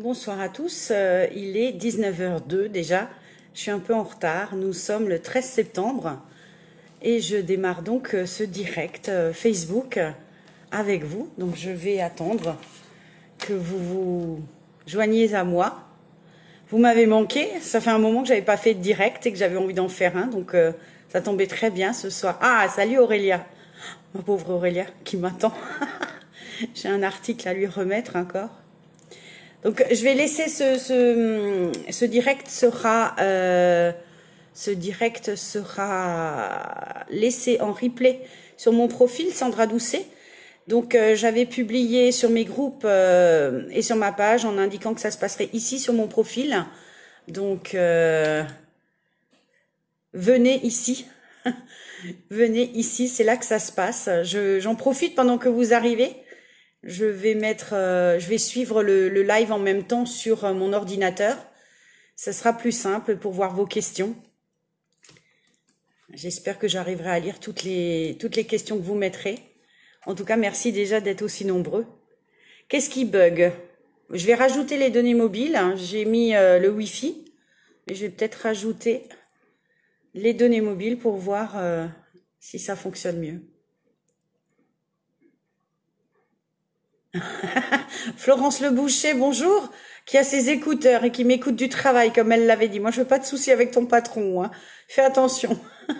Bonsoir à tous, euh, il est 19h02 déjà, je suis un peu en retard, nous sommes le 13 septembre et je démarre donc euh, ce direct euh, Facebook avec vous, donc je vais attendre que vous vous joigniez à moi. Vous m'avez manqué, ça fait un moment que j'avais pas fait de direct et que j'avais envie d'en faire un, donc ça tombait très bien ce soir. Ah, salut Aurélia, ma pauvre Aurélia qui m'attend, j'ai un article à lui remettre encore. Donc je vais laisser ce, direct sera euh, ce direct sera laissé en replay sur mon profil Sandra Doucet. Donc euh, j'avais publié sur mes groupes euh, et sur ma page en indiquant que ça se passerait ici sur mon profil. Donc venez ici. venez ici, c'est là que ça se passe. J'en profite pendant que vous arrivez je vais mettre, euh, je vais suivre le, live en même temps sur euh, mon ordinateur. Ça sera plus simple pour voir vos questions. J'espère que j'arriverai à lire toutes les, toutes les questions que vous mettrez. En tout cas, merci déjà d'être aussi nombreux. Qu'est-ce qui bug Je vais rajouter les données mobiles. Hein. J'ai mis euh, le Wi-Fi. je vais peut-être rajouter les données mobiles pour voir si ça fonctionne mieux. Florence Le Boucher, bonjour, qui a ses écouteurs et qui m'écoute du travail, comme elle l'avait dit. Moi, je veux pas de soucis avec ton patron. Hein. Fais attention.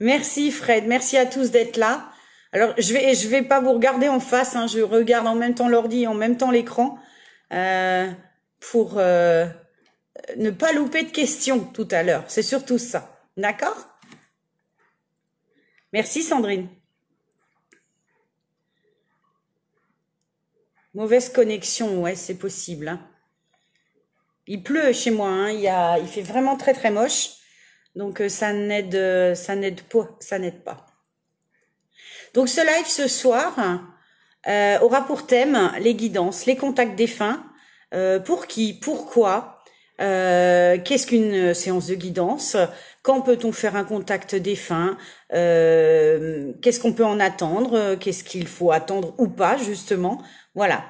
merci Fred, merci à tous d'être là. Alors, je vais, je vais pas vous regarder en face. Hein. Je regarde en même temps l'ordi et en même temps l'écran euh, pour euh, ne pas louper de questions tout à l'heure. C'est surtout ça. D'accord Merci Sandrine. Mauvaise connexion, ouais, c'est possible. Hein. Il pleut chez moi, hein, il, fait vraiment très très moche. Donc euh, ça n'aide euh, ça n'aide pas, ça n'aide pas. Donc ce live ce soir euh, aura pour thème les guidances, les contacts défunts, pour qui, pourquoi, qu'est-ce qu'une séance de guidance, quand peut-on faire un contact défunt, qu'est-ce qu'on peut en attendre, qu'est-ce qu'il faut attendre ou pas justement voilà.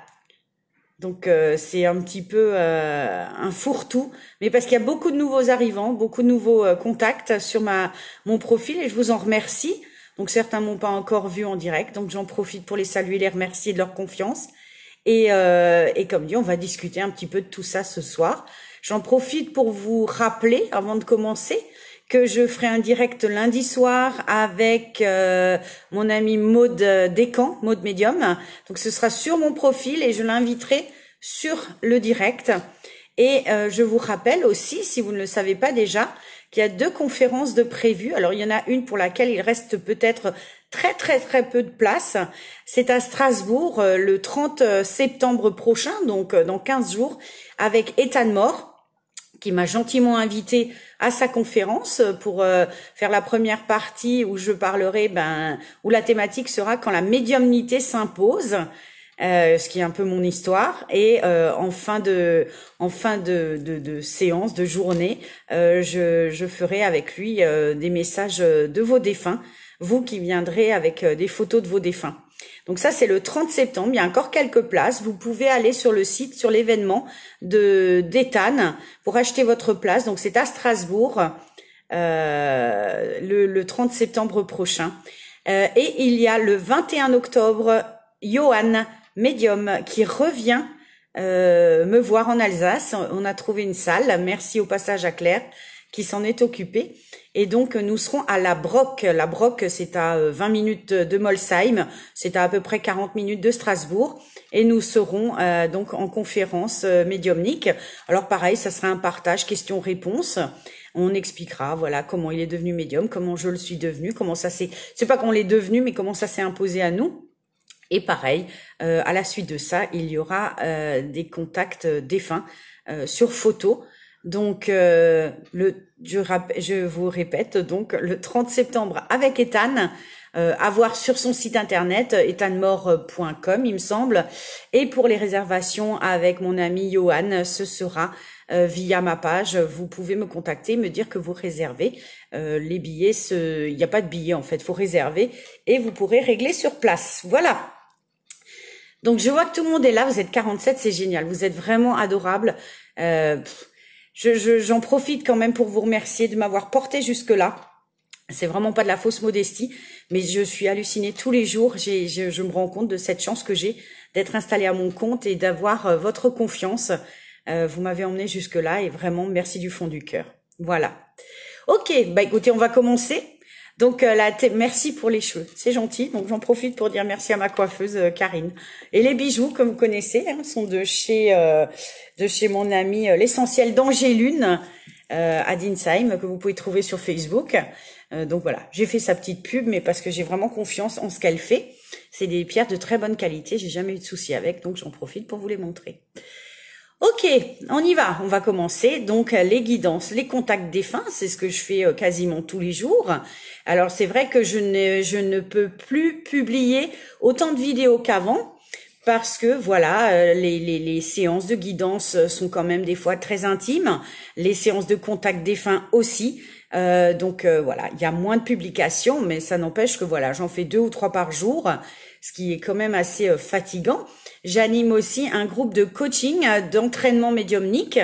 Donc euh, c'est un petit peu euh, un fourre-tout, mais parce qu'il y a beaucoup de nouveaux arrivants, beaucoup de nouveaux euh, contacts sur ma mon profil et je vous en remercie. Donc certains m'ont pas encore vu en direct, donc j'en profite pour les saluer, les remercier de leur confiance. Et, et comme dit, on va discuter un petit peu de tout ça ce soir. J'en profite pour vous rappeler, avant de commencer, que je ferai un direct lundi soir avec euh, mon ami Maude euh, Descamps, Maude Medium. Donc ce sera sur mon profil et je l'inviterai sur le direct. Et euh, je vous rappelle aussi, si vous ne le savez pas déjà, qu'il y a deux conférences de prévues. Alors il y en a une pour laquelle il reste peut-être très très très peu de place. C'est à Strasbourg le 30 septembre prochain, donc dans 15 jours, avec Ethan mort qui m'a gentiment invité à sa conférence euh, pour euh, faire la première partie où je parlerai, ben, où la thématique sera quand la médiumnité s'impose, euh, ce qui est un peu mon histoire. Et en fin de, en fin de, de, de séance, de journée, je, je, ferai avec lui des messages de vos défunts, vous qui viendrez avec des photos de vos défunts. Donc ça, c'est le 30 septembre. Il y a encore quelques places. Vous pouvez aller sur le site, sur l'événement de d'Ethan pour acheter votre place. Donc c'est à Strasbourg euh, le, 30 septembre prochain. Euh, et il y a le 21 octobre, Johan Medium qui revient euh, me voir en Alsace. On a trouvé une salle. Merci au passage à Claire qui s'en est occupée. Et donc, nous serons à La Broque. La Broque, c'est à 20 euh, minutes de Molsheim. C'est à à peu près 40 minutes de Strasbourg. Et nous serons euh, donc en conférence euh, médiumnique. Alors, pareil, ça sera un partage questions-réponses. On expliquera, voilà, comment il est devenu médium, comment je le suis devenu, comment ça s'est, c'est pas qu'on l'est devenu, mais comment ça s'est imposé à nous. Et pareil, à la suite de ça, il y aura des contacts défunts sur photo donc, euh, le, je, vous répète, donc le 30 septembre avec Ethan, euh, à voir sur son site internet euh, ethanmore.com, il me semble. Et pour les réservations avec mon ami Johan, ce sera via ma page. Vous pouvez me contacter, me dire que vous réservez les billets. Il n'y a pas de billets en fait, faut réserver et vous pourrez régler sur place. Voilà. Donc je vois que tout le monde est là, vous êtes 47, c'est génial, vous êtes vraiment adorables j'en je, j'en profite quand même pour vous remercier de m'avoir porté jusque-là. C'est vraiment pas de la fausse modestie, mais je suis hallucinée tous les jours. Je, me rends compte de cette chance que j'ai d'être installée à mon compte et d'avoir euh, votre confiance. Euh, vous m'avez emmenée jusque-là et vraiment merci du fond du cœur. Voilà. Ok, bah écoutez, on va commencer. Donc euh, la merci pour les cheveux, c'est gentil. Donc j'en profite pour dire merci à ma coiffeuse euh, Karine. Et les bijoux que vous connaissez hein, sont de chez euh, de chez mon ami l'essentiel d'Angélune à Dinsheim que vous pouvez trouver sur Facebook. donc voilà, j'ai fait sa petite pub, mais parce que j'ai vraiment confiance en ce qu'elle fait. C'est des pierres de très bonne qualité, j'ai jamais eu de souci avec, donc j'en profite pour vous les montrer. Ok, on y va, on va commencer. Donc euh, les guidances, les contacts défunts, c'est ce que je fais euh, quasiment tous les jours. Alors c'est vrai que je ne, je ne peux plus publier autant de vidéos qu'avant parce que voilà, euh, les, les, séances de guidance sont quand même des fois très intimes, les séances de contact fins aussi. donc voilà, il y a moins de publications, mais ça n'empêche que voilà, j'en fais deux ou trois par jour ce qui est quand même assez euh, fatigant. J'anime aussi un groupe de coaching euh, d'entraînement médiumnique.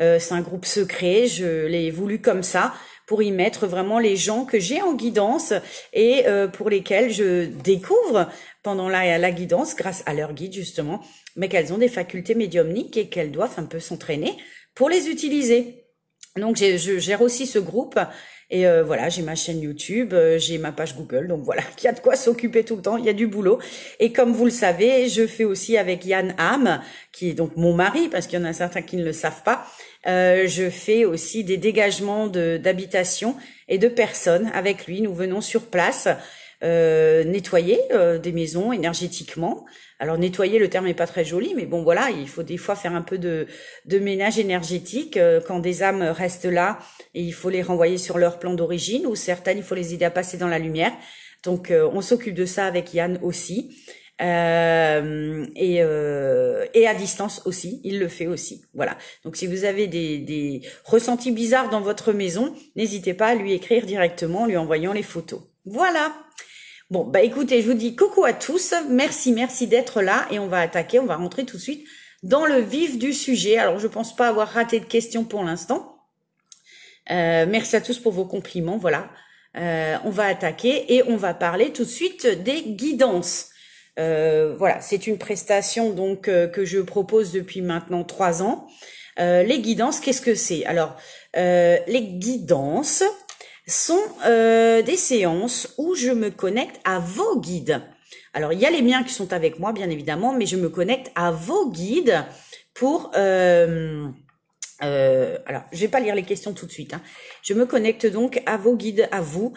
Euh, c'est un groupe secret, je l'ai voulu comme ça pour y mettre vraiment les gens que j'ai en guidance et pour lesquels je découvre pendant la, la guidance, grâce à leur guide justement, mais qu'elles ont des facultés médiumniques et qu'elles doivent un peu s'entraîner pour les utiliser. Donc je gère aussi ce groupe et euh, voilà, j'ai ma chaîne YouTube, euh, j'ai ma page Google, donc voilà, il y a de quoi s'occuper tout le temps, il y a du boulot. Et comme vous le savez, je fais aussi avec Yann Ham, qui est donc mon mari, parce qu'il y en a certains qui ne le savent pas, euh, je fais aussi des dégagements d'habitation et de personnes avec lui. Nous venons sur place. Euh, nettoyer euh, des maisons énergétiquement. Alors nettoyer, le terme n'est pas très joli, mais bon voilà, il faut des fois faire un peu de, ménage énergétique euh, quand des âmes restent là et il faut les renvoyer sur leur plan d'origine ou certaines, il faut les aider à passer dans la lumière. Donc on s'occupe de ça avec Yann aussi. et, à distance aussi, il le fait aussi. Voilà. Donc si vous avez des, des ressentis bizarres dans votre maison, n'hésitez pas à lui écrire directement en lui envoyant les photos. Voilà. Bon, bah écoutez, je vous dis coucou à tous. Merci, merci d'être là et on va attaquer, on va rentrer tout de suite dans le vif du sujet. Alors, je pense pas avoir raté de questions pour l'instant. Euh, merci à tous pour vos compliments. Voilà, euh, on va attaquer et on va parler tout de suite des guidances. Euh, voilà, c'est une prestation donc que je propose depuis maintenant trois ans. les guidances, qu'est-ce que c'est Alors, les guidances, sont euh, des séances où je me connecte à vos guides. Alors il y a les miens qui sont avec moi bien évidemment, mais je me connecte à vos guides pour euh, euh, alors, je vais pas lire les questions tout de suite. Hein. Je me connecte donc à vos guides, à vous,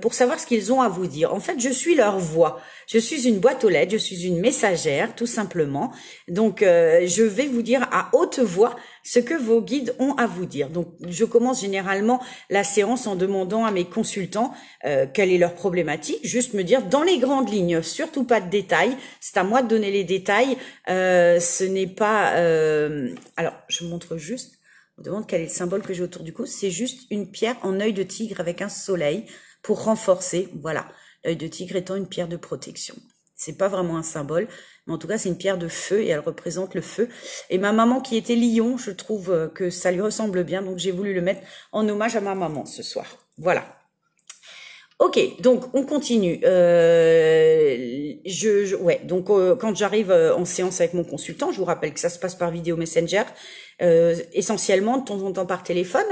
pour savoir ce qu'ils ont à vous dire. En fait, je suis leur voix. Je suis une boîte aux lettres, je suis une messagère, tout simplement. Donc, je vais vous dire à haute voix ce que vos guides ont à vous dire. Donc, je commence généralement la séance en demandant à mes consultants euh, quelle est leur problématique, juste me dire dans les grandes lignes, surtout pas de détails. C'est à moi de donner les détails. Euh, ce n'est pas. Euh, alors, je montre juste. On demande quel est le symbole que j'ai autour du cou. C'est juste une pierre en œil de tigre avec un soleil pour renforcer. Voilà, l'œil de tigre étant une pierre de protection c'est pas vraiment un symbole, mais en tout cas c'est une pierre de feu et elle représente le feu. Et ma maman qui était lion, je trouve euh, que ça lui ressemble bien, donc j'ai voulu le mettre en hommage à ma maman ce soir. Voilà. Ok, donc on continue. Euh, je, ouais, donc euh, quand j'arrive en séance avec mon consultant, je vous rappelle que ça se passe par vidéo messenger, essentiellement de temps en temps par téléphone.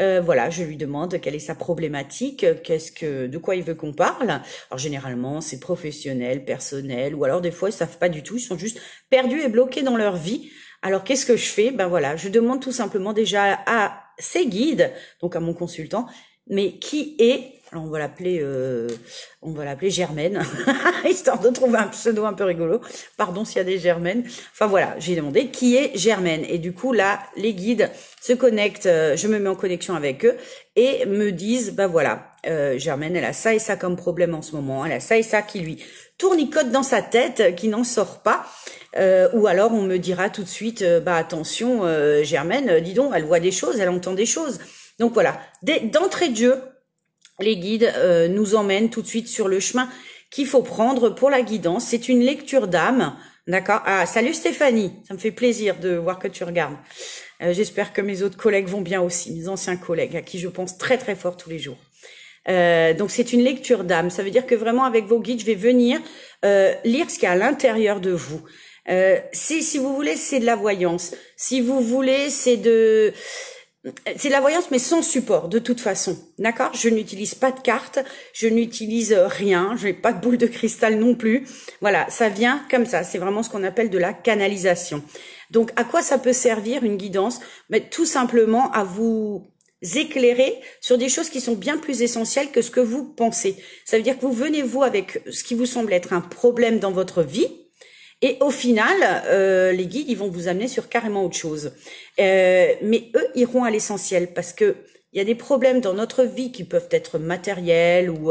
Euh, voilà, je lui demande quelle est sa problématique, qu'est-ce que, de quoi il veut qu'on parle. Alors généralement, c'est professionnel, personnel, ou alors des fois ils savent pas du tout, ils sont juste perdus et bloqués dans leur vie. Alors qu'est-ce que je fais Ben voilà, je demande tout simplement déjà à ses guides, donc à mon consultant, mais qui est alors on va l'appeler, euh, on va l'appeler Germaine, histoire de trouver un pseudo un peu rigolo. Pardon s'il y a des Germaines. Enfin voilà, j'ai demandé qui est Germaine. Et du coup là, les guides se connectent, euh, je me mets en connexion avec eux et me disent, bah voilà, euh, Germaine, elle a ça et ça comme problème en ce moment. Elle a ça et ça qui lui tournicote dans sa tête, qui n'en sort pas. ou alors on me dira tout de suite, bah attention, Germaine, dis donc, elle voit des choses, elle entend des choses. Donc voilà, d'entrée de jeu, les guides euh, nous emmènent tout de suite sur le chemin qu'il faut prendre pour la guidance. C'est une lecture d'âme. D'accord Ah, salut Stéphanie, ça me fait plaisir de voir que tu regardes. Euh, j'espère que mes autres collègues vont bien aussi, mes anciens collègues, à qui je pense très très fort tous les jours. Euh, donc c'est une lecture d'âme, ça veut dire que vraiment avec vos guides, je vais venir lire ce qu'il y a à l'intérieur de vous. si, si vous voulez, c'est de la voyance. Si vous voulez, c'est de c'est la voyance, mais sans support, de toute façon. D'accord Je n'utilise pas de carte, je n'utilise rien, je n'ai pas de boule de cristal non plus. Voilà, ça vient comme ça. C'est vraiment ce qu'on appelle de la canalisation. Donc, à quoi ça peut servir une guidance Mais tout simplement à vous éclairer sur des choses qui sont bien plus essentielles que ce que vous pensez. Ça veut dire que vous venez vous avec ce qui vous semble être un problème dans votre vie, et au final, euh, les guides, ils vont vous amener sur carrément autre chose. Euh, mais eux iront à l'essentiel parce que il y a des problèmes dans notre vie qui peuvent être matériels ou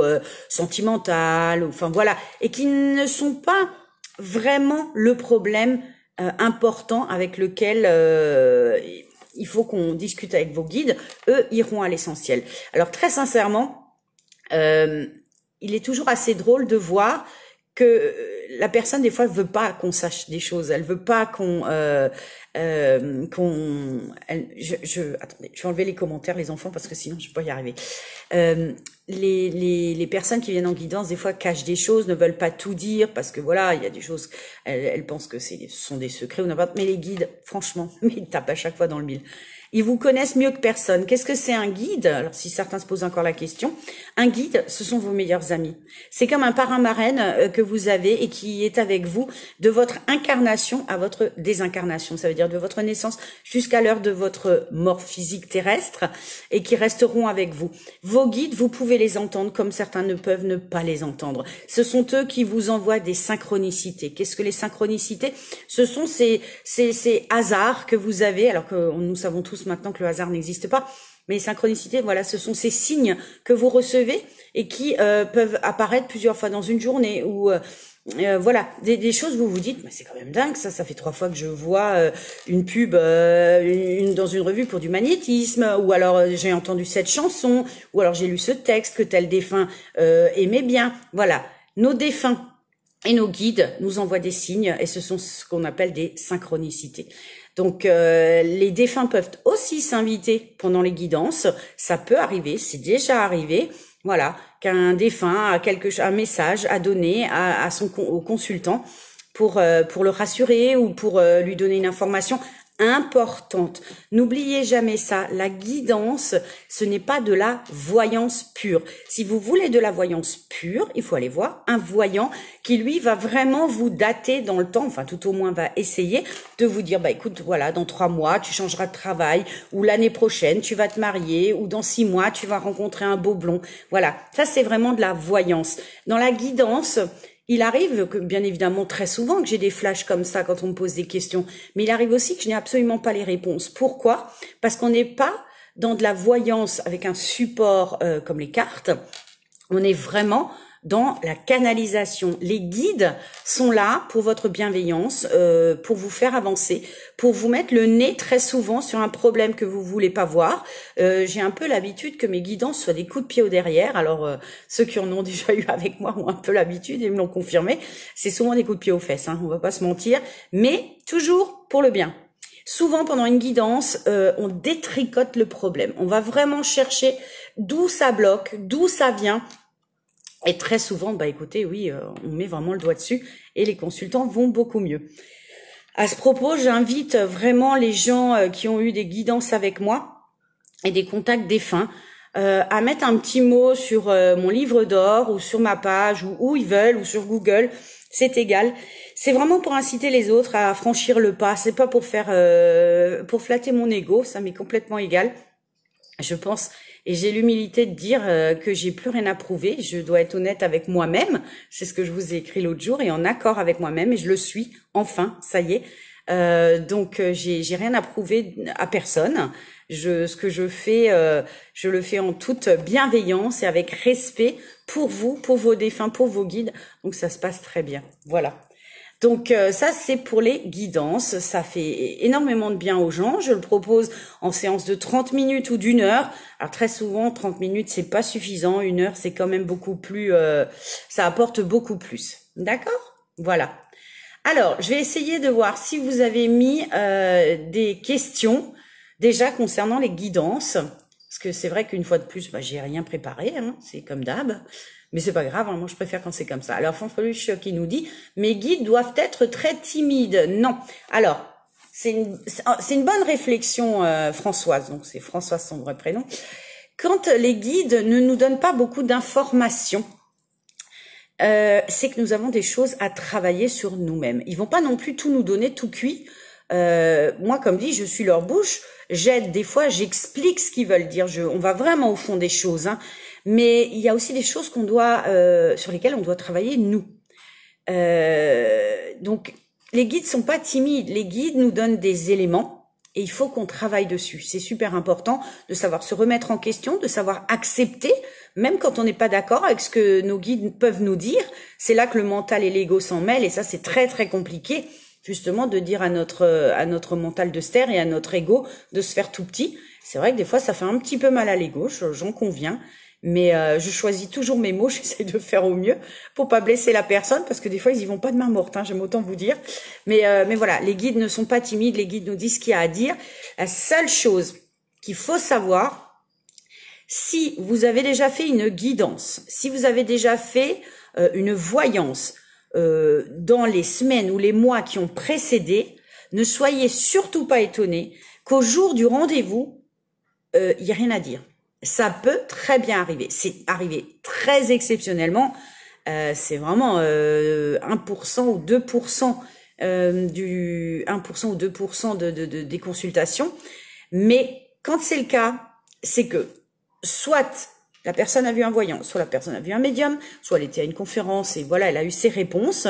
sentimentaux, sentimentales, enfin voilà, et qui ne sont pas vraiment le problème euh, important avec lequel il faut qu'on discute avec vos guides. Eux iront à l'essentiel. Alors très sincèrement, il est toujours assez drôle de voir que euh, la personne des fois veut pas qu'on sache des choses, elle veut pas qu'on euh, euh, qu'on je, je attendez, je vais enlever les commentaires les enfants parce que sinon je vais pas y arriver. les, les, les personnes qui viennent en guidance des fois cachent des choses, ne veulent pas tout dire parce que voilà, il y a des choses elles, pensent que c'est ce sont des secrets ou n'importe mais les guides franchement, mais ils tapent à chaque fois dans le mille. Ils vous connaissent mieux que personne. Qu'est-ce que c'est un guide Alors, si certains se posent encore la question, un guide, ce sont vos meilleurs amis. C'est comme un parrain-marraine euh, que vous avez et qui est avec vous de votre incarnation à votre désincarnation. Ça veut dire de votre naissance jusqu'à l'heure de votre mort physique terrestre et qui resteront avec vous. Vos guides, vous pouvez les entendre comme certains ne peuvent ne pas les entendre. Ce sont eux qui vous envoient des synchronicités. Qu'est-ce que les synchronicités Ce sont ces, ces, ces hasards que vous avez, alors que nous savons tous maintenant que le hasard n'existe pas. Mais les synchronicités, voilà, ce sont ces signes que vous recevez et qui euh, peuvent apparaître plusieurs fois dans une journée ou euh, euh, voilà, des, choses vous vous dites, mais c'est quand même dingue, ça, ça fait trois fois que je vois une pub dans une revue pour du magnétisme, ou alors j'ai entendu cette chanson, ou alors j'ai lu ce texte que tel défunt aimait bien. Voilà, nos défunts et nos guides nous envoient des signes, et ce sont ce qu'on appelle des synchronicités. Donc euh, les défunts peuvent aussi s'inviter pendant les guidances. Ça peut arriver, c'est déjà arrivé. Voilà, qu'un défunt a quelque un message à donner à, son au consultant pour euh, pour le rassurer ou pour euh, lui donner une information importante. N'oubliez jamais ça, la guidance, ce n'est pas de la voyance pure. Si vous voulez de la voyance pure, il faut aller voir un voyant qui lui va vraiment vous dater dans le temps, enfin tout au moins va essayer de vous dire, bah écoute, voilà, dans trois mois, tu changeras de travail, ou l'année prochaine, tu vas te marier, ou dans six mois, tu vas rencontrer un beau blond. Voilà, ça c'est vraiment de la voyance. Dans la guidance, il arrive que, bien évidemment, très souvent que j'ai des flashs comme ça quand on me pose des questions, mais il arrive aussi que je n'ai absolument pas les réponses. Pourquoi Parce qu'on n'est pas dans de la voyance avec un support euh, comme les cartes, on est vraiment dans la canalisation. Les guides sont là pour votre bienveillance, euh, pour vous faire avancer, pour vous mettre le nez très souvent sur un problème que vous voulez pas voir. Euh, j'ai un peu l'habitude que mes guidances soient des coups de pied au derrière. Alors euh, ceux qui en ont déjà eu avec moi ont un peu l'habitude et me l'ont confirmé. C'est souvent des coups de pied aux fesses, hein, on va pas se mentir, mais toujours pour le bien. Souvent, pendant une guidance, on détricote le problème. On va vraiment chercher d'où ça bloque, d'où ça vient, et très souvent, bah écoutez, oui, euh, on met vraiment le doigt dessus et les consultants vont beaucoup mieux. À ce propos, j'invite vraiment les gens euh, qui ont eu des guidances avec moi et des contacts défunts euh, à mettre un petit mot sur mon livre d'or ou sur ma page ou où ils veulent ou sur Google, c'est égal. C'est vraiment pour inciter les autres à franchir le pas. C'est pas pour faire pour flatter mon ego, ça m'est complètement égal. Je pense et j'ai l'humilité de dire euh, que j'ai plus rien à prouver. Je dois être honnête avec moi-même. C'est ce que je vous ai écrit l'autre jour et en accord avec moi-même. Et je le suis enfin. Ça y est. Euh, donc euh, j'ai rien à prouver à personne. Je, ce que je fais, euh, je le fais en toute bienveillance et avec respect pour vous, pour vos défunts, pour vos guides. Donc ça se passe très bien. Voilà. Donc euh, ça, c'est pour les guidances. Ça fait énormément de bien aux gens. Je le propose en séance de 30 minutes ou d'une heure. Alors très souvent, 30 minutes, c'est pas suffisant. Une heure, c'est quand même beaucoup plus... Euh, ça apporte beaucoup plus. D'accord Voilà. Alors, je vais essayer de voir si vous avez mis euh, des questions déjà concernant les guidances. Parce que c'est vrai qu'une fois de plus, bah, j'ai rien préparé. Hein. c'est comme d'hab. Mais c'est pas grave, hein, moi je préfère quand c'est comme ça. Alors Fanfreluche euh, qui nous dit, mes guides doivent être très timides. Non. Alors, c'est une, oh, une, bonne réflexion, euh, Françoise. Donc c'est Françoise son vrai prénom. Quand les guides ne nous donnent pas beaucoup d'informations, euh, c'est que nous avons des choses à travailler sur nous-mêmes. Ils vont pas non plus tout nous donner tout cuit. moi, comme dit, je suis leur bouche. J'aide des fois, j'explique ce qu'ils veulent dire. Je, on va vraiment au fond des choses. Hein. Mais il y a aussi des choses qu'on doit, euh, sur lesquelles on doit travailler nous. Euh, donc, les guides sont pas timides. Les guides nous donnent des éléments et il faut qu'on travaille dessus. C'est super important de savoir se remettre en question, de savoir accepter, même quand on n'est pas d'accord avec ce que nos guides peuvent nous dire. C'est là que le mental et l'ego s'en mêlent et ça, c'est très très compliqué justement de dire à notre à notre mental de ster et à notre ego de se faire tout petit. C'est vrai que des fois ça fait un petit peu mal à l'ego, j'en conviens, mais euh, je choisis toujours mes mots, j'essaie de faire au mieux pour pas blesser la personne, parce que des fois ils y vont pas de main morte. Hein, j'aime autant vous dire. Mais euh, mais voilà, les guides ne sont pas timides. Les guides nous disent ce qu'il y a à dire. La seule chose qu'il faut savoir, si vous avez déjà fait une guidance, si vous avez déjà fait euh, une voyance dans les semaines ou les mois qui ont précédé, ne soyez surtout pas étonnés qu'au jour du rendez-vous, il n'y a rien à dire ça peut très bien arriver. C'est arrivé très exceptionnellement. Euh, c'est vraiment euh, 1% ou 2% euh, du 1% ou 2% de, de, de, des consultations. Mais quand c'est le cas, c'est que soit la personne a vu un voyant, soit la personne a vu un médium, soit elle était à une conférence et voilà, elle a eu ses réponses,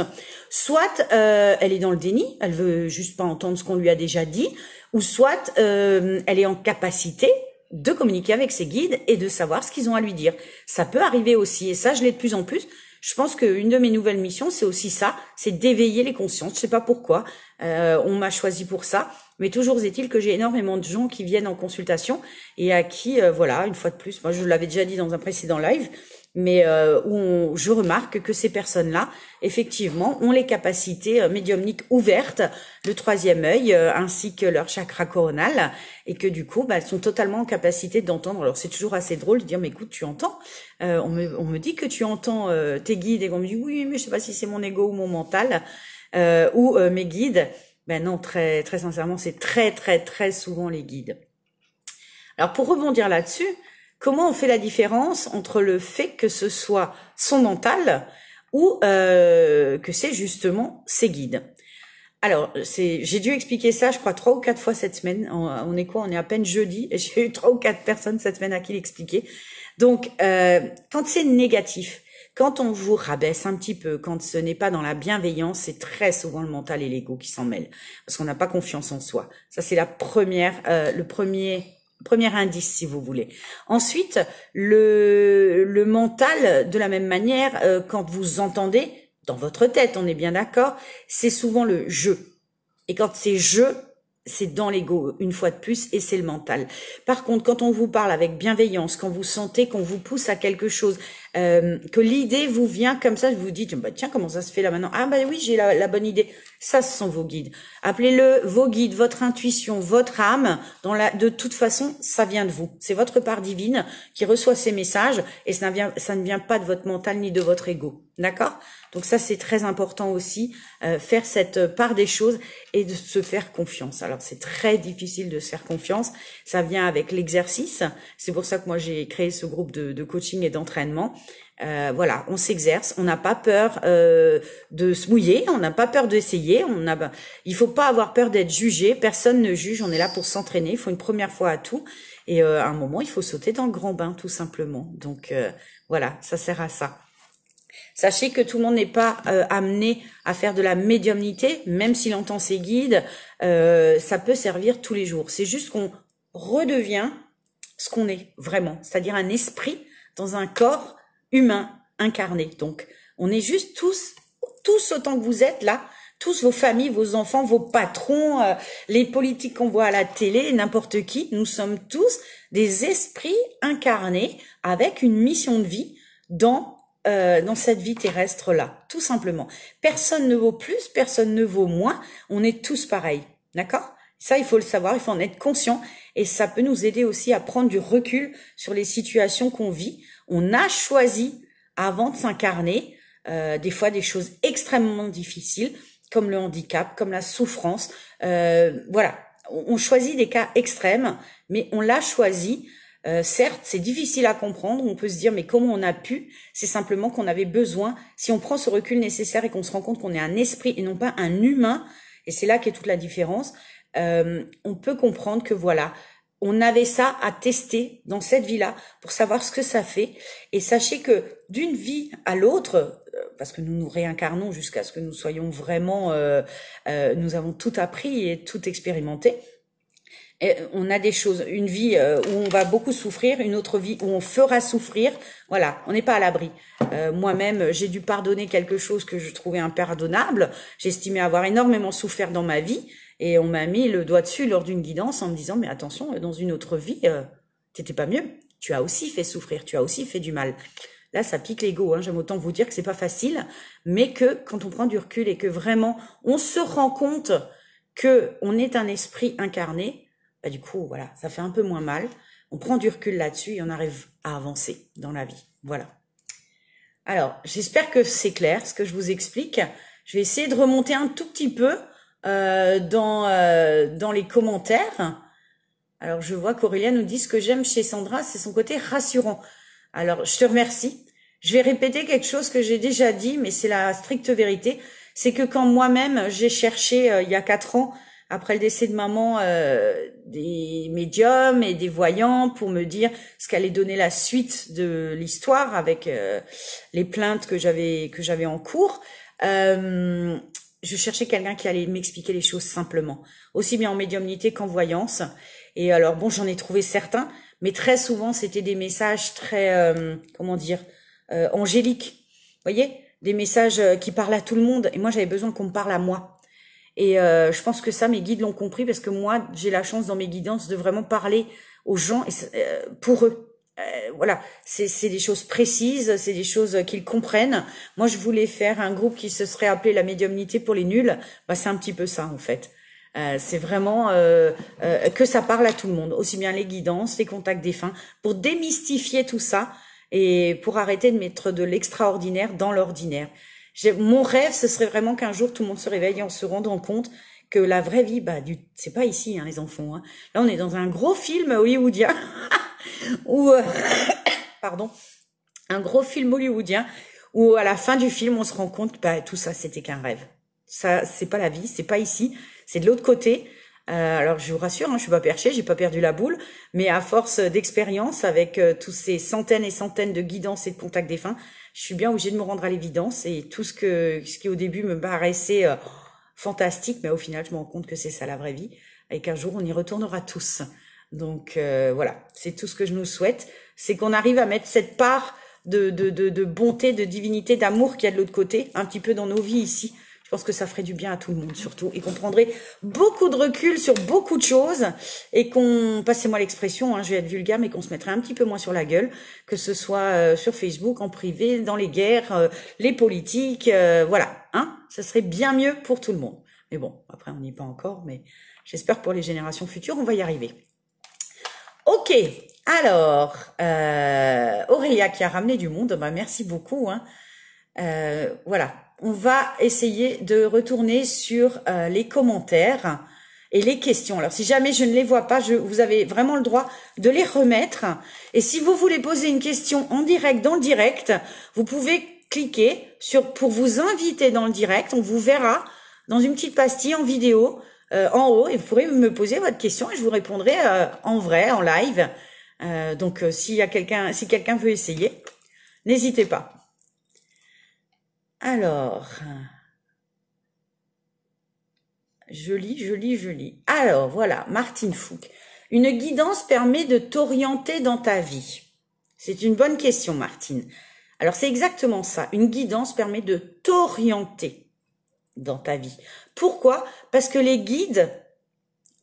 soit euh, elle est dans le déni, elle veut juste pas entendre ce qu'on lui a déjà dit, ou soit euh, elle est en capacité de communiquer avec ses guides et de savoir ce qu'ils ont à lui dire. Ça peut arriver aussi, et ça je l'ai de plus en plus. Je pense qu'une de mes nouvelles missions, c'est aussi ça, c'est d'éveiller les consciences. Je sais pas pourquoi, euh, on m'a choisi pour ça, mais toujours est-il que j'ai énormément de gens qui viennent en consultation et à qui, euh, voilà, une fois de plus, moi je l'avais déjà dit dans un précédent live, mais euh, où je remarque que ces personnes-là, effectivement, ont les capacités euh, médiumniques ouvertes, le troisième œil, euh, ainsi que leur chakra coronal, et que du coup, bah, elles sont totalement en capacité d'entendre. Alors c'est toujours assez drôle de dire, mais écoute, tu entends on, me, dit que tu entends tes guides, et on me dit, oui, mais je sais pas si c'est mon ego ou mon mental, ou mes guides. Ben non, très, très sincèrement, c'est très, très, très souvent les guides. Alors pour rebondir là-dessus, Comment on fait la différence entre le fait que ce soit son mental ou euh, que c'est justement ses guides alors, j'ai dû expliquer ça, je crois, trois ou quatre fois cette semaine. On, est quoi On est à peine jeudi et j'ai eu trois ou quatre personnes cette semaine à qui l'expliquer. Donc, euh, quand c'est négatif, quand on vous rabaisse un petit peu, quand ce n'est pas dans la bienveillance, c'est très souvent le mental et l'ego qui s'en mêlent parce qu'on n'a pas confiance en soi. Ça, c'est la première, euh, le premier premier indice, si vous voulez. Ensuite, le, mental, de la même manière, euh, quand vous entendez, dans votre tête, on est bien d'accord, c'est souvent le je. Et quand c'est je, c'est dans l'ego, une fois de plus, et c'est le mental. Par contre, quand on vous parle avec bienveillance, quand vous sentez qu'on vous pousse à quelque chose, euh, que l'idée vous vient comme ça, vous vous dites, bah, tiens, comment ça se fait là maintenant Ah bah oui, j'ai la, bonne idée. Ça, ce sont vos guides. Appelez-le vos guides, votre intuition, votre âme. Dans de toute façon, ça vient de vous. C'est votre part divine qui reçoit ces messages et ça, ne vient pas de votre mental ni de votre ego. D'accord Donc ça, c'est très important aussi, euh, faire cette part des choses et de se faire confiance. Alors c'est très difficile de se faire confiance, ça vient avec l'exercice. C'est pour ça que moi, j'ai créé ce groupe de coaching et d'entraînement euh, voilà, on s'exerce, on n'a pas peur euh, de se mouiller, on n'a pas peur d'essayer. On a, il faut pas avoir peur d'être jugé. Personne ne juge. On est là pour s'entraîner. Il faut une première fois à tout. Et euh, à un moment, il faut sauter dans le grand bain, tout simplement. Donc voilà, ça sert à ça. Sachez que tout le monde n'est pas amené à faire de la médiumnité, même s'il entend ses guides. ça peut servir tous les jours. C'est juste qu'on redevient ce qu'on est vraiment, c'est-à-dire un esprit dans un corps humain incarné. Donc, on est juste tous, tous autant que vous êtes là, tous vos familles, vos enfants, vos patrons, euh, les politiques qu'on voit à la télé, n'importe qui, nous sommes tous des esprits incarnés avec une mission de vie dans euh, dans cette vie terrestre là, tout simplement. Personne ne vaut plus, personne ne vaut moins, on est tous pareils, d'accord ça, il faut le savoir, il faut en être conscient et ça peut nous aider aussi à prendre du recul sur les situations qu'on vit. On a choisi avant de s'incarner euh, des fois des choses extrêmement difficiles comme le handicap, comme la souffrance. Euh, voilà, on choisit des cas extrêmes, mais on l'a choisi. Euh, certes, c'est difficile à comprendre, on peut se dire mais comment on a pu C'est simplement qu'on avait besoin, si on prend ce recul nécessaire et qu'on se rend compte qu'on est un esprit et non pas un humain, et c'est là qu'est toute la différence, euh, on peut comprendre que voilà, on avait ça à tester dans cette vie-là pour savoir ce que ça fait. Et sachez que d'une vie à l'autre, euh, parce que nous nous réincarnons jusqu'à ce que nous soyons vraiment, euh, nous avons tout appris et tout expérimenté. on a des choses, une vie où on va beaucoup souffrir, une autre vie où on fera souffrir. Voilà, on n'est pas à l'abri. Moi-même, j'ai dû pardonner quelque chose que je trouvais impardonnable. J'estimais avoir énormément souffert dans ma vie. Et on m'a mis le doigt dessus lors d'une guidance en me disant, mais attention, dans une autre vie, euh, t'étais pas mieux. Tu as aussi fait souffrir, tu as aussi fait du mal. Là, ça pique l'ego. Hein. J'aime autant vous dire que c'est pas facile, mais que quand on prend du recul et que vraiment on se rend compte que on est un esprit incarné, bah du coup, voilà, ça fait un peu moins mal. On prend du recul là-dessus et on arrive à avancer dans la vie. Voilà. Alors, j'espère que c'est clair ce que je vous explique. Je vais essayer de remonter un tout petit peu euh, dans, euh, dans les commentaires. Alors, je vois qu'Aurélien nous dit ce que j'aime chez Sandra, c'est son côté rassurant. Alors, je te remercie. Je vais répéter quelque chose que j'ai déjà dit, mais c'est la stricte vérité. C'est que quand moi-même, j'ai cherché, euh, il y a quatre ans, après le décès de maman, des médiums et des voyants pour me dire ce qu'allait donner la suite de l'histoire avec les plaintes que j'avais que j'avais en cours. Euh, je cherchais quelqu'un qui allait m'expliquer les choses simplement, aussi bien en médiumnité qu'en voyance. Et alors bon, j'en ai trouvé certains, mais très souvent c'était des messages très euh, comment dire euh, angéliques, voyez, des messages euh, qui parlent à tout le monde. Et moi j'avais besoin qu'on me parle à moi. Et euh, je pense que ça mes guides l'ont compris parce que moi j'ai la chance dans mes guidances de vraiment parler aux gens et, pour eux. Euh, voilà, c'est des choses précises, c'est des choses qu'ils comprennent. Moi, je voulais faire un groupe qui se serait appelé la médiumnité pour les nuls. Bah, c'est un petit peu ça en fait. Euh, c'est vraiment euh, que ça parle à tout le monde, aussi bien les guidances, les contacts des fins pour démystifier tout ça et pour arrêter de mettre de l'extraordinaire dans l'ordinaire. Mon rêve, ce serait vraiment qu'un jour tout le monde se réveille en se rendant compte que la vraie vie, bah, du... c'est pas ici, hein, les enfants. Hein. Là, on est dans un gros film hollywoodien. ou euh, pardon, un gros film hollywoodien où à la fin du film on se rend compte bah tout ça c'était qu'un rêve. Ça c'est pas la vie, c'est pas ici, c'est de l'autre côté. Euh, alors je vous rassure, hein, je suis pas perché, j'ai pas perdu la boule, mais à force d'expérience avec euh, tous ces centaines et centaines de guidances et de contacts des fins, je suis bien obligée de me rendre à l'évidence et tout ce que ce qui au début me paraissait fantastique, mais au final je me rends compte que c'est ça la vraie vie et qu'un jour on y retournera tous. Donc euh, voilà, c'est tout ce que je nous souhaite, c'est qu'on arrive à mettre cette part de, de, de, bonté, de divinité, d'amour qu'il y a de l'autre côté, un petit peu dans nos vies ici. Je pense que ça ferait du bien à tout le monde surtout et qu'on prendrait beaucoup de recul sur beaucoup de choses et qu'on, passez-moi l'expression, hein, je vais être vulgaire, mais qu'on se mettrait un petit peu moins sur la gueule, que ce soit euh, sur Facebook, en privé, dans les guerres, euh, les politiques, voilà, hein, ça serait bien mieux pour tout le monde. Mais bon, après on n'y est pas encore, mais j'espère pour les générations futures, on va y arriver. Ok, alors, euh, Aurélia qui a ramené du monde, bah, merci beaucoup. Hein. Euh, voilà, on va essayer de retourner sur euh, les commentaires et les questions. Alors, si jamais je ne les vois pas, vous avez vraiment le droit de les remettre. Et si vous voulez poser une question en direct, dans le direct, vous pouvez cliquer sur pour vous inviter dans le direct. On vous verra dans une petite pastille en vidéo euh, en haut et vous pourrez me poser votre question et je vous répondrai euh, en vrai, en live. Euh, donc s'il y a quelqu'un, si quelqu'un veut essayer, n'hésitez pas. Alors, je lis, je lis, je lis. Alors voilà, Martine Fouque. Une guidance permet de t'orienter dans ta vie. C'est une bonne question, Martine. Alors c'est exactement ça. Une guidance permet de t'orienter dans ta vie. Pourquoi Parce que les guides,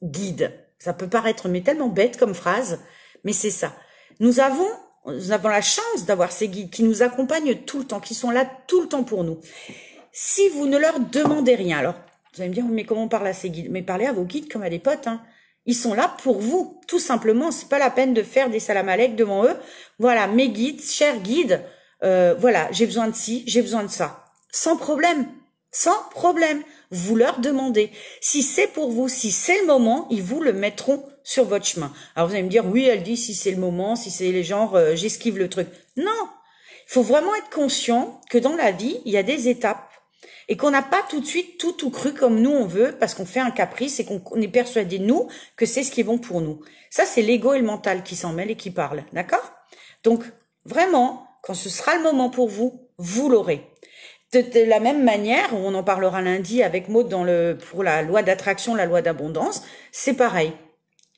guides, ça peut paraître mais tellement bête comme phrase, mais c'est ça. Nous avons nous avons la chance d'avoir ces guides qui nous accompagnent tout le temps, qui sont là tout le temps pour nous. Si vous ne leur demandez rien, alors vous allez me dire, mais comment on parle à ces guides Mais parlez à vos guides comme à des potes. Hein. Ils sont là pour vous, tout simplement. C'est pas la peine de faire des salamalecs devant eux. Voilà, mes guides, chers guides, euh, voilà, j'ai besoin de ci, j'ai besoin de ça. Sans problème, sans problème vous leur demandez. Si c'est pour vous, si c'est le moment, ils vous le mettront sur votre chemin. Alors vous allez me dire, oui, elle dit si c'est le moment, si c'est les genres, euh, j'esquive le truc. Non, il faut vraiment être conscient que dans la vie, il y a des étapes et qu'on n'a pas tout de suite tout tout cru comme nous on veut parce qu'on fait un caprice et qu'on est persuadé nous que c'est ce qui est bon pour nous. Ça c'est l'ego et le mental qui s'en mêlent et qui parlent, d'accord Donc vraiment, quand ce sera le moment pour vous, vous l'aurez. De, la même manière, on en parlera lundi avec Maud dans le, pour la loi d'attraction, la loi d'abondance, c'est pareil.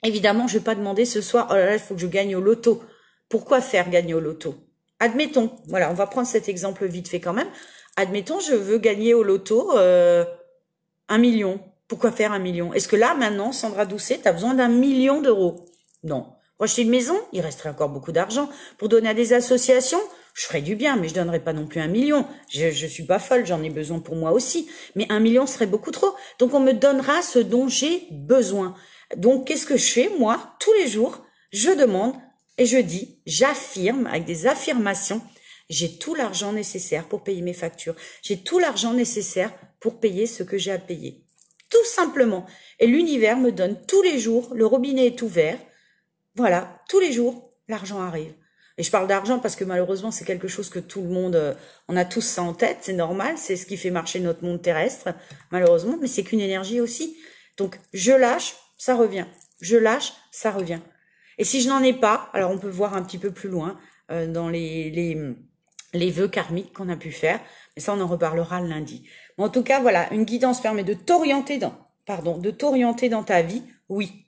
Évidemment, je vais pas demander ce soir, oh là là, il faut que je gagne au loto. Pourquoi faire gagner au loto Admettons, voilà, on va prendre cet exemple vite fait quand même. Admettons, je veux gagner au loto euh, un million. Pourquoi faire un million Est-ce que là, maintenant, Sandra Doucet, tu as besoin d'un million d'euros Non. Pour acheter une maison, il resterait encore beaucoup d'argent. Pour donner à des associations, je ferais du bien, mais je donnerais pas non plus un million. Je, je suis pas folle, j'en ai besoin pour moi aussi. Mais un million serait beaucoup trop. Donc on me donnera ce dont j'ai besoin. Donc qu'est-ce que je fais moi tous les jours Je demande et je dis, j'affirme avec des affirmations, j'ai tout l'argent nécessaire pour payer mes factures. J'ai tout l'argent nécessaire pour payer ce que j'ai à payer. Tout simplement. Et l'univers me donne tous les jours, le robinet est ouvert. Voilà, tous les jours, l'argent arrive. Et je parle d'argent parce que malheureusement, c'est quelque chose que tout le monde, euh, on a tous ça en tête, c'est normal, c'est ce qui fait marcher notre monde terrestre, malheureusement, mais c'est qu'une énergie aussi. Donc, je lâche, ça revient. Je lâche, ça revient. Et si je n'en ai pas, alors on peut voir un petit peu plus loin euh, dans les, les, les vœux karmiques qu'on a pu faire, mais ça, on en reparlera lundi. Mais en tout cas, voilà, une guidance permet de t'orienter dans, pardon, de t'orienter dans ta vie, oui.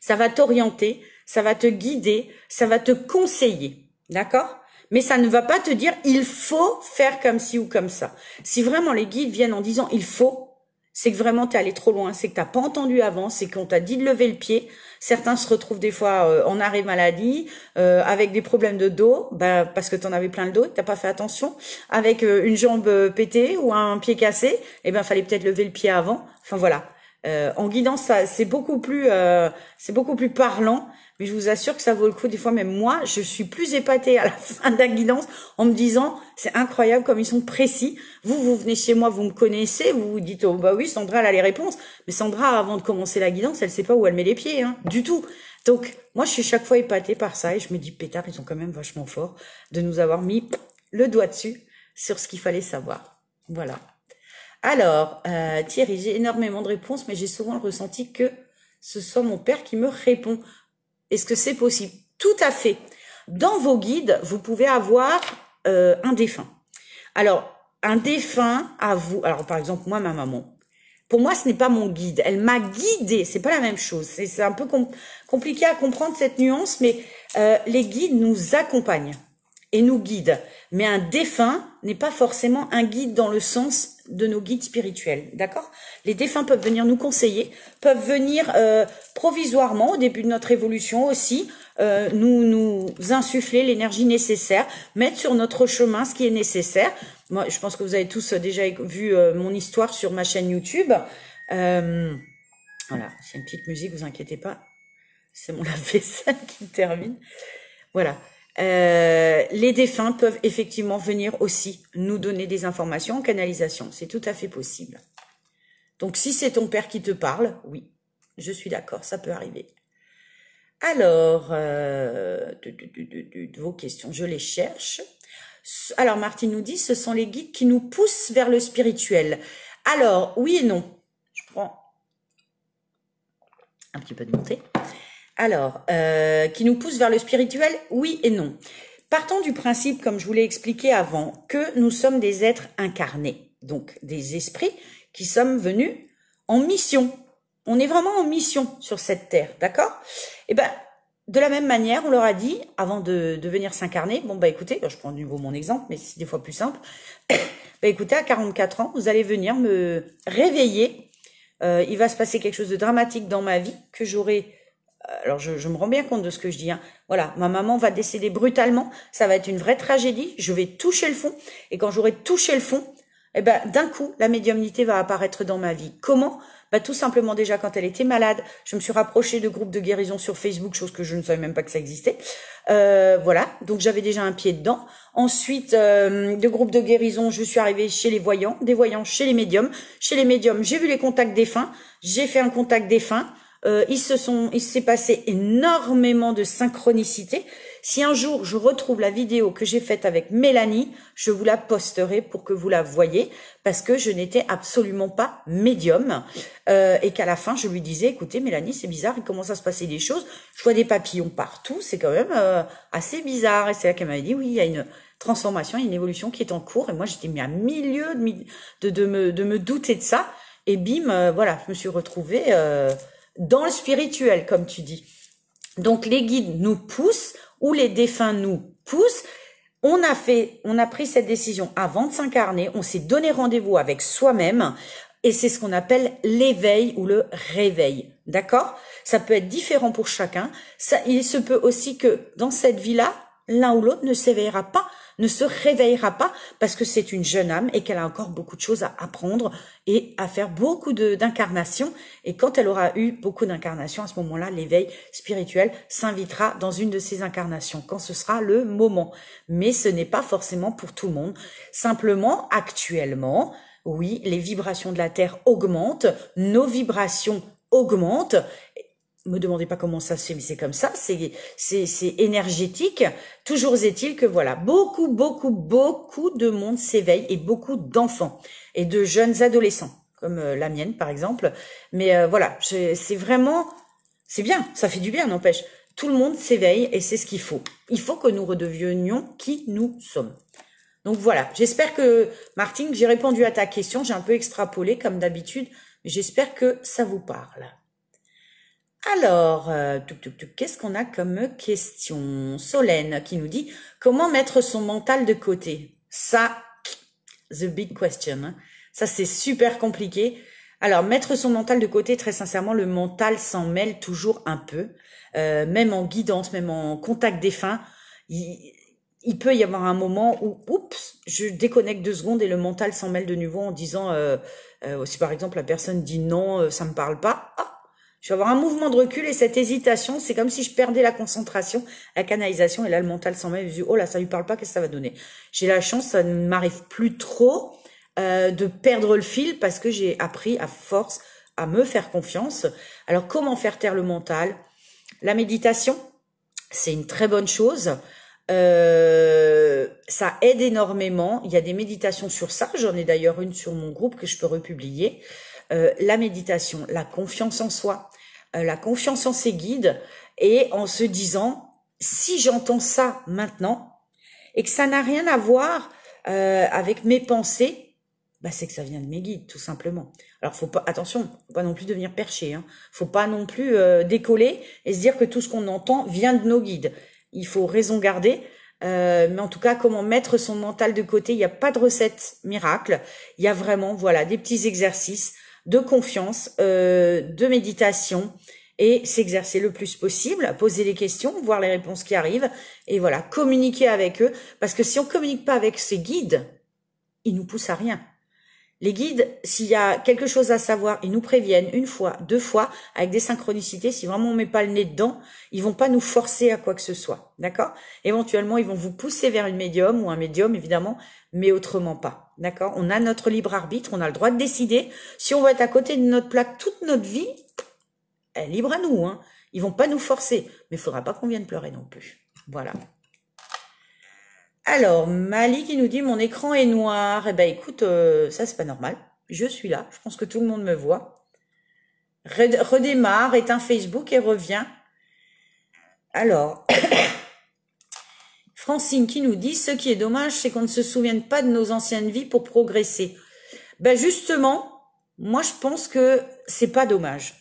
Ça va t'orienter ça va te guider, ça va te conseiller, d'accord mais ça ne va pas te dire il faut faire comme ci ou comme ça. Si vraiment les guides viennent en disant il faut, c'est que vraiment tu es allé trop loin, c'est que t'as pas entendu avant, c'est qu'on t'a dit de lever le pied. Certains se retrouvent des fois euh, en arrêt maladie, euh, avec des problèmes de dos, bah, parce que tu en avais plein le dos, t'as pas fait attention, avec euh, une jambe pétée ou un pied cassé, eh ben fallait peut-être lever le pied avant. Enfin voilà. en guidance, c'est beaucoup plus, c'est beaucoup plus parlant mais je vous assure que ça vaut le coup. Des fois, même moi, je suis plus épatée à la fin d'un guidance en me disant, c'est incroyable comme ils sont précis. Vous, vous venez chez moi, vous me connaissez, vous vous dites, oh bah oui, Sandra, elle a les réponses. Mais Sandra, avant de commencer la guidance, elle sait pas où elle met les pieds, hein, du tout. Donc, moi, je suis chaque fois épatée par ça et je me dis, pétard, ils sont quand même vachement forts de nous avoir mis le doigt dessus sur ce qu'il fallait savoir. Voilà. Alors, euh, Thierry, j'ai énormément de réponses, mais j'ai souvent le ressenti que ce soit mon père qui me répond. Est-ce que c'est possible Tout à fait. Dans vos guides, vous pouvez avoir euh, un défunt. Alors, un défunt à vous. Alors, par exemple, moi, ma maman. Pour moi, ce n'est pas mon guide. Elle m'a guidée. C'est pas la même chose. C'est un peu compliqué à comprendre cette nuance, mais euh, les guides nous accompagnent et nous guident. Mais un défunt n'est pas forcément un guide dans le sens de nos guides spirituels, d'accord Les défunts peuvent venir nous conseiller, peuvent venir euh, provisoirement, au début de notre évolution aussi, euh, nous, nous insuffler l'énergie nécessaire, mettre sur notre chemin ce qui est nécessaire. Moi, je pense que vous avez tous déjà vu euh, mon histoire sur ma chaîne YouTube. voilà, c'est une petite musique, vous inquiétez pas. C'est mon lave-vaisselle qui termine. Voilà. Euh, les défunts peuvent effectivement venir aussi nous donner des informations en canalisation. C'est tout à fait possible. Donc si c'est ton père qui te parle, oui, je suis d'accord, ça peut arriver. Alors, de, euh, de, vos questions, je les cherche. Alors Martine nous dit, ce sont les guides qui nous poussent vers le spirituel. Alors, oui et non. Je prends un petit peu de montée. Alors, euh, qui nous pousse vers le spirituel, oui et non. Partons du principe, comme je vous l'ai expliqué avant, que nous sommes des êtres incarnés, donc des esprits qui sommes venus en mission. On est vraiment en mission sur cette terre, d'accord Eh ben, de la même manière, on leur a dit, avant de, venir s'incarner, bon bah écoutez, je prends de nouveau mon exemple, mais c'est des fois plus simple, bah écoutez, à 44 ans, vous allez venir me réveiller, euh, il va se passer quelque chose de dramatique dans ma vie que j'aurai euh, alors je, me rends bien compte de ce que je dis. Hein. Voilà, ma maman va décéder brutalement, ça va être une vraie tragédie. Je vais toucher le fond, et quand j'aurai touché le fond, eh ben d'un coup, la médiumnité va apparaître dans ma vie. Comment bah, tout simplement déjà quand elle était malade, je me suis rapprochée de groupes de guérison sur Facebook, chose que je ne savais même pas que ça existait. Euh, voilà, donc j'avais déjà un pied dedans. Ensuite, euh, de groupes de guérison, je suis arrivée chez les voyants, des voyants chez les médiums. Chez les médiums, j'ai vu les contacts défunts, j'ai fait un contact défunt. Euh, se sont, il s'est passé énormément de synchronicité. Si un jour je retrouve la vidéo que j'ai faite avec Mélanie, je vous la posterai pour que vous la voyez, parce que je n'étais absolument pas médium euh, et qu'à la fin je lui disais, écoutez Mélanie, c'est bizarre, il commence à se passer des choses, je vois des papillons partout, c'est quand même euh, assez bizarre. Et c'est là qu'elle m'avait dit, oui, il y a une transformation, il y a une évolution qui est en cours, et moi j'étais mis à milieu de, de, de, me, de me douter de ça, et bim, euh, voilà, je me suis retrouvée dans le spirituel, comme tu dis. Donc les guides nous poussent ou les défunts nous poussent. On a fait, on a pris cette décision avant de s'incarner. On s'est donné rendez-vous avec soi-même et c'est ce qu'on appelle l'éveil ou le réveil. D'accord Ça peut être différent pour chacun. Ça, il se peut aussi que dans cette vie-là, l'un ou l'autre ne s'éveillera pas ne se réveillera pas parce que c'est une jeune âme et qu'elle a encore beaucoup de choses à apprendre et à faire beaucoup d'incarnations. Et quand elle aura eu beaucoup d'incarnations, à ce moment-là, l'éveil spirituel s'invitera dans une de ces incarnations, quand ce sera le moment. Mais ce n'est pas forcément pour tout le monde. Simplement, actuellement, oui, les vibrations de la Terre augmentent, nos vibrations augmentent me demandez pas comment ça se fait, mais c'est comme ça, c'est c'est énergétique. Toujours est-il que voilà, beaucoup beaucoup beaucoup de monde s'éveille et beaucoup d'enfants et de jeunes adolescents comme euh, la mienne par exemple. Mais euh, voilà, c'est vraiment c'est bien, ça fait du bien, n'empêche. Tout le monde s'éveille et c'est ce qu'il faut. Il faut que nous redevenions qui nous sommes. Donc voilà, j'espère que Martin, j'ai répondu à ta question, j'ai un peu extrapolé comme d'habitude, j'espère que ça vous parle. Alors, euh, qu'est-ce qu'on a comme question Solène qui nous dit comment mettre son mental de côté Ça, the big question. Hein. Ça, c'est super compliqué. Alors, mettre son mental de côté, très sincèrement, le mental s'en mêle toujours un peu. Euh, même en guidance, même en contact défunt, il, il peut y avoir un moment où, oups, je déconnecte deux secondes et le mental s'en mêle de nouveau en disant, euh, euh si par exemple la personne dit non, ça me parle pas, je vais avoir un mouvement de recul et cette hésitation, c'est comme si je perdais la concentration, la canalisation, et là, le mental s'en met, oh là, ça lui parle pas, qu'est-ce que ça va donner? J'ai la chance, ça ne m'arrive plus trop, euh, de perdre le fil parce que j'ai appris à force à me faire confiance. Alors, comment faire taire le mental? La méditation, c'est une très bonne chose. Euh, ça aide énormément. Il y a des méditations sur ça. J'en ai d'ailleurs une sur mon groupe que je peux republier. Euh, la méditation, la confiance en soi, euh, la confiance en ses guides, et en se disant, si j'entends ça maintenant, et que ça n'a rien à voir euh, avec mes pensées, bah c'est que ça vient de mes guides, tout simplement. Alors faut pas, attention, faut pas non plus devenir perché, hein. faut pas non plus décoller et se dire que tout ce qu'on entend vient de nos guides. Il faut raison garder, mais en tout cas, comment mettre son mental de côté Il n'y a pas de recette miracle. Il y a vraiment, voilà, des petits exercices de confiance, euh, de méditation et s'exercer le plus possible, poser les questions, voir les réponses qui arrivent et voilà, communiquer avec eux parce que si on communique pas avec ces guides, ils nous poussent à rien. Les guides, s'il y a quelque chose à savoir, ils nous préviennent une fois, deux fois, avec des synchronicités. Si vraiment on met pas le nez dedans, ils vont pas nous forcer à quoi que ce soit, d'accord Éventuellement, ils vont vous pousser vers une médium ou un médium, évidemment, mais autrement pas, d'accord On a notre libre arbitre, on a le droit de décider. Si on va être à côté de notre plaque toute notre vie, elle est libre à nous, hein Ils vont pas nous forcer, mais il faudra pas qu'on vienne pleurer non plus. Voilà. Alors, Mali qui nous dit mon écran est noir. Eh ben écoute, euh, ça c'est pas normal. Je suis là, je pense que tout le monde me voit. Redémarre, éteint Facebook et revient. Alors, Francine qui nous dit ce qui est dommage, c'est qu'on ne se souvienne pas de nos anciennes vies pour progresser. Ben justement, moi je pense que c'est pas dommage.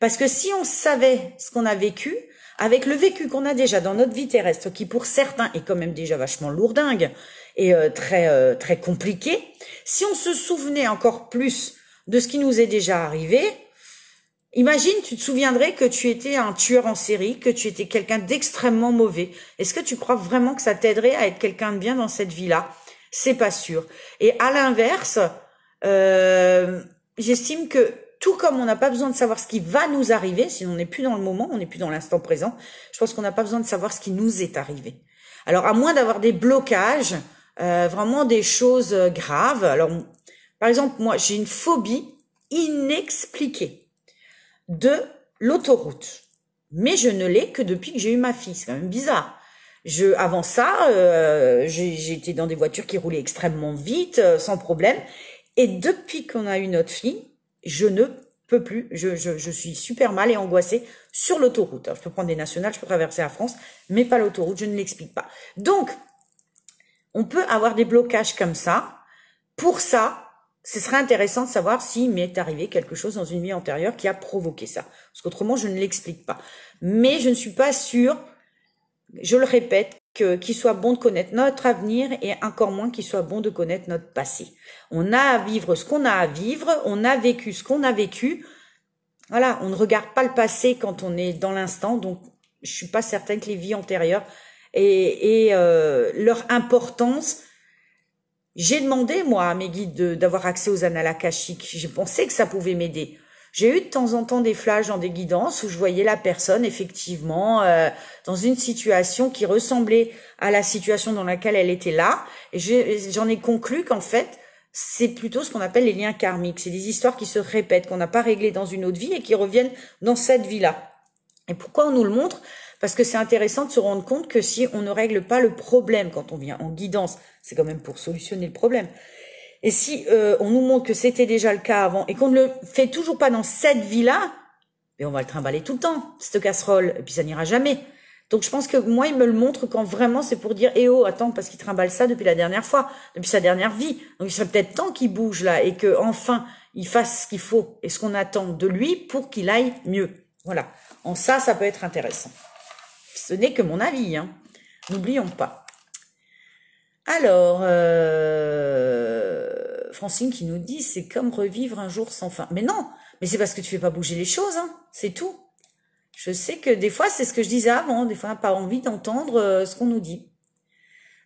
Parce que si on savait ce qu'on a vécu, avec le vécu qu'on a déjà dans notre vie terrestre, qui pour certains est quand même déjà vachement lourdingue et euh, très euh, très compliqué, si on se souvenait encore plus de ce qui nous est déjà arrivé, imagine, tu te souviendrais que tu étais un tueur en série, que tu étais quelqu'un d'extrêmement mauvais. Est-ce que tu crois vraiment que ça t'aiderait à être quelqu'un de bien dans cette vie-là C'est pas sûr. Et à l'inverse, euh, j'estime que tout comme on n'a pas besoin de savoir ce qui va nous arriver, si on n'est plus dans le moment, on n'est plus dans l'instant présent, je pense qu'on n'a pas besoin de savoir ce qui nous est arrivé. Alors, à moins d'avoir des blocages, euh, vraiment des choses euh, graves. Alors, par exemple, moi, j'ai une phobie inexpliquée de l'autoroute. Mais je ne l'ai que depuis que j'ai eu ma fille. C'est quand même bizarre. Je, avant ça, euh, j'étais dans des voitures qui roulaient extrêmement vite, sans problème. Et depuis qu'on a eu notre fille, je ne peux plus, je, suis super mal et angoissée sur l'autoroute. je peux prendre des nationales, je peux traverser la France, mais pas l'autoroute, je ne l'explique pas. Donc, on peut avoir des blocages comme ça. Pour ça, ce serait intéressant de savoir s'il m'est arrivé quelque chose dans une vie antérieure qui a provoqué ça. Parce qu'autrement, je ne l'explique pas. Mais je ne suis pas sûre, je le répète, qu'il soit bon de connaître notre avenir et encore moins qu'il soit bon de connaître notre passé. On a à vivre ce qu'on a à vivre, on a vécu ce qu'on a vécu. Voilà, on ne regarde pas le passé quand on est dans l'instant, donc je suis pas certaine que les vies antérieures et, euh, leur importance. J'ai demandé moi à mes guides d'avoir accès aux annales J'ai pensé que ça pouvait m'aider. J'ai eu de temps en temps des flashs dans des guidances où je voyais la personne effectivement euh, dans une situation qui ressemblait à la situation dans laquelle elle était là. Et j'en ai, ai conclu qu'en fait, c'est plutôt ce qu'on appelle les liens karmiques. C'est des histoires qui se répètent, qu'on n'a pas réglées dans une autre vie et qui reviennent dans cette vie-là. Et pourquoi on nous le montre Parce que c'est intéressant de se rendre compte que si on ne règle pas le problème quand on vient en guidance, c'est quand même pour solutionner le problème. Et si euh, on nous montre que c'était déjà le cas avant et qu'on ne le fait toujours pas dans cette vie-là, mais ben, on va le trimballer tout le temps, cette casserole, et puis ça n'ira jamais. Donc je pense que moi, il me le montre quand vraiment c'est pour dire, eh oh, attends, parce qu'il trimballe ça depuis la dernière fois, depuis sa dernière vie. Donc il serait peut-être temps qu'il bouge là et que enfin il fasse ce qu'il faut et ce qu'on attend de lui pour qu'il aille mieux. Voilà. En ça, ça peut être intéressant. Ce n'est que mon avis, hein. N'oublions pas. Alors, euh, Francine qui nous dit, c'est comme revivre un jour sans fin. Mais non, mais c'est parce que tu fais pas bouger les choses, hein, c'est tout. Je sais que des fois, c'est ce que je disais avant, des fois, on pas envie d'entendre euh, ce qu'on nous dit.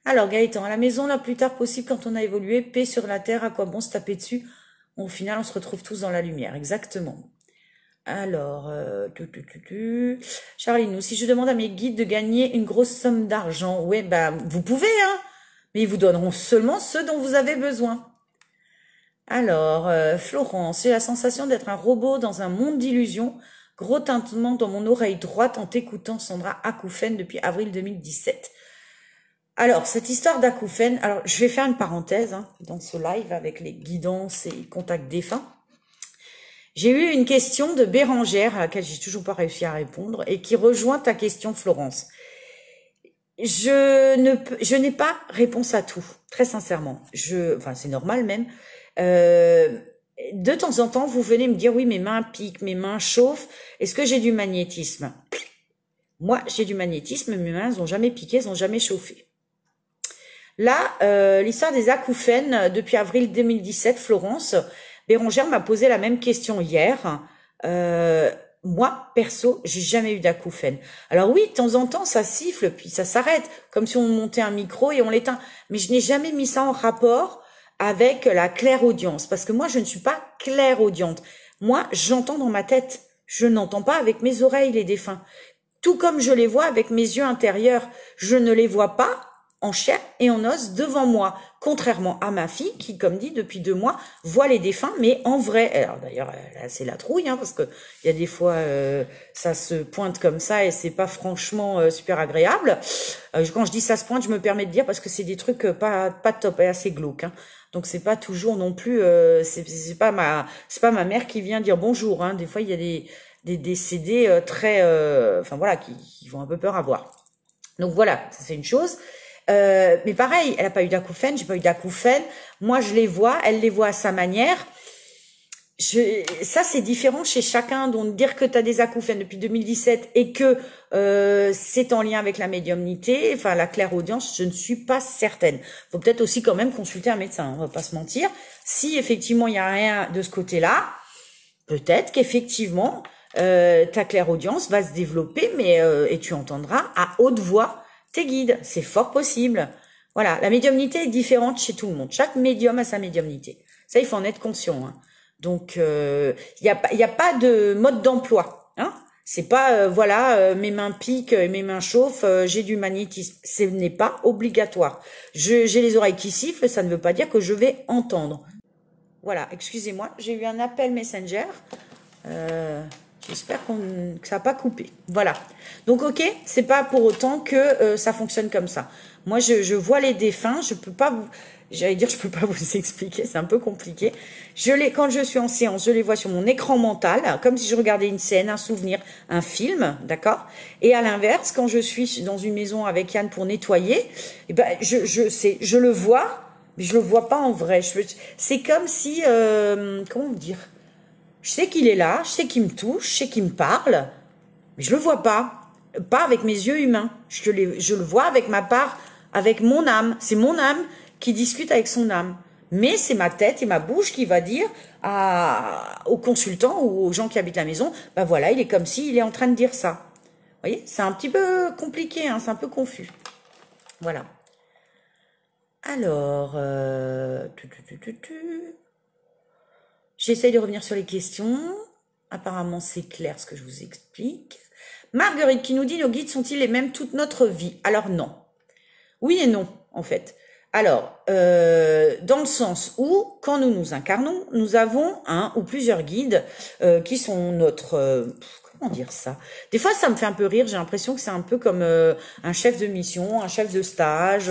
Alors Gaëtan, à la maison, la plus tard possible, quand on a évolué, paix sur la terre, à quoi bon se taper dessus Au final, on se retrouve tous dans la lumière, exactement. Alors, euh, tu, tu, tu, Charline, si je demande à mes guides de gagner une grosse somme d'argent, ouais, ben vous pouvez, hein mais ils vous donneront seulement ce dont vous avez besoin. Alors, euh, Florence, j'ai la sensation d'être un robot dans un monde d'illusions. Gros tintement dans mon oreille droite en t'écoutant Sandra Acouphène depuis avril 2017. Alors, cette histoire d'acouphène, alors je vais faire une parenthèse hein, dans ce live avec les guidances et contacts défunts. J'ai eu une question de Bérangère à laquelle j'ai toujours pas réussi à répondre et qui rejoint ta question Florence je ne je n'ai pas réponse à tout, très sincèrement. Je, enfin, c'est normal même. Euh, de temps en temps, vous venez me dire oui, mes mains piquent, mes mains chauffent. Est-ce que j'ai du magnétisme Moi, j'ai du magnétisme, mes mains n'ont jamais piqué, elles n'ont jamais chauffé. Là, euh, l'histoire des acouphènes depuis avril 2017, Florence Bérangère m'a posé la même question hier. Euh, moi, perso, j'ai jamais eu d'acouphène. Alors oui, de temps en temps, ça siffle, puis ça s'arrête, comme si on montait un micro et on l'éteint. Mais je n'ai jamais mis ça en rapport avec la claire audience, parce que moi, je ne suis pas claire audiente. Moi, j'entends dans ma tête. Je n'entends pas avec mes oreilles les défunts. Tout comme je les vois avec mes yeux intérieurs. Je ne les vois pas en chair et en os devant moi, contrairement à ma fille qui, comme dit depuis deux mois, voit les défunts, mais en vrai. Alors d'ailleurs, c'est la trouille, hein, parce que il y a des fois euh, ça se pointe comme ça et c'est pas franchement euh, super agréable. Euh, quand je dis ça se pointe, je me permets de dire parce que c'est des trucs pas pas top et assez glauques. Hein. Donc c'est pas toujours non plus, c'est pas ma c'est pas ma mère qui vient dire bonjour. Hein. Des fois il y a des des décédés très, enfin voilà, qui, qui vont un peu peur à voir. Donc voilà, c'est une chose. Euh, mais pareil, elle n'a pas eu d'acouphène, j'ai pas eu d'acouphène. Moi, je les vois, elle les voit à sa manière. Je, ça, c'est différent chez chacun. Donc, dire que tu as des acouphènes depuis 2017 et que euh, c'est en lien avec la médiumnité, enfin la audience, je ne suis pas certaine. faut peut-être aussi quand même consulter un médecin, on va pas se mentir. Si effectivement, il y a rien de ce côté-là, peut-être qu'effectivement, euh, ta clairaudience va se développer, mais euh, et tu entendras à haute voix guide C'est fort possible. Voilà, la médiumnité est différente chez tout le monde. Chaque médium a sa médiumnité. Ça, il faut en être conscient. Hein. Donc, il euh, n'y a, y a pas de mode d'emploi. Hein. C'est pas euh, voilà euh, mes mains piquent, mes mains chauffent, j'ai du magnétisme. Ce n'est pas obligatoire. J'ai les oreilles qui sifflent, ça ne veut pas dire que je vais entendre. Voilà, excusez-moi, j'ai eu un appel messenger. J'espère qu'on, que ça n'a pas coupé. Voilà. Donc, ok, c'est pas pour autant que euh, ça fonctionne comme ça. Moi, je, je, vois les défunts. Je peux pas vous... J'allais dire, je peux pas vous expliquer. C'est un peu compliqué. Je les, quand je suis en séance, je les vois sur mon écran mental, comme si je regardais une scène, un souvenir, un film, d'accord Et à l'inverse, quand je suis dans une maison avec Yann pour nettoyer, eh ben, je, je, je le vois, mais je le vois pas en vrai. C'est comme si... Euh, comment dire je sais qu'il est là, je sais qu'il me touche, je sais qu'il me parle, mais je le vois pas. Pas avec mes yeux humains. Je, je le vois avec ma part, avec mon âme. C'est mon âme qui discute avec son âme. Mais c'est ma tête et ma bouche qui va dire à, aux consultants ou aux gens qui habitent la maison, ben voilà, il est comme si est en train de dire ça. Vous voyez, c'est un petit peu compliqué, hein, c'est un peu confus. Voilà. Alors, euh, J'essaye de revenir sur les questions. Apparemment, c'est clair ce que je vous explique. Marguerite qui nous dit nos guides sont-ils les mêmes toute notre vie Alors non. Oui et non, en fait. Alors, euh, dans le sens où, quand nous nous incarnons, nous avons un ou plusieurs guides euh, qui sont notre... Euh, comment dire ça Des fois, ça me fait un peu rire. J'ai l'impression que c'est un peu comme euh, un chef de mission, un chef de stage,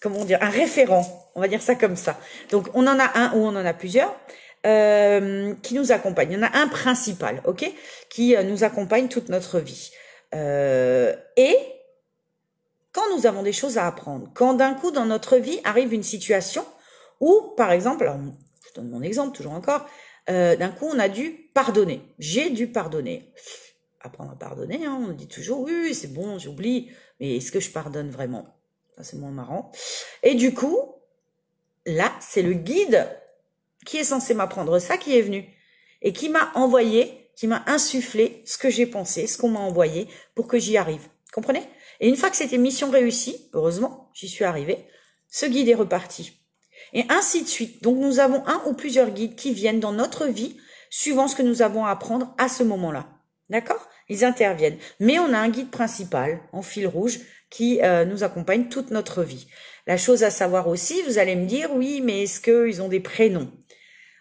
comment dire, un référent. On va dire ça comme ça. Donc, on en a un ou on en a plusieurs. Euh, qui nous accompagne. Il y en a un principal, ok, qui euh, nous accompagne toute notre vie. Euh, et quand nous avons des choses à apprendre, quand d'un coup dans notre vie arrive une situation où, par exemple, je donne mon exemple toujours encore, d'un coup on a dû pardonner. J'ai dû pardonner. Apprendre à pardonner, hein, on dit toujours oui, c'est bon, j'oublie, mais est-ce que je pardonne vraiment C'est moins marrant. Et du coup, là, c'est le guide qui est censé m'apprendre ça qui est venu et qui m'a envoyé, qui m'a insufflé ce que j'ai pensé, ce qu'on m'a envoyé pour que j'y arrive. Comprenez Et une fois que c'était mission réussie, heureusement, j'y suis arrivée, ce guide est reparti. Et ainsi de suite. Donc nous avons un ou plusieurs guides qui viennent dans notre vie suivant ce que nous avons à apprendre à ce moment-là. D'accord Ils interviennent. Mais on a un guide principal en fil rouge qui euh, nous accompagne toute notre vie. La chose à savoir aussi, vous allez me dire, oui, mais est-ce qu'ils ont des prénoms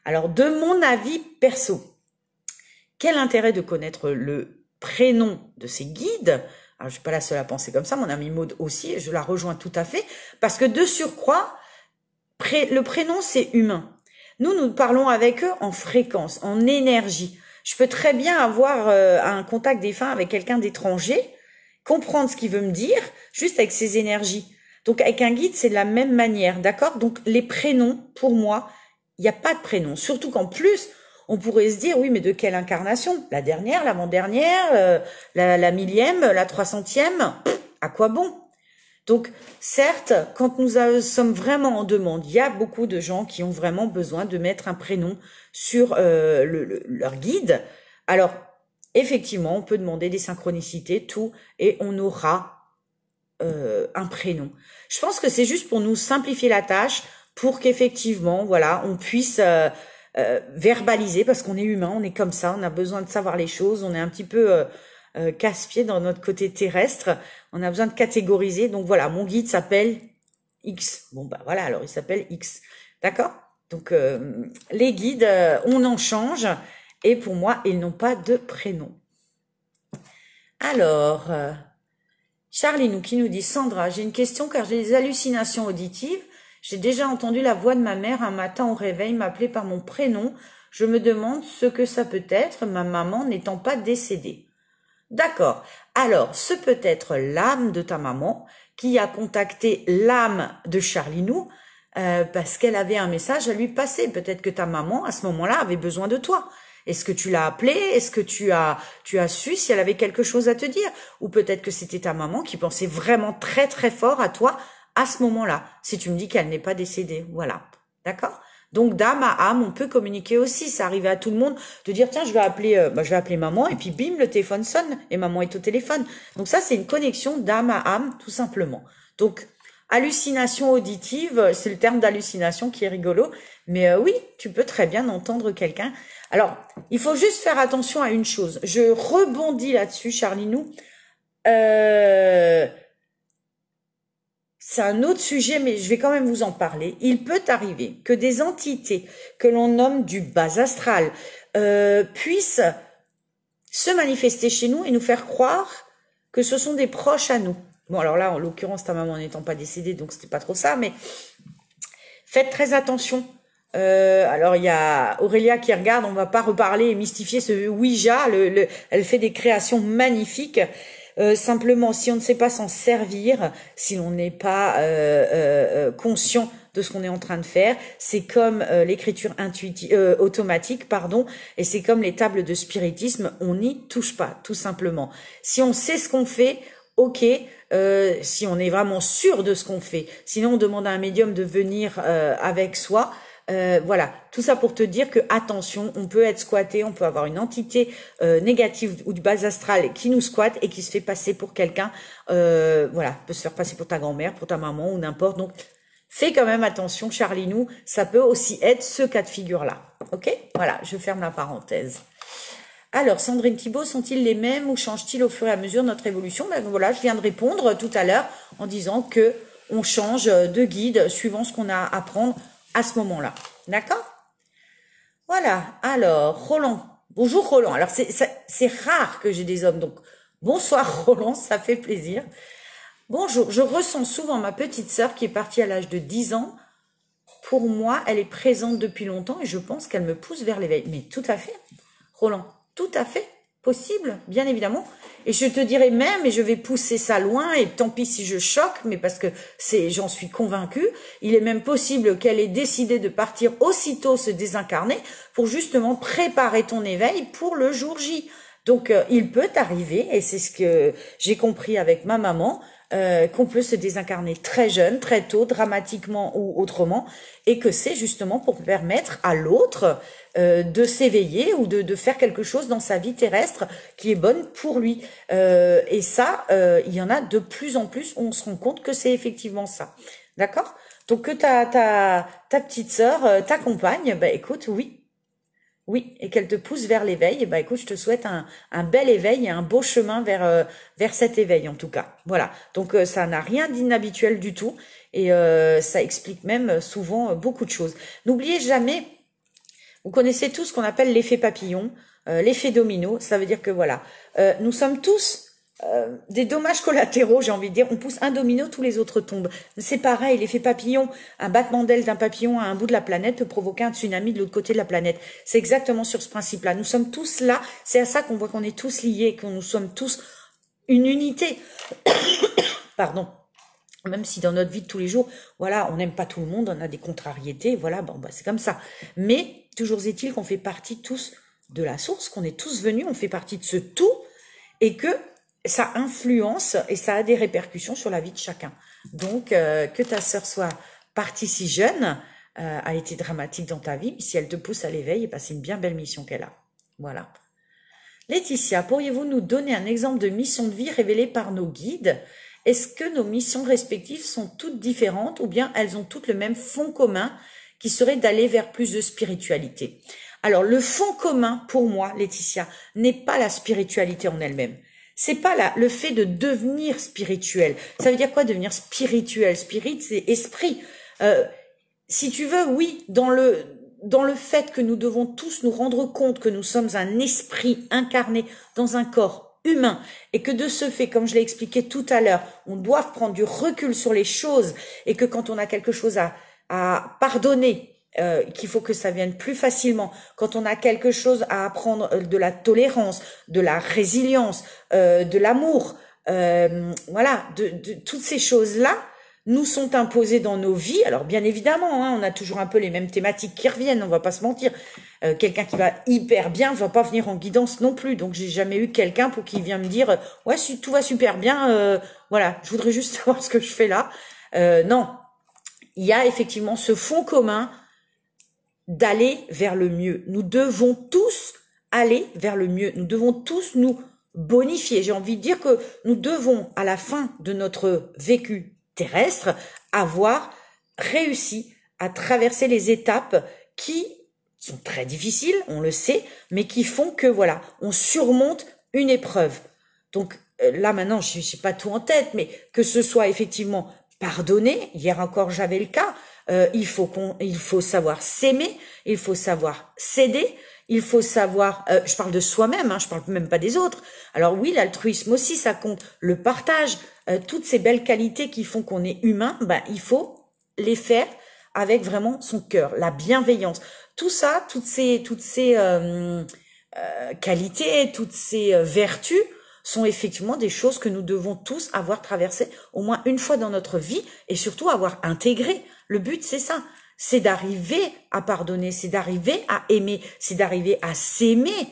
alors, de mon avis perso, quel intérêt de connaître le prénom de ces guides Alors, je suis pas la seule à penser comme ça, mon ami Maude aussi, je la rejoins tout à fait, parce que de surcroît, le prénom, c'est humain. Nous, nous parlons avec eux en fréquence, en énergie. Je peux très bien avoir euh, un contact défunt avec quelqu'un d'étranger, comprendre ce qu'il veut me dire, juste avec ses énergies. Donc avec un guide, c'est de la même manière, d'accord Donc les prénoms, pour moi, il n'y a pas de prénom. Surtout qu'en plus, on pourrait se dire, oui, mais de quelle incarnation La dernière, l'avant-dernière, euh, la, millième, la trois centième À quoi bon Donc, certes, quand nous sommes vraiment en demande, il y a beaucoup de gens qui ont vraiment besoin de mettre un prénom sur euh, leur guide. Alors, effectivement, on peut demander des synchronicités, tout, et on aura euh, un prénom. Je pense que c'est juste pour nous simplifier la tâche, pour qu'effectivement, voilà, on puisse euh, euh, verbaliser parce qu'on est humain, on est comme ça, on a besoin de savoir les choses, on est un petit peu euh, casse-pied dans notre côté terrestre, on a besoin de catégoriser. Donc voilà, mon guide s'appelle X. Bon bah voilà, alors il s'appelle X. D'accord Donc les guides, on en change et pour moi, ils n'ont pas de prénom. Alors, nous qui nous dit Sandra, j'ai une question car j'ai des hallucinations auditives j'ai déjà entendu la voix de ma mère un matin au réveil m'appeler par mon prénom. Je me demande ce que ça peut être, ma maman n'étant pas décédée. D'accord. Alors, ce peut être l'âme de ta maman qui a contacté l'âme de Charlinou euh, parce qu'elle avait un message à lui passer. Peut-être que ta maman, à ce moment-là, avait besoin de toi. Est-ce que tu l'as appelée Est-ce que tu as tu as su si elle avait quelque chose à te dire Ou peut-être que c'était ta maman qui pensait vraiment très très fort à toi à ce moment-là, si tu me dis qu'elle n'est pas décédée. Voilà. D'accord donc d'âme à âme, on peut communiquer aussi. Ça arrive à tout le monde de dire tiens, je vais appeler, euh, bah, je vais appeler maman et puis bim, le téléphone sonne et maman est au téléphone. Donc ça, c'est une connexion d'âme à âme, tout simplement. Donc hallucination auditive, c'est le terme d'hallucination qui est rigolo, mais euh, oui, tu peux très bien entendre quelqu'un. Alors, il faut juste faire attention à une chose. Je rebondis là-dessus, Charlinou. Euh, c'est un autre sujet, mais je vais quand même vous en parler. Il peut arriver que des entités que l'on nomme du bas astral euh, puissent se manifester chez nous et nous faire croire que ce sont des proches à nous. Bon, alors là, en l'occurrence, ta maman n'étant pas décédée, donc c'était pas trop ça, mais faites très attention. Euh, alors il y a Aurélia qui regarde, on va pas reparler et mystifier ce Ouija, elle fait des créations magnifiques. Euh, simplement, si on ne sait pas s'en servir, si l'on n'est pas euh, euh, conscient de ce qu'on est en train de faire, c'est comme l'écriture intuitive, automatique, pardon, et c'est comme les tables de spiritisme, on n'y touche pas, tout simplement. Si on sait ce qu'on fait, ok, si on est vraiment sûr de ce qu'on fait. Sinon, on demande à un médium de venir avec soi. Euh, voilà, tout ça pour te dire que attention, on peut être squatté, on peut avoir une entité euh, négative ou du base astral qui nous squatte et qui se fait passer pour quelqu'un. Euh, voilà, peut se faire passer pour ta grand-mère, pour ta maman ou n'importe. Donc, fais quand même attention, Charlie. Nous, ça peut aussi être ce cas de figure là. Ok Voilà, je ferme la parenthèse. Alors, Sandrine Thibault, sont-ils les mêmes ou changent-ils au fur et à mesure notre évolution Ben voilà, je viens de répondre tout à l'heure en disant que on change de guide suivant ce qu'on a à apprendre à ce moment-là. D'accord Voilà. Alors, Roland. Bonjour Roland. Alors, c'est rare que j'ai des hommes. Donc, bonsoir Roland, ça fait plaisir. Bonjour. Je ressens souvent ma petite sœur qui est partie à l'âge de 10 ans. Pour moi, elle est présente depuis longtemps et je pense qu'elle me pousse vers l'éveil. Mais tout à fait, Roland, tout à fait possible, bien évidemment. Et je te dirais même, et je vais pousser ça loin, et tant pis si je choque, mais parce que c'est, j'en suis convaincue, il est même possible qu'elle ait décidé de partir aussitôt se désincarner pour justement préparer ton éveil pour le jour J. Donc, euh, il peut arriver, et c'est ce que j'ai compris avec ma maman, euh, qu'on peut se désincarner très jeune, très tôt, dramatiquement ou autrement, et que c'est justement pour permettre à l'autre euh, de s'éveiller ou de, de, faire quelque chose dans sa vie terrestre qui est bonne pour lui. Euh, et ça, euh, il y en a de plus en plus on se rend compte que c'est effectivement ça. D'accord Donc que ta, ta, ta petite sœur t'accompagne, bah écoute, oui, oui, et qu'elle te pousse vers l'éveil. bah écoute, je te souhaite un, un, bel éveil et un beau chemin vers vers cet éveil en tout cas. Voilà. Donc ça n'a rien d'inhabituel du tout et ça explique même souvent beaucoup de choses. N'oubliez jamais vous connaissez tous ce qu'on appelle l'effet papillon, euh, l'effet domino. Ça veut dire que voilà, euh, nous sommes tous euh, des dommages collatéraux, j'ai envie de dire. On pousse un domino, tous les autres tombent. C'est pareil, l'effet papillon. Un battement d'aile d'un papillon à un bout de la planète peut provoquer un tsunami de l'autre côté de la planète. C'est exactement sur ce principe-là. Nous sommes tous là. C'est à ça qu'on voit qu'on est tous liés, que nous sommes tous une unité. Pardon même si dans notre vie de tous les jours, voilà, on n'aime pas tout le monde, on a des contrariétés, voilà, bon, bah, c'est comme ça. Mais toujours est-il qu'on fait partie tous de la source, qu'on est tous venus, on fait partie de ce tout, et que ça influence et ça a des répercussions sur la vie de chacun. Donc, euh, que ta sœur soit partie si jeune, euh, a été dramatique dans ta vie, si elle te pousse à l'éveil, eh ben, c'est une bien belle mission qu'elle a. Voilà. Laetitia, pourriez-vous nous donner un exemple de mission de vie révélée par nos guides Est-ce que nos missions respectives sont toutes différentes ou bien elles ont toutes le même fond commun qui serait d'aller vers plus de spiritualité. Alors le fond commun pour moi, Laetitia, n'est pas la spiritualité en elle-même. C'est pas là le fait de devenir spirituel. Ça veut dire quoi devenir spirituel Spirit, c'est esprit. Euh, si tu veux, oui, dans le dans le fait que nous devons tous nous rendre compte que nous sommes un esprit incarné dans un corps humain et que de ce fait, comme je l'ai expliqué tout à l'heure, on doit prendre du recul sur les choses et que quand on a quelque chose à à pardonner, euh, qu'il faut que ça vienne plus facilement, quand on a quelque chose à apprendre euh, de la tolérance, de la résilience, euh, de l'amour, voilà, de, toutes ces choses-là nous sont imposées dans nos vies. Alors bien évidemment, hein, on a toujours un peu les mêmes thématiques qui reviennent, on va pas se mentir. quelqu'un qui va hyper bien va pas venir en guidance non plus. Donc j'ai jamais eu quelqu'un pour qui vient me dire ouais tout va super bien, voilà, je voudrais juste savoir ce que je fais là. non, il y a effectivement ce fond commun d'aller vers le mieux. Nous devons tous aller vers le mieux. Nous devons tous nous bonifier. J'ai envie de dire que nous devons, à la fin de notre vécu terrestre, avoir réussi à traverser les étapes qui sont très difficiles, on le sait, mais qui font que, voilà, on surmonte une épreuve. Donc, euh, là maintenant, je suis pas tout en tête, mais que ce soit effectivement pardonner. Hier encore, j'avais le cas. Euh, il faut qu'on, il faut savoir s'aimer, il faut savoir céder, il faut savoir. Euh, je parle de soi-même, hein, je parle même pas des autres. Alors oui, l'altruisme aussi, ça compte. Le partage, euh, toutes ces belles qualités qui font qu'on est humain, ben il faut les faire avec vraiment son cœur, la bienveillance. Tout ça, toutes ces, toutes ces qualités, toutes ces vertus sont effectivement des choses que nous devons tous avoir traversées au moins une fois dans notre vie et surtout avoir intégrées. Le but, c'est ça. C'est d'arriver à pardonner, c'est d'arriver à aimer, c'est d'arriver à s'aimer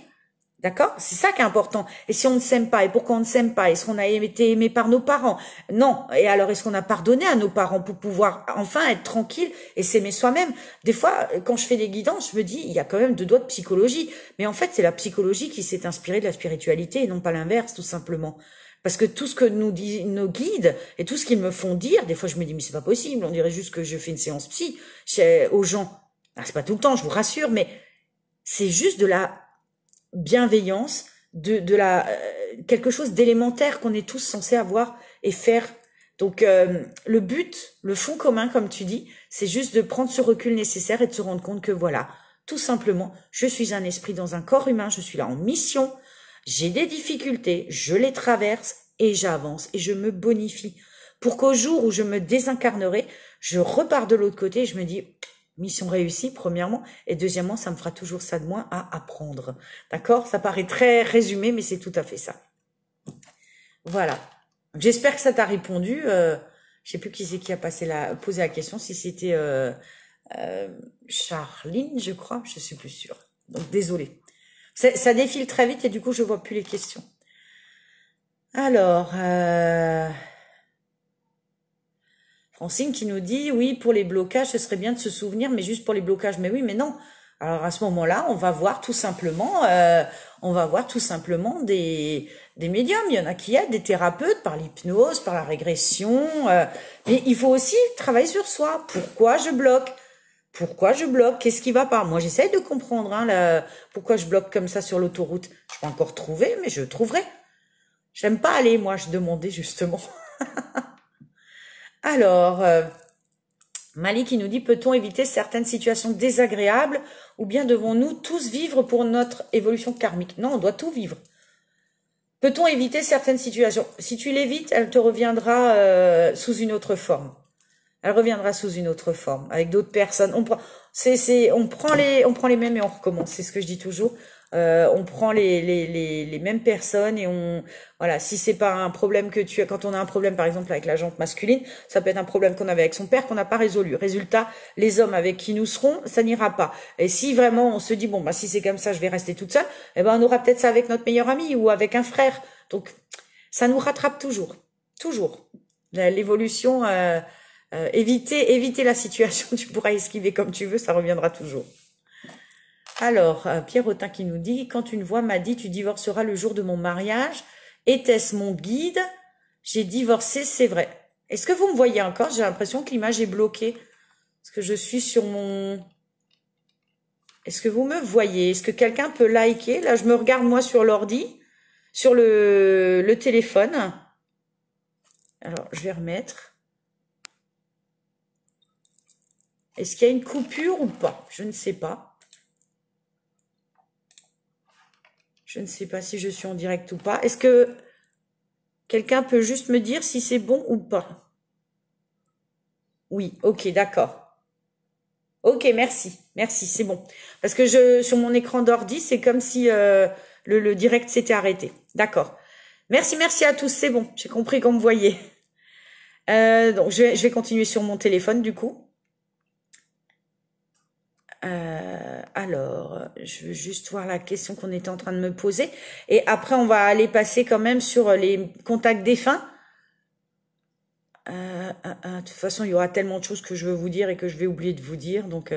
D'accord C'est ça qui est important. Et si on ne s'aime pas, et pourquoi on ne s'aime pas Est-ce qu'on a été aimé par nos parents Non. Et alors, est-ce qu'on a pardonné à nos parents pour pouvoir enfin être tranquille et s'aimer soi-même Des fois, quand je fais des guidances, je me dis, il y a quand même deux doigts de psychologie. Mais en fait, c'est la psychologie qui s'est inspirée de la spiritualité et non pas l'inverse, tout simplement. Parce que tout ce que nous disent nos guides et tout ce qu'ils me font dire, des fois je me dis mais c'est pas possible, on dirait juste que je fais une séance psy chez, aux gens. Ah, c'est pas tout le temps, je vous rassure, mais c'est juste de la bienveillance, de, de la euh, quelque chose d'élémentaire qu'on est tous censés avoir et faire. Donc euh, le but, le fond commun, comme tu dis, c'est juste de prendre ce recul nécessaire et de se rendre compte que voilà, tout simplement, je suis un esprit dans un corps humain, je suis là en mission, j'ai des difficultés, je les traverse et j'avance et je me bonifie pour qu'au jour où je me désincarnerai, je repars de l'autre côté et je me dis mission réussie, premièrement, et deuxièmement, ça me fera toujours ça de moins à apprendre. D'accord Ça paraît très résumé, mais c'est tout à fait ça. Voilà. J'espère que ça t'a répondu. Euh, je sais plus qui c'est qui a passé la, posé la question, si c'était euh, euh, Charline, je crois, je suis plus sûre. Donc désolée. Ça défile très vite et du coup je vois plus les questions. Alors. Euh, signe qui nous dit, oui, pour les blocages, ce serait bien de se souvenir, mais juste pour les blocages. Mais oui, mais non. Alors à ce moment-là, on va voir tout simplement, euh, on va voir tout simplement des, des médiums. Il y en a qui aident, des thérapeutes par l'hypnose, par la régression. Euh, mais il faut aussi travailler sur soi. Pourquoi je bloque Pourquoi je bloque Qu'est-ce qui va pas Moi, j'essaye de comprendre hein, pourquoi je bloque comme ça sur l'autoroute. Je peux encore trouver, mais je trouverai. J'aime pas aller, moi, je demandais justement. Alors, euh, Malik qui nous dit peut-on éviter certaines situations désagréables ou bien devons-nous tous vivre pour notre évolution karmique Non, on doit tout vivre. Peut-on éviter certaines situations Si tu l'évites, elle te reviendra euh, sous une autre forme. Elle reviendra sous une autre forme avec d'autres personnes. On prend, on prend les, on prend les mêmes et on recommence. C'est ce que je dis toujours. Euh, on prend les, les, les, mêmes personnes et on voilà si c'est pas un problème que tu as quand on a un problème par exemple avec la jante masculine ça peut être un problème qu'on avait avec son père qu'on n'a pas résolu résultat les hommes avec qui nous serons ça n'ira pas et si vraiment on se dit bon bah si c'est comme ça je vais rester toute seule eh ben on aura peut-être ça avec notre meilleur ami ou avec un frère donc ça nous rattrape toujours toujours l'évolution éviter euh, euh, éviter la situation tu pourras esquiver comme tu veux ça reviendra toujours alors, euh, Pierre qui nous dit, quand une voix m'a dit, tu divorceras le jour de mon mariage, était-ce mon guide J'ai divorcé, c'est vrai. Est-ce que vous me voyez encore J'ai l'impression que l'image est bloquée. Est-ce que je suis sur mon... Est-ce que vous me voyez Est-ce que quelqu'un peut liker Là, je me regarde moi sur l'ordi, sur le téléphone. Alors, je vais remettre. Est-ce qu'il y a une coupure ou pas Je ne sais pas. Je ne sais pas si je suis en direct ou pas. Est-ce que quelqu'un peut juste me dire si c'est bon ou pas Oui, ok, d'accord. Ok, merci, merci, c'est bon. Parce que je, sur mon écran d'ordi, c'est comme si euh, le, direct s'était arrêté. D'accord. Merci, merci à tous, c'est bon, j'ai compris qu'on me voyait. Euh, donc je vais continuer sur mon téléphone du coup. Euh, alors, je veux juste voir la question qu'on était en train de me poser. Et après, on va aller passer quand même sur les contacts défunts. Euh, euh, de toute façon, il y aura tellement de choses que je veux vous dire et que je vais oublier de vous dire. Donc,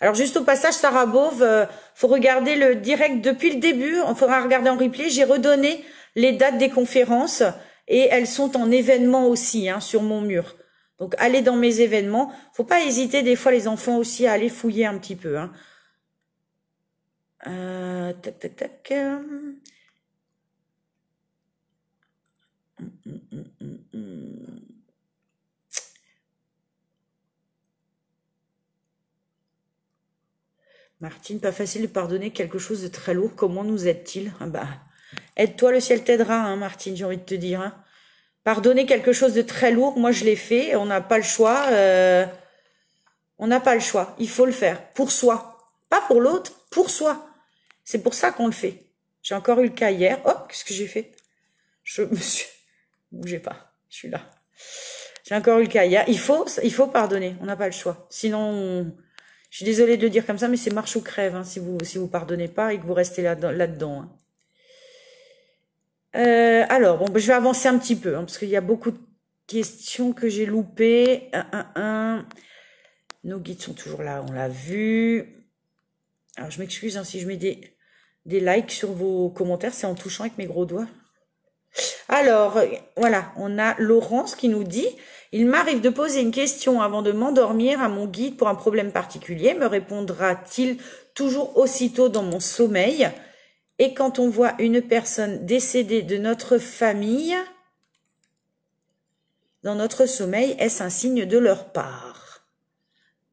alors juste au passage, Sarah il faut regarder le direct depuis le début. On fera regarder en replay. J'ai redonné les dates des conférences et elles sont en événement aussi hein, sur mon mur. Donc allez dans mes événements. Faut pas hésiter des fois les enfants aussi à aller fouiller un petit peu. Martine, pas facile de pardonner quelque chose de très lourd. Comment nous aide-t-il ah bah, Aide-toi, le ciel t'aidera, hein, Martine, j'ai envie de te dire. Hein pardonner quelque chose de très lourd, moi je l'ai fait, on n'a pas le choix. Euh, on n'a pas le choix, il faut le faire pour soi, pas pour l'autre, pour soi. C'est pour ça qu'on le fait. J'ai encore eu le cas hier. oh, qu'est-ce que j'ai fait Je me suis bougez pas, je suis là. J'ai encore eu le cas hier. Il faut, il faut pardonner. On n'a pas le choix. Sinon, je suis désolée de le dire comme ça, mais c'est marche ou crève. Hein, si vous, si vous pardonnez pas et que vous restez là, là dedans. Hein. Euh, alors, bon, je vais avancer un petit peu, hein, parce qu'il y a beaucoup de questions que j'ai loupées. Nos guides sont toujours là, on l'a vu. Alors, je m'excuse hein, si je mets des, des likes sur vos commentaires, c'est en touchant avec mes gros doigts. Alors, voilà, on a Laurence qui nous dit, il m'arrive de poser une question avant de m'endormir à mon guide pour un problème particulier. Me répondra-t-il toujours aussitôt dans mon sommeil et quand on voit une personne décédée de notre famille, dans notre sommeil, est-ce un signe de leur part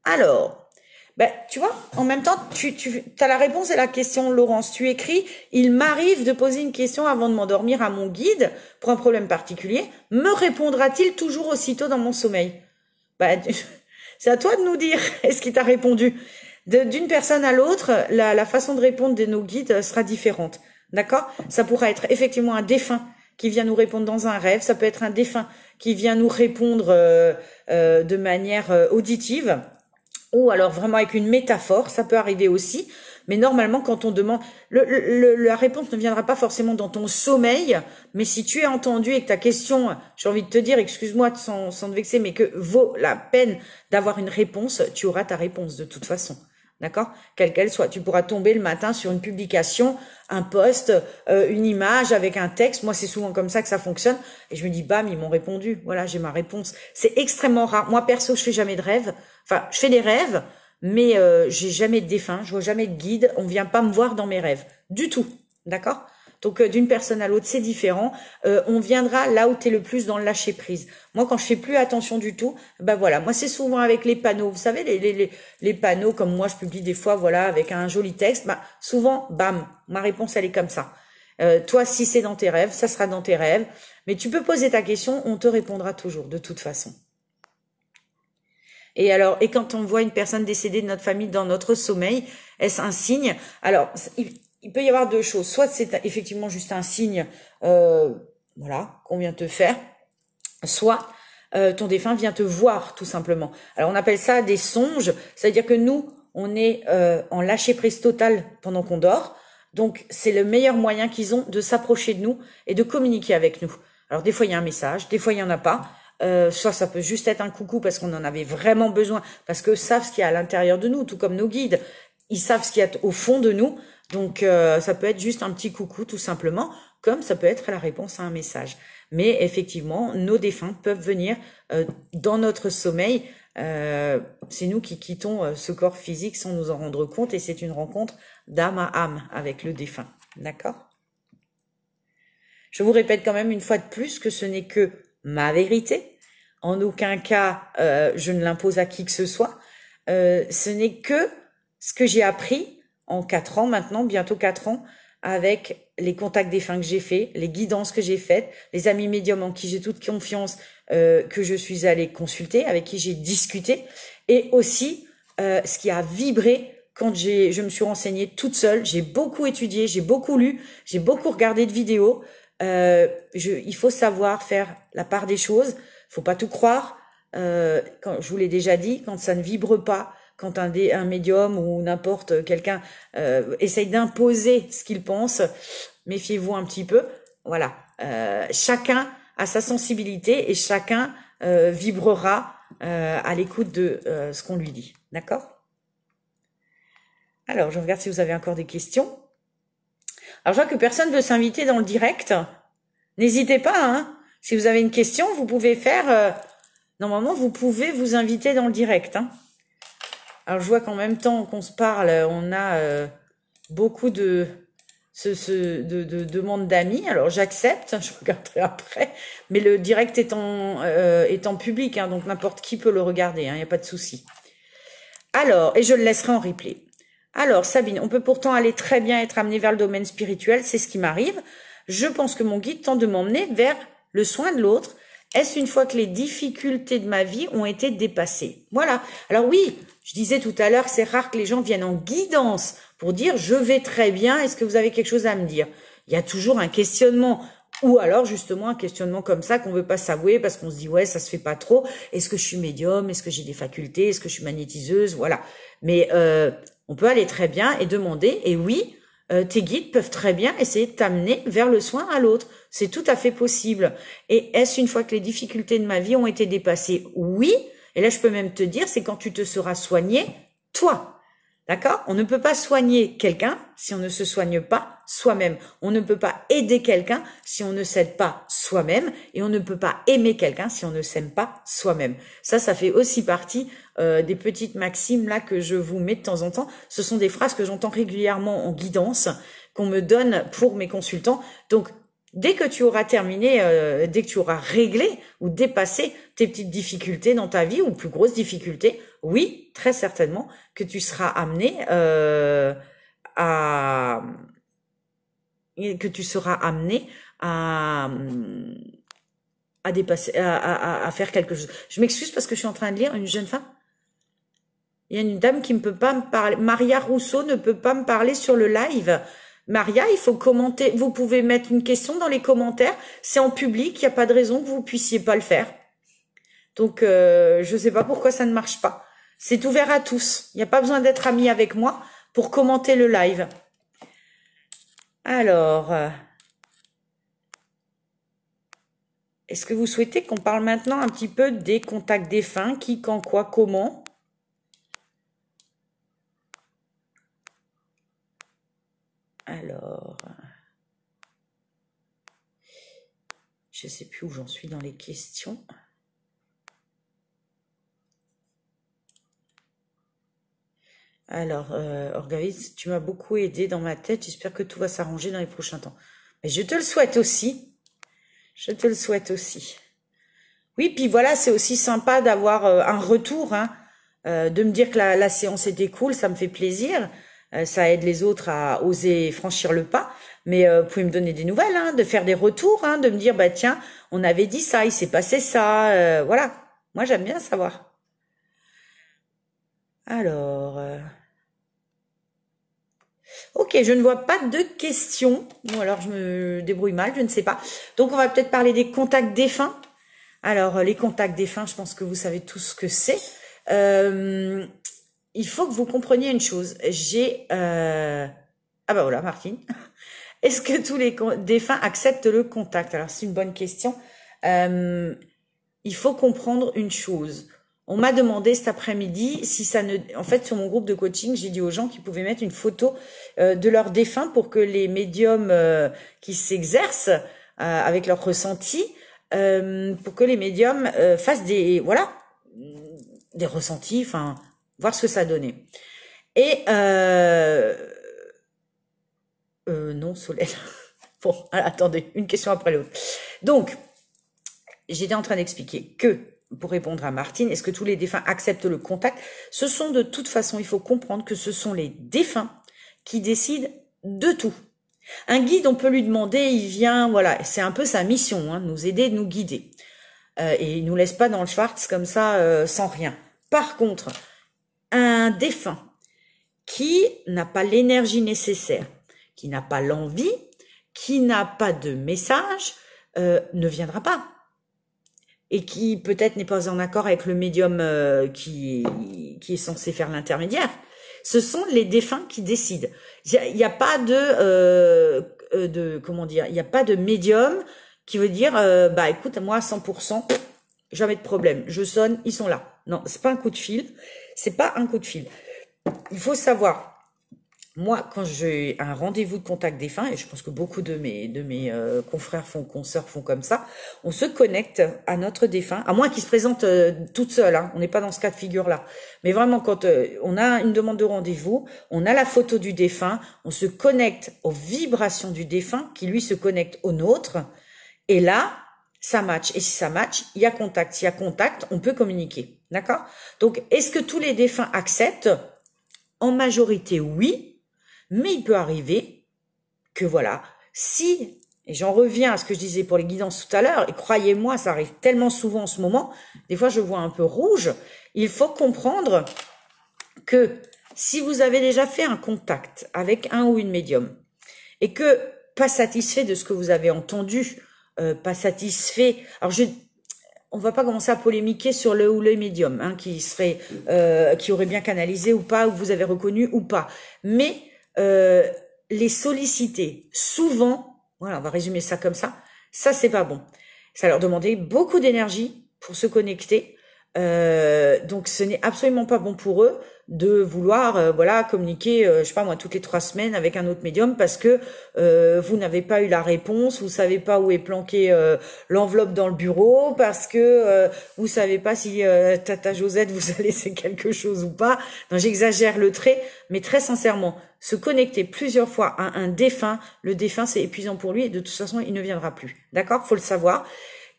Alors, ben, tu vois, en même temps, tu, as la réponse à la question, Laurence. Tu écris, il m'arrive de poser une question avant de m'endormir à mon guide pour un problème particulier. Me répondra-t-il toujours aussitôt dans mon sommeil ben, C'est à toi de nous dire, est-ce qu'il t'a répondu d'une personne à l'autre, la, façon de répondre de nos guides sera différente. D'accord Ça pourra être effectivement un défunt qui vient nous répondre dans un rêve, ça peut être un défunt qui vient nous répondre euh, euh, de manière euh, auditive, ou alors vraiment avec une métaphore, ça peut arriver aussi. Mais normalement, quand on demande, le, la réponse ne viendra pas forcément dans ton sommeil, mais si tu es entendu et que ta question, j'ai envie de te dire, excuse-moi de sans te vexer, mais que vaut la peine d'avoir une réponse, tu auras ta réponse de toute façon. D'accord Quelle qu'elle soit. Tu pourras tomber le matin sur une publication, un post, euh, une image avec un texte. Moi, c'est souvent comme ça que ça fonctionne. Et je me dis, bam, ils m'ont répondu. Voilà, j'ai ma réponse. C'est extrêmement rare. Moi, perso, je fais jamais de rêve. Enfin, je fais des rêves, mais euh, j'ai jamais de défunt. Je vois jamais de guide. On vient pas me voir dans mes rêves. Du tout. D'accord donc euh, d'une personne à l'autre, c'est différent. Euh, on viendra là où tu es le plus dans le lâcher prise. Moi, quand je fais plus attention du tout, ben voilà, moi c'est souvent avec les panneaux. Vous savez, les, les, les, panneaux, comme moi je publie des fois, voilà, avec un joli texte, Bah souvent, bam, ma réponse, elle est comme ça. Euh, toi, si c'est dans tes rêves, ça sera dans tes rêves. Mais tu peux poser ta question, on te répondra toujours, de toute façon. Et alors, et quand on voit une personne décédée de notre famille dans notre sommeil, est-ce un signe Alors, il peut y avoir deux choses. Soit c'est effectivement juste un signe, euh, voilà, qu'on vient te faire, soit euh, ton défunt vient te voir tout simplement. Alors on appelle ça des songes, c'est-à-dire que nous, on est euh, en lâcher prise totale pendant qu'on dort. Donc c'est le meilleur moyen qu'ils ont de s'approcher de nous et de communiquer avec nous. Alors des fois il y a un message, des fois il n'y en a pas. soit ça peut juste être un coucou parce qu'on en avait vraiment besoin, parce que savent ce qu'il y a à l'intérieur de nous, tout comme nos guides, ils savent ce qu'il y a au fond de nous. Donc euh, ça peut être juste un petit coucou tout simplement, comme ça peut être la réponse à un message. Mais effectivement, nos défunts peuvent venir euh, dans notre sommeil. Euh, c'est nous qui quittons ce corps physique sans nous en rendre compte et c'est une rencontre d'âme à âme avec le défunt. D'accord Je vous répète quand même une fois de plus que ce n'est que ma vérité. En aucun cas, je ne l'impose à qui que ce soit. ce n'est que ce que j'ai appris, en quatre ans maintenant, bientôt quatre ans, avec les contacts des fins que j'ai faits, les guidances que j'ai faites, les amis médiums en qui j'ai toute confiance, euh, que je suis allée consulter, avec qui j'ai discuté, et aussi euh, ce qui a vibré quand j'ai, je me suis renseignée toute seule. J'ai beaucoup étudié, j'ai beaucoup lu, j'ai beaucoup regardé de vidéos. Euh, il faut savoir faire la part des choses. Faut pas tout croire. quand, je vous l'ai déjà dit, quand ça ne vibre pas, quand un, médium ou n'importe quelqu'un euh, essaye d'imposer ce qu'il pense, méfiez-vous un petit peu. Voilà, euh, chacun a sa sensibilité et chacun euh, vibrera à l'écoute de ce qu'on lui dit. D'accord Alors, je regarde si vous avez encore des questions. Alors, je vois que personne ne veut s'inviter dans le direct. N'hésitez pas, hein. Si vous avez une question, vous pouvez faire. Normalement, vous pouvez vous inviter dans le direct. Hein. Alors je vois qu'en même temps qu'on se parle, on a euh, beaucoup de, ce, de, de demandes d'amis. Alors j'accepte, je regarderai après. Mais le direct est en, euh, public, hein, donc n'importe qui peut le regarder, il hein, n'y a pas de souci. Alors, et je le laisserai en replay. Alors Sabine, on peut pourtant aller très bien être amené vers le domaine spirituel, c'est ce qui m'arrive. Je pense que mon guide tente de m'emmener vers le soin de l'autre est-ce une fois que les difficultés de ma vie ont été dépassées Voilà. Alors oui, je disais tout à l'heure, c'est rare que les gens viennent en guidance pour dire je vais très bien, est-ce que vous avez quelque chose à me dire Il y a toujours un questionnement ou alors justement un questionnement comme ça qu'on veut pas s'avouer parce qu'on se dit ouais ça se fait pas trop est-ce que je suis médium est-ce que j'ai des facultés est-ce que je suis magnétiseuse voilà mais euh, on peut aller très bien et demander et oui euh, tes guides peuvent très bien essayer de t'amener vers le soin à l'autre. C'est tout à fait possible. Et est-ce une fois que les difficultés de ma vie ont été dépassées Oui. Et là, je peux même te dire, c'est quand tu te seras soigné, toi. D'accord On ne peut pas soigner quelqu'un si on ne se soigne pas soi-même. On ne peut pas aider quelqu'un si on ne s'aide pas soi-même. Et on ne peut pas aimer quelqu'un si on ne s'aime pas soi-même. Ça, ça fait aussi partie euh, des petites maximes là que je vous mets de temps en temps. Ce sont des phrases que j'entends régulièrement en guidance qu'on me donne pour mes consultants. Donc dès que tu auras terminé, euh, dès que tu auras réglé ou dépassé tes petites difficultés dans ta vie ou plus grosses difficultés, oui, très certainement que tu seras amené euh, à que tu seras amené à à dépasser, à, à faire quelque chose. Je m'excuse parce que je suis en train de lire une jeune femme il y a une dame qui ne peut pas me parler. Maria Rousseau ne peut pas me parler sur le live. Maria, il faut commenter. Vous pouvez mettre une question dans les commentaires. C'est en public. Il n'y a pas de raison que vous puissiez pas le faire. Donc, euh, je ne sais pas pourquoi ça ne marche pas. C'est ouvert à tous. Il n'y a pas besoin d'être ami avec moi pour commenter le live. Alors, euh, est-ce que vous souhaitez qu'on parle maintenant un petit peu des contacts défunts, qui, quand, quoi, comment Alors, je ne sais plus où j'en suis dans les questions. Alors, euh, tu m'as beaucoup aidé dans ma tête. J'espère que tout va s'arranger dans les prochains temps. Mais je te le souhaite aussi. Je te le souhaite aussi. Oui, puis voilà, c'est aussi sympa d'avoir euh, un retour, hein. euh, de me dire que la, la séance était cool, ça me fait plaisir. Euh, ça aide les autres à oser franchir le pas. Mais euh, vous pouvez me donner des nouvelles, hein, de faire des retours, hein, de me dire bah tiens, on avait dit ça, il s'est passé ça, euh, voilà. Moi j'aime bien savoir. Alors, ok, je ne vois pas de questions. bon, alors je me débrouille mal, je ne sais pas. Donc on va peut-être parler des contacts défunts. Alors les contacts défunts, je pense que vous savez tous ce que c'est il faut que vous compreniez une chose. J'ai... Euh, ah bah voilà, Martine. Est-ce que tous les défunts acceptent le contact Alors c'est une bonne question. Euh, il faut comprendre une chose. On m'a demandé cet après-midi si ça ne... En fait, sur mon groupe de coaching, j'ai dit aux gens qu'ils pouvaient mettre une photo euh, de leurs défunts pour que les médiums qui s'exercent avec leurs ressentis, pour que les médiums fassent des... Voilà, des ressentis, enfin, voir ce que ça donnait. Et euh, euh, non, Soleil. bon, attendez, une question après l'autre. Donc, j'étais en train d'expliquer que pour répondre à Martine, est-ce que tous les défunts acceptent le contact Ce sont de toute façon, il faut comprendre que ce sont les défunts qui décident de tout. Un guide, on peut lui demander, il vient, voilà, c'est un peu sa mission, hein, nous aider, nous guider. Euh, et il nous laisse pas dans le Schwartz comme ça, sans rien. Par contre, un défunt qui n'a pas l'énergie nécessaire, qui n'a pas l'envie, qui n'a pas de message, euh, ne viendra pas. Et qui peut-être n'est pas en accord avec le médium euh, qui, est censé faire l'intermédiaire. Ce sont les défunts qui décident. Il n'y a, pas de, euh, de comment dire, il n'y a pas de médium qui veut dire, bah écoute, moi 100%, jamais de problème, je sonne, ils sont là non, c'est pas un coup de fil. C'est pas un coup de fil. Il faut savoir, moi, quand j'ai un rendez-vous de contact défunt, et je pense que beaucoup de mes, de mes euh, confrères font, consoeurs font comme ça, on se connecte à notre défunt, à moins qu'il se présente euh, toute seule, hein. on n'est pas dans ce cas de figure-là. Mais vraiment, quand euh, on a une demande de rendez-vous, on a la photo du défunt, on se connecte aux vibrations du défunt, qui lui se connecte au nôtre. et là, ça match. Et si ça match, il y a contact. S'il y a contact, on peut communiquer. D'accord Donc, est-ce que tous les défunts acceptent En majorité, oui, mais il peut arriver que voilà, si, et j'en reviens à ce que je disais pour les guidances tout à l'heure, et croyez-moi, ça arrive tellement souvent en ce moment, des fois je vois un peu rouge, il faut comprendre que si vous avez déjà fait un contact avec un ou une médium, et que pas satisfait de ce que vous avez entendu, euh, pas satisfait. Alors je on va pas commencer à polémiquer sur le ou le médium, hein, qui serait, euh, qui aurait bien canalisé ou pas, ou vous avez reconnu ou pas. Mais euh, les solliciter, souvent, voilà, on va résumer ça comme ça. Ça c'est pas bon. Ça leur demandait beaucoup d'énergie pour se connecter, euh, donc ce n'est absolument pas bon pour eux de vouloir euh, voilà communiquer euh, je sais pas moi toutes les trois semaines avec un autre médium parce que euh, vous n'avez pas eu la réponse vous savez pas où est planquée l'enveloppe dans le bureau parce que vous savez pas si Tata Josette vous a laissé quelque chose ou pas non j'exagère le trait mais très sincèrement se connecter plusieurs fois à un défunt le défunt c'est épuisant pour lui et de toute façon il ne viendra plus d'accord faut le savoir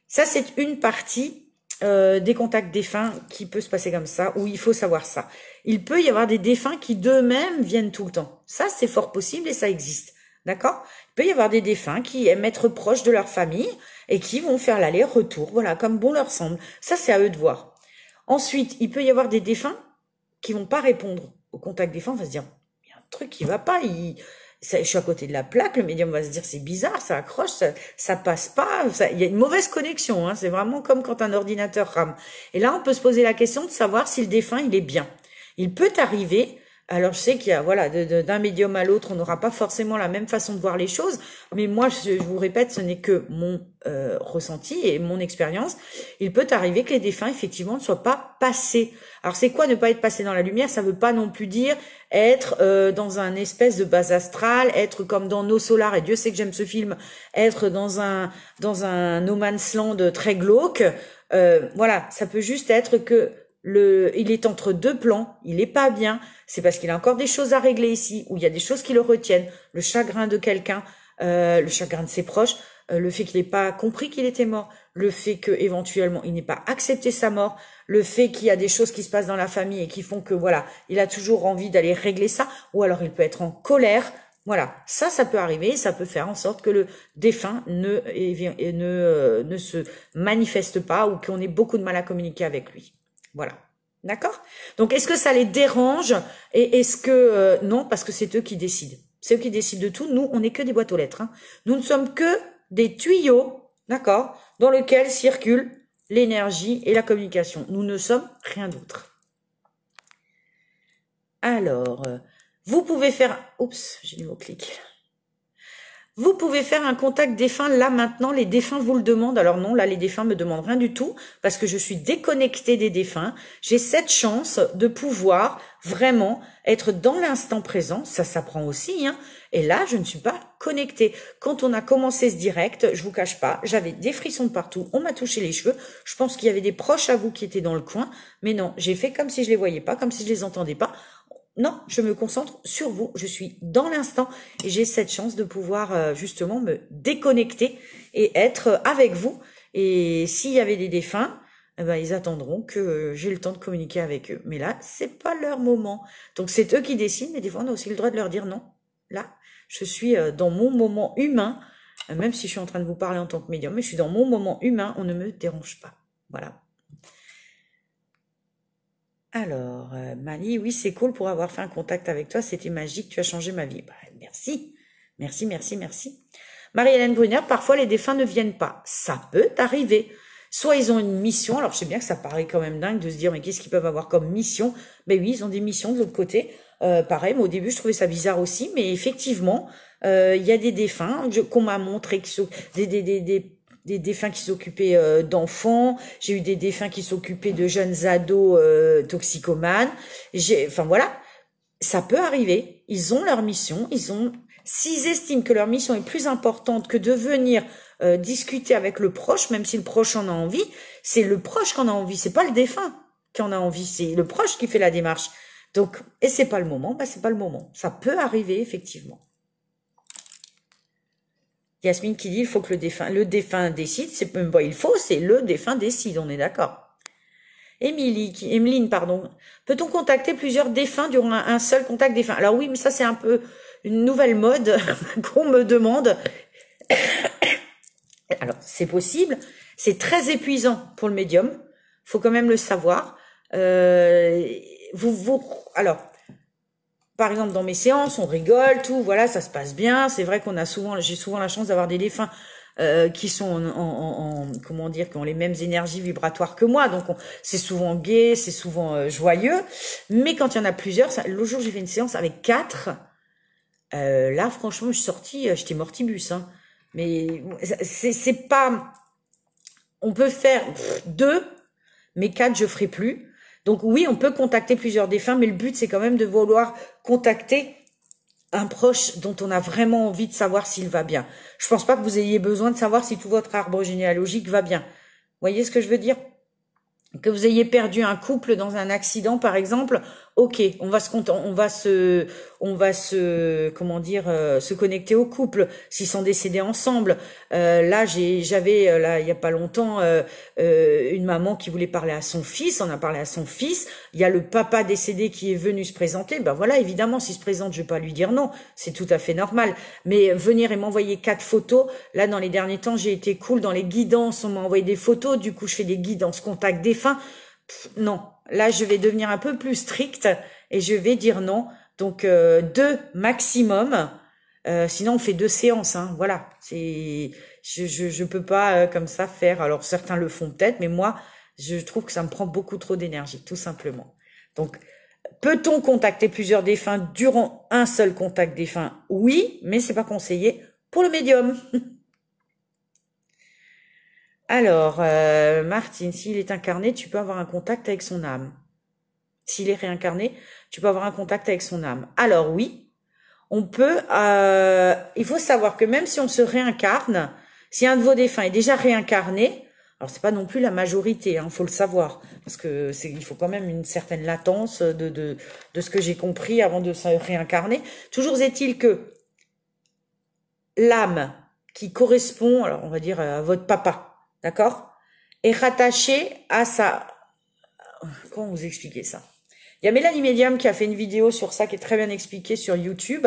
ça c'est une partie des contacts défunts qui peut se passer comme ça où il faut savoir ça il peut y avoir des défunts qui d'eux-mêmes viennent tout le temps. Ça, c'est fort possible et ça existe. D'accord Il peut y avoir des défunts qui aiment être proches de leur famille et qui vont faire l'aller-retour, voilà, comme bon leur semble. Ça, c'est à eux de voir. Ensuite, il peut y avoir des défunts qui vont pas répondre au contact défunt. On va se dire, il y a un truc qui va pas, je suis à côté de la plaque, le médium va se dire c'est bizarre, ça accroche, ça, passe pas, il y a une mauvaise connexion. Hein. c'est vraiment comme quand un ordinateur rame. Et là, on peut se poser la question de savoir si le défunt il est bien. Il peut arriver, alors je sais qu'il y a voilà d'un médium à l'autre, on n'aura pas forcément la même façon de voir les choses, mais moi je, vous répète, ce n'est que mon euh, ressenti et mon expérience. Il peut arriver que les défunts effectivement ne soient pas passés. Alors c'est quoi ne pas être passé dans la lumière Ça ne veut pas non plus dire être euh, dans un espèce de base astrale, être comme dans Nos Solar et Dieu sait que j'aime ce film, être dans un dans un no man's land très glauque. Euh, voilà, ça peut juste être que il est entre deux plans, il n'est pas bien, c'est parce qu'il a encore des choses à régler ici, ou il y a des choses qui le retiennent, le chagrin de quelqu'un, euh, le chagrin de ses proches, euh, le fait qu'il n'ait pas compris qu'il était mort, le fait que éventuellement il n'ait pas accepté sa mort, le fait qu'il y a des choses qui se passent dans la famille et qui font que voilà, il a toujours envie d'aller régler ça, ou alors il peut être en colère. Voilà, ça, ça peut arriver, ça peut faire en sorte que le défunt ne, ne, euh, ne se manifeste pas ou qu'on ait beaucoup de mal à communiquer avec lui. Voilà. D'accord Donc, est-ce que ça les dérange Et est-ce que... Euh, non, parce que c'est eux qui décident. C'est eux qui décident de tout. Nous, on n'est que des boîtes aux lettres. Hein. Nous ne sommes que des tuyaux, d'accord Dans lesquels circulent l'énergie et la communication. Nous ne sommes rien d'autre. Alors, euh, vous pouvez faire... Oups, j'ai mis mon clic. Vous pouvez faire un contact défunt là maintenant, les défunts vous le demandent. Alors non, là les défunts me demandent rien du tout parce que je suis déconnectée des défunts. J'ai cette chance de pouvoir vraiment être dans l'instant présent, ça s'apprend aussi hein. Et là, je ne suis pas connectée. Quand on a commencé ce direct, je vous cache pas, j'avais des frissons partout, on m'a touché les cheveux. Je pense qu'il y avait des proches à vous qui étaient dans le coin, mais non, j'ai fait comme si je les voyais pas, comme si je les entendais pas non, je me concentre sur vous, je suis dans l'instant et j'ai cette chance de pouvoir euh, justement me déconnecter et être avec vous. Et s'il y avait des défunts, eh ben, ils attendront que euh, j'ai le temps de communiquer avec eux. Mais là, c'est pas leur moment. Donc c'est eux qui décident, mais des fois on a aussi le droit de leur dire non. Là, je suis euh, dans mon moment humain, même si je suis en train de vous parler en tant que médium, mais je suis dans mon moment humain, on ne me dérange pas. Voilà. Alors, euh, Mali, oui, c'est cool pour avoir fait un contact avec toi. C'était magique. Tu as changé ma vie. Bah, merci. Merci, merci, merci. Marie-Hélène Brunner, parfois les défunts ne viennent pas. Ça peut arriver. Soit ils ont une mission. Alors, je sais bien que ça paraît quand même dingue de se dire, mais qu'est-ce qu'ils peuvent avoir comme mission? Ben oui, ils ont des missions de l'autre côté. Euh, pareil, mais au début, je trouvais ça bizarre aussi. Mais effectivement, euh, il y a des défunts qu'on m'a montré, sont des, des, des des défunts qui s'occupaient euh, d'enfants, j'ai eu des défunts qui s'occupaient de jeunes ados euh, toxicomanes. J'ai, enfin voilà, ça peut arriver. Ils ont leur mission, ils ont. S'ils estiment que leur mission est plus importante que de venir euh, discuter avec le proche, même si le proche en a envie, c'est le proche qui a envie, c'est pas le défunt qui en a envie, c'est le proche qui fait la démarche. Donc, et c'est pas le moment, bah c'est pas le moment. Ça peut arriver effectivement. Yasmine qui dit il faut que le défunt, le défunt décide, c'est bon, bah, il faut, c'est le défunt décide, on est d'accord. Émilie, qui, Emeline, pardon. Peut-on contacter plusieurs défunts durant un, seul contact défunt Alors oui, mais ça c'est un peu une nouvelle mode qu'on me demande. Alors c'est possible, c'est très épuisant pour le médium, faut quand même le savoir. Euh, vous vous alors par exemple, dans mes séances, on rigole, tout, voilà, ça se passe bien. C'est vrai qu'on a souvent, j'ai souvent la chance d'avoir des défunts euh, qui sont en, en, comment dire, qui ont les mêmes énergies vibratoires que moi. Donc, c'est souvent gai, c'est souvent euh, joyeux. Mais quand il y en a plusieurs, ça, le jour j'ai fait une séance avec quatre, euh, là, franchement, je suis sortie, j'étais mortibus. Hein. Mais c'est pas, on peut faire deux, mais quatre, je ferai plus. Donc oui, on peut contacter plusieurs défunts, mais le but, c'est quand même de vouloir contacter un proche dont on a vraiment envie de savoir s'il va bien. Je pense pas que vous ayez besoin de savoir si tout votre arbre généalogique va bien. Vous voyez ce que je veux dire Que vous ayez perdu un couple dans un accident, par exemple, ok, on va se on va se on va se comment dire euh, se connecter au couple s'ils sont décédés ensemble. Euh, là, j'ai j'avais euh, là il y a pas longtemps euh, euh, une maman qui voulait parler à son fils, on a parlé à son fils. Il y a le papa décédé qui est venu se présenter. Ben voilà, évidemment, s'il se présente, je vais pas lui dire non, c'est tout à fait normal. Mais venir et m'envoyer quatre photos, là dans les derniers temps, j'ai été cool dans les guidances, on m'a envoyé des photos. Du coup, je fais des guidances contact défunt. non, là, je vais devenir un peu plus stricte et je vais dire non. Donc euh, deux maximum. Euh, sinon, on fait deux séances. Hein. voilà. C'est, je, ne peux pas euh, comme ça faire. Alors certains le font peut-être, mais moi, je trouve que ça me prend beaucoup trop d'énergie, tout simplement. Donc, peut-on contacter plusieurs défunts durant un seul contact défunt Oui, mais c'est pas conseillé pour le médium. Alors, euh, Martine, s'il est incarné, tu peux avoir un contact avec son âme. S'il est réincarné, tu peux avoir un contact avec son âme. Alors oui, on peut. Euh, il faut savoir que même si on se réincarne, si un de vos défunts est déjà réincarné, alors c'est pas non plus la majorité, il hein, faut le savoir, parce que c'est, il faut quand même une certaine latence de de, de ce que j'ai compris avant de se réincarner. Toujours est-il que l'âme qui correspond, alors on va dire euh, à votre papa, D'accord Et rattaché à ça. Comment vous expliquer ça Il y a Mélanie Medium qui a fait une vidéo sur ça qui est très bien expliquée sur YouTube.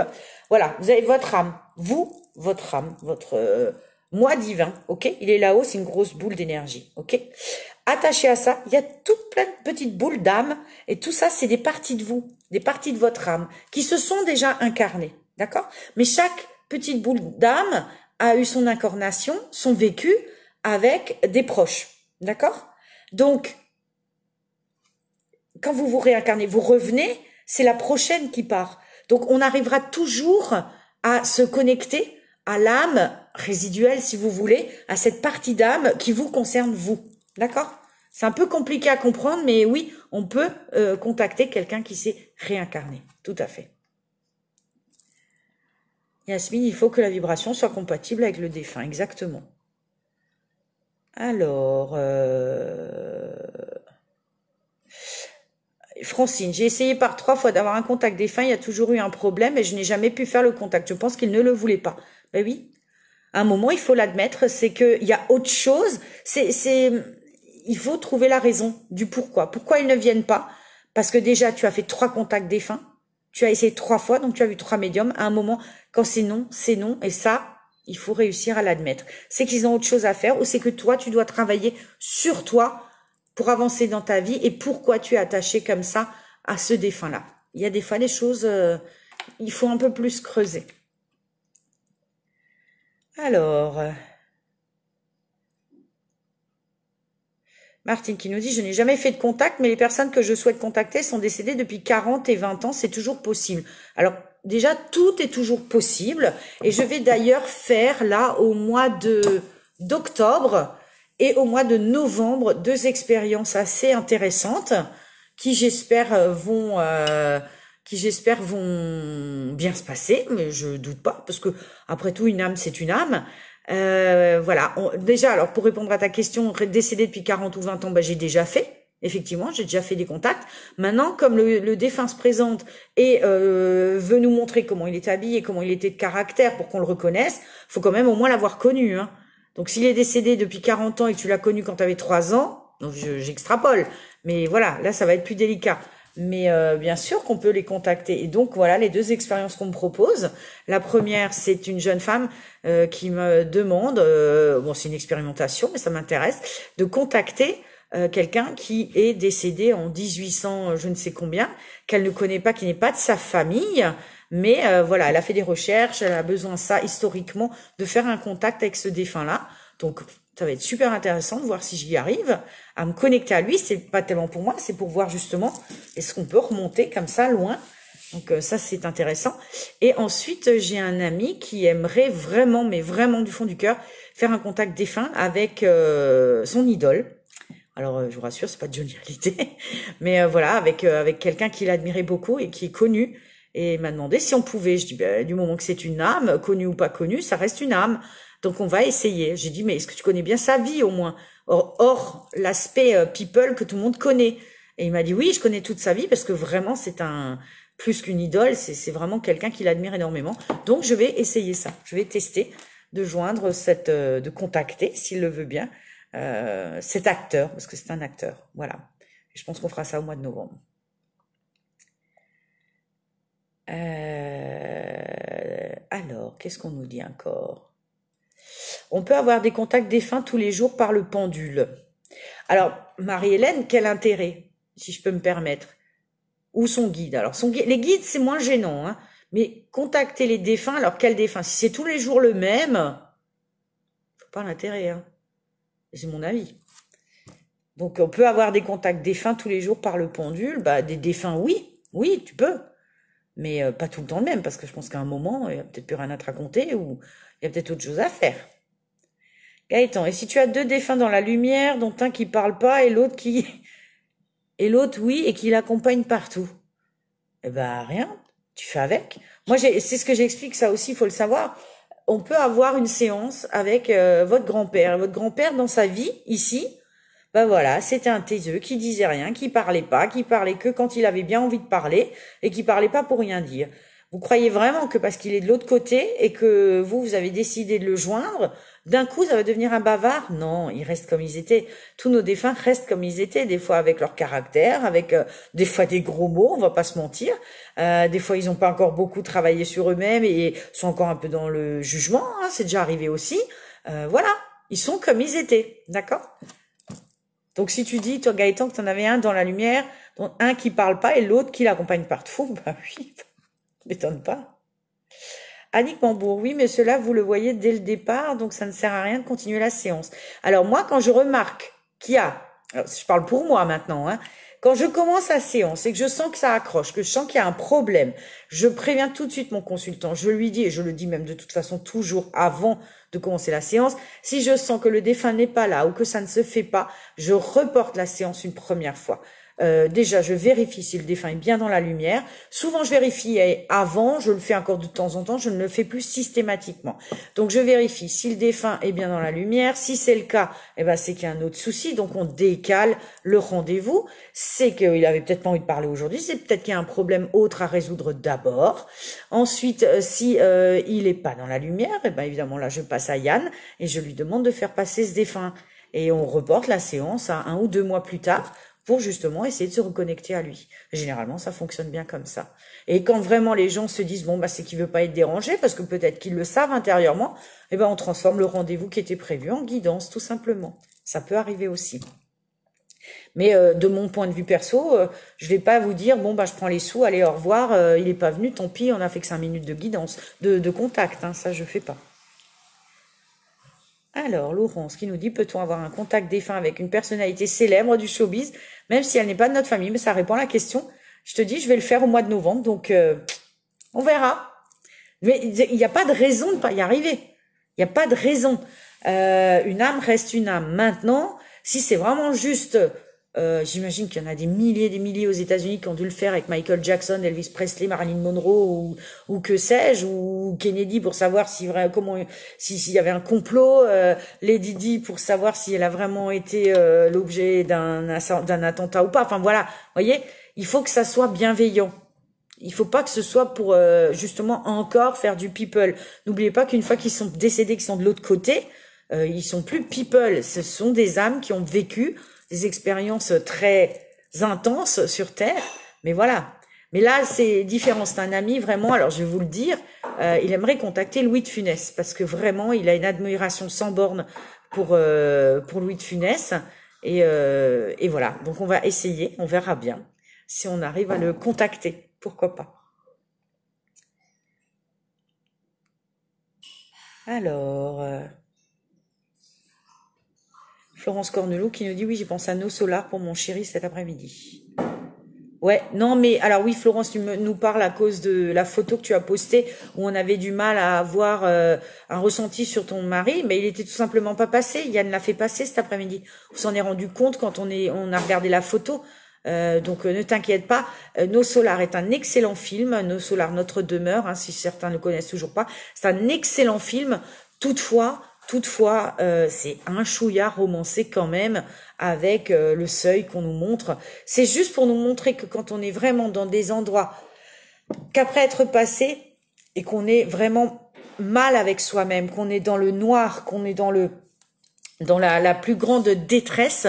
Voilà, vous avez votre âme. Vous, votre âme, votre euh, moi divin, ok Il est là-haut, c'est une grosse boule d'énergie, ok Attaché à ça, il y a toutes plein de petites boules d'âme, et tout ça, c'est des parties de vous, des parties de votre âme, qui se sont déjà incarnées, d'accord Mais chaque petite boule d'âme a eu son incarnation, son vécu, avec des proches. D'accord Donc, quand vous vous réincarnez, vous revenez, c'est la prochaine qui part. Donc, on arrivera toujours à se connecter à l'âme résiduelle, si vous voulez, à cette partie d'âme qui vous concerne, vous. D'accord C'est un peu compliqué à comprendre, mais oui, on peut euh, contacter quelqu'un qui s'est réincarné. Tout à fait. Yasmine, il faut que la vibration soit compatible avec le défunt, exactement. Alors, euh, Francine, j'ai essayé par trois fois d'avoir un contact défunt, il y a toujours eu un problème et je n'ai jamais pu faire le contact. Je pense qu'il ne le voulait pas. Ben oui, à un moment, il faut l'admettre, c'est qu'il y a autre chose. C'est, c'est, il faut trouver la raison du pourquoi. Pourquoi ils ne viennent pas Parce que déjà, tu as fait trois contacts défunts, tu as essayé trois fois, donc tu as eu trois médiums. À un moment, quand c'est non, c'est non, et ça, il faut réussir à l'admettre. C'est qu'ils ont autre chose à faire ou c'est que toi, tu dois travailler sur toi pour avancer dans ta vie et pourquoi tu es attaché comme ça à ce défunt-là. Il y a des fois des choses, euh, il faut un peu plus creuser. Alors, Martine qui nous dit, je n'ai jamais fait de contact, mais les personnes que je souhaite contacter sont décédées depuis 40 et 20 ans, c'est toujours possible. Alors, déjà, tout est toujours possible. Et je vais d'ailleurs faire là au mois de d'octobre et au mois de novembre deux expériences assez intéressantes qui j'espère vont euh, qui j'espère vont bien se passer, mais je doute pas parce que après tout une âme c'est une âme. Euh, voilà. déjà alors pour répondre à ta question, décédé depuis 40 ou 20 ans, bah, j'ai déjà fait. Effectivement, j'ai déjà fait des contacts. Maintenant, comme le, défunt se présente et euh, veut nous montrer comment il était habillé, comment il était de caractère pour qu'on le reconnaisse, faut quand même au moins l'avoir connu. Hein. Donc s'il est décédé depuis 40 ans et que tu l'as connu quand tu avais 3 ans, donc j'extrapole, mais voilà, là ça va être plus délicat. Mais euh, bien sûr qu'on peut les contacter. Et donc voilà les deux expériences qu'on me propose. La première, c'est une jeune femme euh, qui me demande, bon c'est une expérimentation, mais ça m'intéresse, de contacter euh, quelqu'un qui est décédé en 1800, euh, je ne sais combien, qu'elle ne connaît pas, qui n'est pas de sa famille, mais euh, voilà, elle a fait des recherches, elle a besoin ça historiquement de faire un contact avec ce défunt-là. Donc ça va être super intéressant de voir si j'y arrive à me connecter à lui. C'est pas tellement pour moi, c'est pour voir justement est-ce qu'on peut remonter comme ça loin. Donc ça c'est intéressant. Et ensuite j'ai un ami qui aimerait vraiment, mais vraiment du fond du cœur, faire un contact défunt avec son idole. Alors euh, je vous rassure, c'est pas de Johnny Hallyday, mais euh, voilà, avec euh, avec quelqu'un qui admirait beaucoup et qui est connu. Et m'a demandé si on pouvait. Je dis bah, du moment que c'est une âme, connue ou pas connue, ça reste une âme. Donc on va essayer. J'ai dit mais est-ce que tu connais bien sa vie au moins Or, l'aspect people que tout le monde connaît. Et il m'a dit oui, je connais toute sa vie parce que vraiment c'est un plus qu'une idole, c'est vraiment quelqu'un qu'il admire énormément. Donc je vais essayer ça. Je vais tester de joindre cette, de contacter s'il le veut bien euh, cet acteur, parce que c'est un acteur. Voilà. je pense qu'on fera ça au mois de novembre. Euh, alors, qu'est-ce qu'on nous dit encore On peut avoir des contacts défunts tous les jours par le pendule. Alors, Marie-Hélène, quel intérêt, si je peux me permettre Ou son guide Alors, son les guides, c'est moins gênant, hein. mais contacter les défunts, alors quel défunt Si c'est tous les jours le même, faut pas l'intérêt. Hein. C'est mon avis. Donc on peut avoir des contacts défunts tous les jours par le pendule. Bah, des défunts, oui, oui, tu peux. Mais euh, pas tout le temps le même, parce que je pense qu'à un moment, il n'y a peut-être plus rien à te raconter ou il y a peut-être autre chose à faire. Gaëtan, et si tu as deux défunts dans la lumière, dont un qui parle pas et l'autre qui. et l'autre, oui, et qui l'accompagne partout Eh bah, ben rien, tu fais avec. Moi, c'est ce que j'explique, ça aussi, il faut le savoir on peut avoir une séance avec euh, votre grand-père. Votre grand-père, dans sa vie, ici, ben voilà, c'était un taiseux qui disait rien, qui parlait pas, qui parlait que quand il avait bien envie de parler et qui parlait pas pour rien dire. Vous croyez vraiment que parce qu'il est de l'autre côté et que vous, vous avez décidé de le joindre, d'un coup, ça va devenir un bavard Non, ils restent comme ils étaient. Tous nos défunts restent comme ils étaient, des fois avec leur caractère, avec euh, des fois des gros mots, on va pas se mentir. Euh, des fois, ils n'ont pas encore beaucoup travaillé sur eux-mêmes et sont encore un peu dans le jugement. Hein, c'est déjà arrivé aussi. Euh, voilà, ils sont comme ils étaient, d'accord donc si tu dis, toi Gaëtan, que tu en avais un dans la lumière, dont un qui parle pas et l'autre qui l'accompagne partout, bah oui, m'étonne pas. Annick Mambourg, oui, mais cela, vous le voyez dès le départ, donc ça ne sert à rien de continuer la séance. Alors moi, quand je remarque qu'il y a, je parle pour moi maintenant, hein, quand je commence la séance et que je sens que ça accroche, que je sens qu'il y a un problème, je préviens tout de suite mon consultant. Je lui dis, et je le dis même de toute façon toujours avant de commencer la séance, si je sens que le défunt n'est pas là ou que ça ne se fait pas, je reporte la séance une première fois. Euh, déjà, je vérifie si le défunt est bien dans la lumière. Souvent, je vérifie avant, je le fais encore de temps en temps, je ne le fais plus systématiquement. Donc, je vérifie si le défunt est bien dans la lumière. Si c'est le cas, eh ben, c'est qu'il y a un autre souci, donc on décale le rendez-vous. C'est qu'il avait peut-être pas envie de parler aujourd'hui, c'est peut-être qu'il y a un problème autre à résoudre d'abord. Ensuite, euh, si euh, il est pas dans la lumière, eh ben, évidemment, là, je passe à Yann et je lui demande de faire passer ce défunt et on reporte la séance à un ou deux mois plus tard pour justement essayer de se reconnecter à lui. Généralement, ça fonctionne bien comme ça. Et quand vraiment les gens se disent bon bah c'est qu'il veut pas être dérangé parce que peut-être qu'ils le savent intérieurement, eh ben on transforme le rendez-vous qui était prévu en guidance tout simplement. Ça peut arriver aussi. Mais euh, de mon point de vue perso, je euh, je vais pas vous dire bon bah je prends les sous, allez au revoir, euh, il est pas venu, tant pis, on a fait que cinq minutes de guidance, de, contact, hein, ça je fais pas. Alors, Laurence qui nous dit, peut-on avoir un contact défunt avec une personnalité célèbre du showbiz, même si elle n'est pas de notre famille Mais ça répond à la question. Je te dis, je vais le faire au mois de novembre, donc euh, on verra. Mais il n'y a pas de raison de pas y arriver. Il n'y a pas de raison. Euh, une âme reste une âme. Maintenant, si c'est vraiment juste euh, J'imagine qu'il y en a des milliers, des milliers aux États-Unis qui ont dû le faire avec Michael Jackson, Elvis Presley, Marilyn Monroe ou, ou que sais-je, ou Kennedy pour savoir si comment, s'il y avait un complot, euh, Lady Di pour savoir si elle a vraiment été euh, l'objet d'un d'un attentat ou pas. Enfin voilà, voyez, il faut que ça soit bienveillant. Il faut pas que ce soit pour euh, justement encore faire du people. N'oubliez pas qu'une fois qu'ils sont décédés, qu'ils sont de l'autre côté, euh, ils sont plus people. Ce sont des âmes qui ont vécu des expériences très intenses sur Terre. Mais voilà. Mais là, c'est différent. C'est un ami vraiment. Alors, je vais vous le dire, euh, il aimerait contacter Louis de Funès parce que vraiment, il a une admiration sans borne pour euh, pour Louis de Funès. Et, euh, et voilà. Donc, on va essayer. On verra bien si on arrive à le contacter. Pourquoi pas. Alors. Florence Corneloup qui nous dit oui, j'ai pensé à nos solars pour mon chéri cet après-midi. Ouais, non, mais alors oui, Florence, tu nous parles à cause de la photo que tu as postée où on avait du mal à avoir euh, un ressenti sur ton mari, mais il était tout simplement pas passé. Yann l'a fait passer cet après-midi. On s'en est rendu compte quand on est, on a regardé la photo. Euh, donc euh, ne t'inquiète pas, nos est un excellent film, nos Solar Notre Demeure, hein, si certains ne le connaissent toujours pas, c'est un excellent film, toutefois Toutefois, euh, c'est un chouïa romancé quand même avec euh, le seuil qu'on nous montre. C'est juste pour nous montrer que quand on est vraiment dans des endroits qu'après être passé et qu'on est vraiment mal avec soi-même, qu'on est dans le noir, qu'on est dans le dans la plus grande détresse,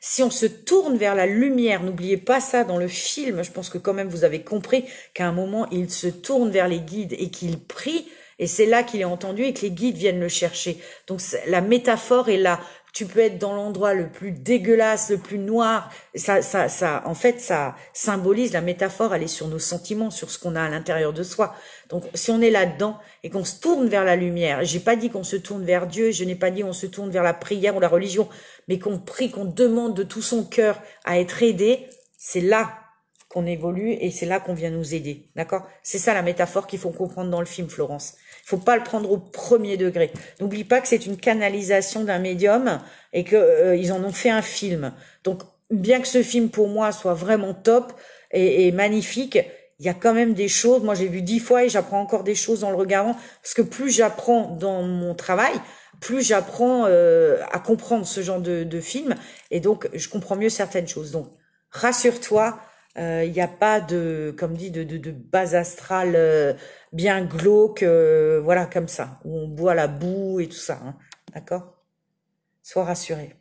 si on se tourne vers la lumière, n'oubliez pas ça dans le film, je pense que quand même vous avez compris qu'à un moment il se tourne vers les guides et qu'il prie, et c'est là qu'il est entendu et que les guides viennent le chercher. Donc la métaphore est là. Tu peux être dans l'endroit le plus dégueulasse, le plus noir. Ça, ça, ça, en fait, ça symbolise la métaphore. Elle est sur nos sentiments, sur ce qu'on a à l'intérieur de soi. Donc, si on est là-dedans et qu'on se tourne vers la lumière, j'ai pas dit qu'on se tourne vers Dieu, je n'ai pas dit qu'on se tourne vers la prière ou la religion, mais qu'on prie, qu'on demande de tout son cœur à être aidé. C'est là qu'on évolue et c'est là qu'on vient nous aider. D'accord C'est ça la métaphore qu'il faut comprendre dans le film, Florence faut pas le prendre au premier degré. N'oublie pas que c'est une canalisation d'un médium et que euh, ils en ont fait un film. Donc bien que ce film pour moi soit vraiment top et, et magnifique, il y a quand même des choses. Moi j'ai vu dix fois et j'apprends encore des choses en le regardant parce que plus j'apprends dans mon travail, plus j'apprends euh, à comprendre ce genre de, de film et donc je comprends mieux certaines choses. Donc rassure-toi euh, il n'y a pas de, comme dit, de, de, de base astrale bien glauque, euh, voilà, comme ça, où on boit la boue et tout ça. Hein. D'accord Sois rassuré.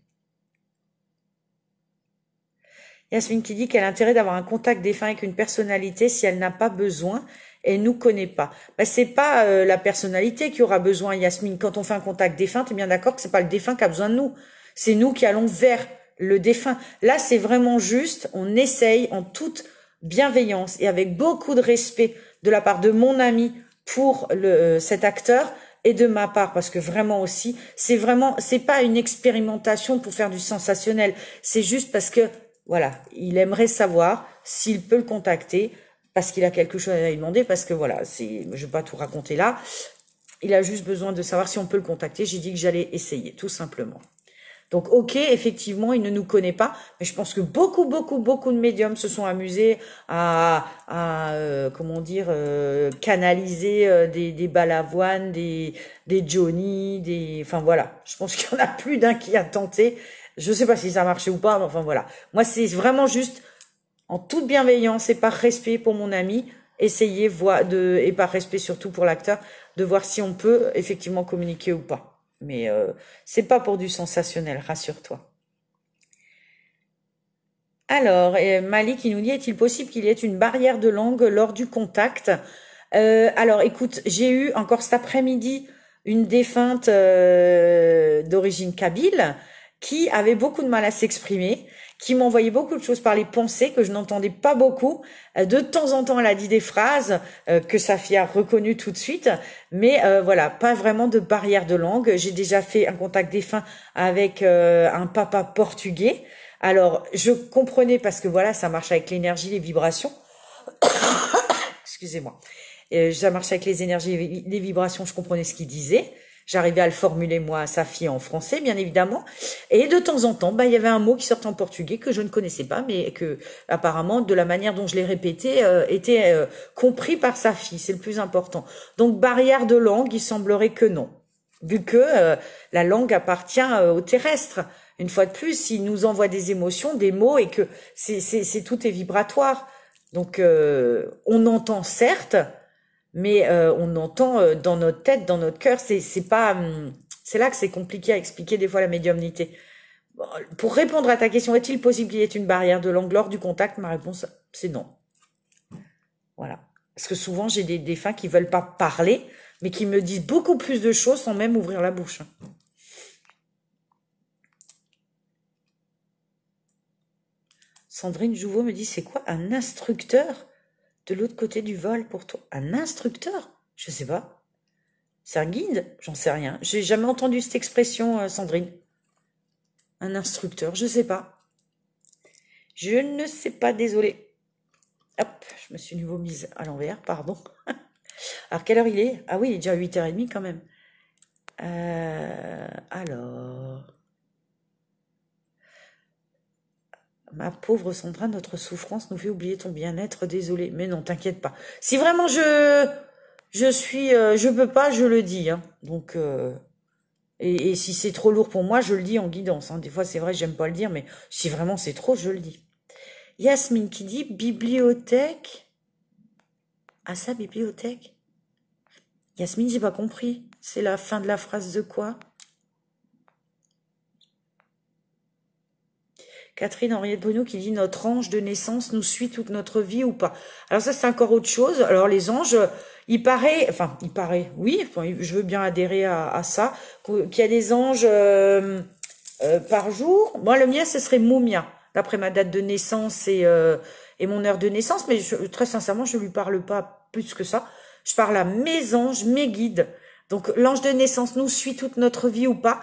Yasmine qui dit qu'elle a intérêt d'avoir un contact défunt avec une personnalité si elle n'a pas besoin et nous connaît pas. Ben, c'est pas euh, la personnalité qui aura besoin, Yasmine. Quand on fait un contact défunt, es bien d'accord que c'est pas le défunt qui a besoin de nous. C'est nous qui allons vers le défunt. Là, c'est vraiment juste, on essaye en toute bienveillance et avec beaucoup de respect de la part de mon ami pour le, euh, cet acteur et de ma part parce que vraiment aussi c'est vraiment c'est pas une expérimentation pour faire du sensationnel c'est juste parce que voilà il aimerait savoir s'il peut le contacter parce qu'il a quelque chose à lui demander parce que voilà c'est je vais pas tout raconter là il a juste besoin de savoir si on peut le contacter j'ai dit que j'allais essayer tout simplement donc ok, effectivement, il ne nous connaît pas, mais je pense que beaucoup, beaucoup, beaucoup de médiums se sont amusés à, euh, comment dire, euh, canaliser euh, des, des balavoines, des, des Johnny, des... Enfin voilà, je pense qu'il y en a plus d'un qui a tenté. Je sais pas si ça a marché ou pas, mais enfin voilà. Moi, c'est vraiment juste en toute bienveillance et par respect pour mon ami, essayer de, et par respect surtout pour l'acteur, de voir si on peut effectivement communiquer ou pas. Mais euh, c'est pas pour du sensationnel, rassure-toi. Alors, Mali Malik qui nous dit est-il possible qu'il y ait une barrière de langue lors du contact euh, Alors, écoute, j'ai eu encore cet après-midi une défunte euh, d'origine kabyle qui avait beaucoup de mal à s'exprimer, qui m'envoyait beaucoup de choses par les pensées que je n'entendais pas beaucoup. Euh, de temps en temps, elle a dit des phrases euh, que Safia a reconnues tout de suite, mais euh, voilà, pas vraiment de barrière de langue. J'ai déjà fait un contact défunt avec un papa portugais. Alors, je comprenais parce que voilà, ça marche avec l'énergie, les vibrations. Excusez-moi. ça marche avec les énergies, les vibrations, je comprenais ce qu'il disait. J'arrivais à le formuler moi à sa fille en français, bien évidemment. Et de temps en temps, bah, il y avait un mot qui sortait en portugais que je ne connaissais pas, mais que apparemment, de la manière dont je l'ai répété, euh, était euh, compris par sa fille. C'est le plus important. Donc barrière de langue, il semblerait que non, vu que euh, la langue appartient au terrestre. Une fois de plus, il nous envoie des émotions, des mots, et que c'est tout est vibratoire. Donc on entend certes, mais euh, on entend euh, dans notre tête, dans notre cœur. C'est pas hum, c'est là que c'est compliqué à expliquer des fois la médiumnité. pour répondre à ta question, est-il possible qu'il y ait une barrière de langue lors du contact Ma réponse, c'est non. Voilà. Parce que souvent, j'ai des défunts qui veulent pas parler, mais qui me disent beaucoup plus de choses sans même ouvrir la bouche. Sandrine Jouveau me dit, c'est quoi un instructeur de l'autre côté du vol pour toi Un instructeur Je sais pas. C'est un guide J'en sais rien. J'ai jamais entendu cette expression, euh, Sandrine. Un instructeur, je sais pas. Je ne sais pas, désolée. Hop, je me suis nouveau mise à l'envers, pardon. alors, quelle heure il est Ah oui, il est déjà 8h30 quand même. Euh, alors... Ma pauvre Sandra, notre souffrance nous fait oublier ton bien-être, désolé. Mais non, t'inquiète pas. Si vraiment je je suis euh, je peux pas, je le dis. Hein. Donc euh, et, si c'est trop lourd pour moi, je le dis en guidance. Hein. Des fois, c'est vrai, j'aime pas le dire, mais si vraiment c'est trop, je le dis. Yasmine qui dit bibliothèque à ah, sa bibliothèque. Yasmine, j'ai pas compris. C'est la fin de la phrase de quoi Catherine Henriette Bonneau qui dit notre ange de naissance nous suit toute notre vie ou pas. Alors ça c'est encore autre chose. Alors les anges, il paraît, enfin il paraît, oui, je veux bien adhérer à, ça, qu'il y a des anges euh, euh, par jour. Moi le mien ce serait Moumia, d'après ma date de naissance et, euh, et mon heure de naissance, mais très sincèrement je lui parle pas plus que ça. Je parle à mes anges, mes guides. Donc l'ange de naissance nous suit toute notre vie ou pas.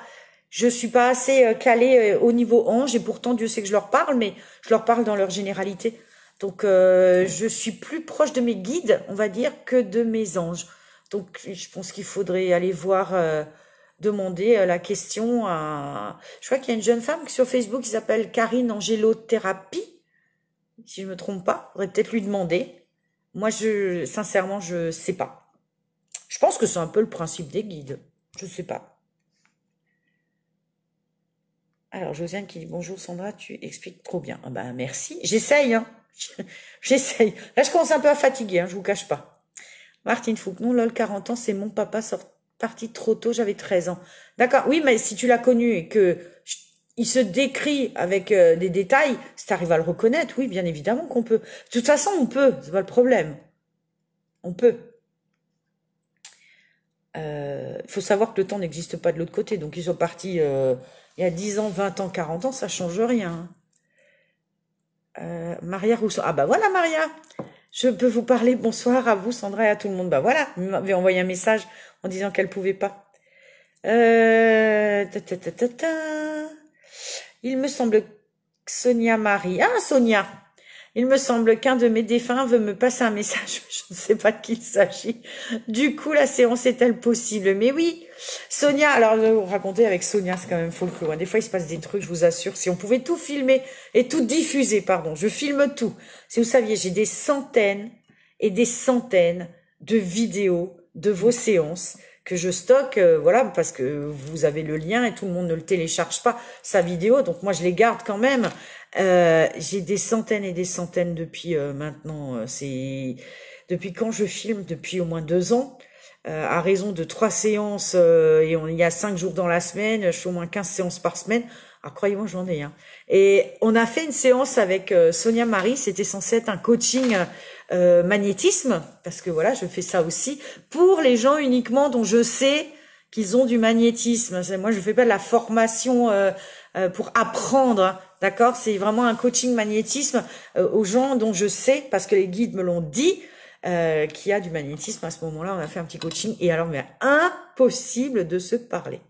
Je suis pas assez euh, calée euh, au niveau ange et pourtant Dieu sait que je leur parle, mais je leur parle dans leur généralité. Donc euh, je suis plus proche de mes guides, on va dire, que de mes anges. Donc je pense qu'il faudrait aller voir, demander la question à... Je crois qu'il y a une jeune femme sur Facebook qui s'appelle Karine Angélothérapie, si je me trompe pas. Faudrait peut-être lui demander. Moi, je sincèrement, je sais pas. Je pense que c'est un peu le principe des guides. Je sais pas. Alors, Josiane qui dit bonjour Sandra, tu expliques trop bien. Ah bah merci, j'essaye, hein. J'essaye. Là, je commence un peu à fatiguer, hein, je vous cache pas. Martine Non, lol, 40 ans, c'est mon papa sort... parti trop tôt, j'avais 13 ans. D'accord, oui, mais si tu l'as connu et que il se décrit avec euh, des détails, si tu arrives à le reconnaître, oui, bien évidemment qu'on peut. De toute façon, on peut, c'est pas le problème. On peut. Il euh, faut savoir que le temps n'existe pas de l'autre côté. Donc ils sont partis euh, il y a 10 ans, 20 ans, 40 ans, ça change rien. Euh, Maria Rousseau. Ah bah voilà Maria Je peux vous parler. Bonsoir à vous Sandra et à tout le monde. Bah voilà, m'avait envoyé un message en disant qu'elle pouvait pas. Euh, ta ta ta il me semble que Sonia Marie. Ah, Sonia il me semble qu'un de mes défunts veut me passer un message, je ne sais pas de qui il s'agit. Du coup, la séance est-elle possible Mais oui Sonia, alors je vous raconter avec Sonia, c'est quand même folklore. Hein. Des fois, il se passe des trucs, je vous assure. Si on pouvait tout filmer et tout diffuser, pardon, je filme tout. Si vous saviez, j'ai des centaines et des centaines de vidéos de vos séances que je stocke, euh, voilà, parce que vous avez le lien et tout le monde ne le télécharge pas, sa vidéo, donc moi je les garde quand même. Euh, j'ai des centaines et des centaines depuis euh, maintenant, c'est depuis quand je filme, depuis au moins deux ans, à raison de trois séances, et on y a cinq jours dans la semaine, je fais au moins quinze séances par semaine. Ah, croyez-moi, j'en ai. Hein. Et on a fait une séance avec Sonia Marie, c'était censé être un coaching euh, magnétisme, parce que voilà, je fais ça aussi, pour les gens uniquement dont je sais qu'ils ont du magnétisme. Moi, je fais pas de la formation euh, euh, pour apprendre, hein, d'accord C'est vraiment un coaching magnétisme aux gens dont je sais, parce que les guides me l'ont dit, qu'il y a du magnétisme. À ce moment-là, on a fait un petit coaching, et alors, mais impossible de se parler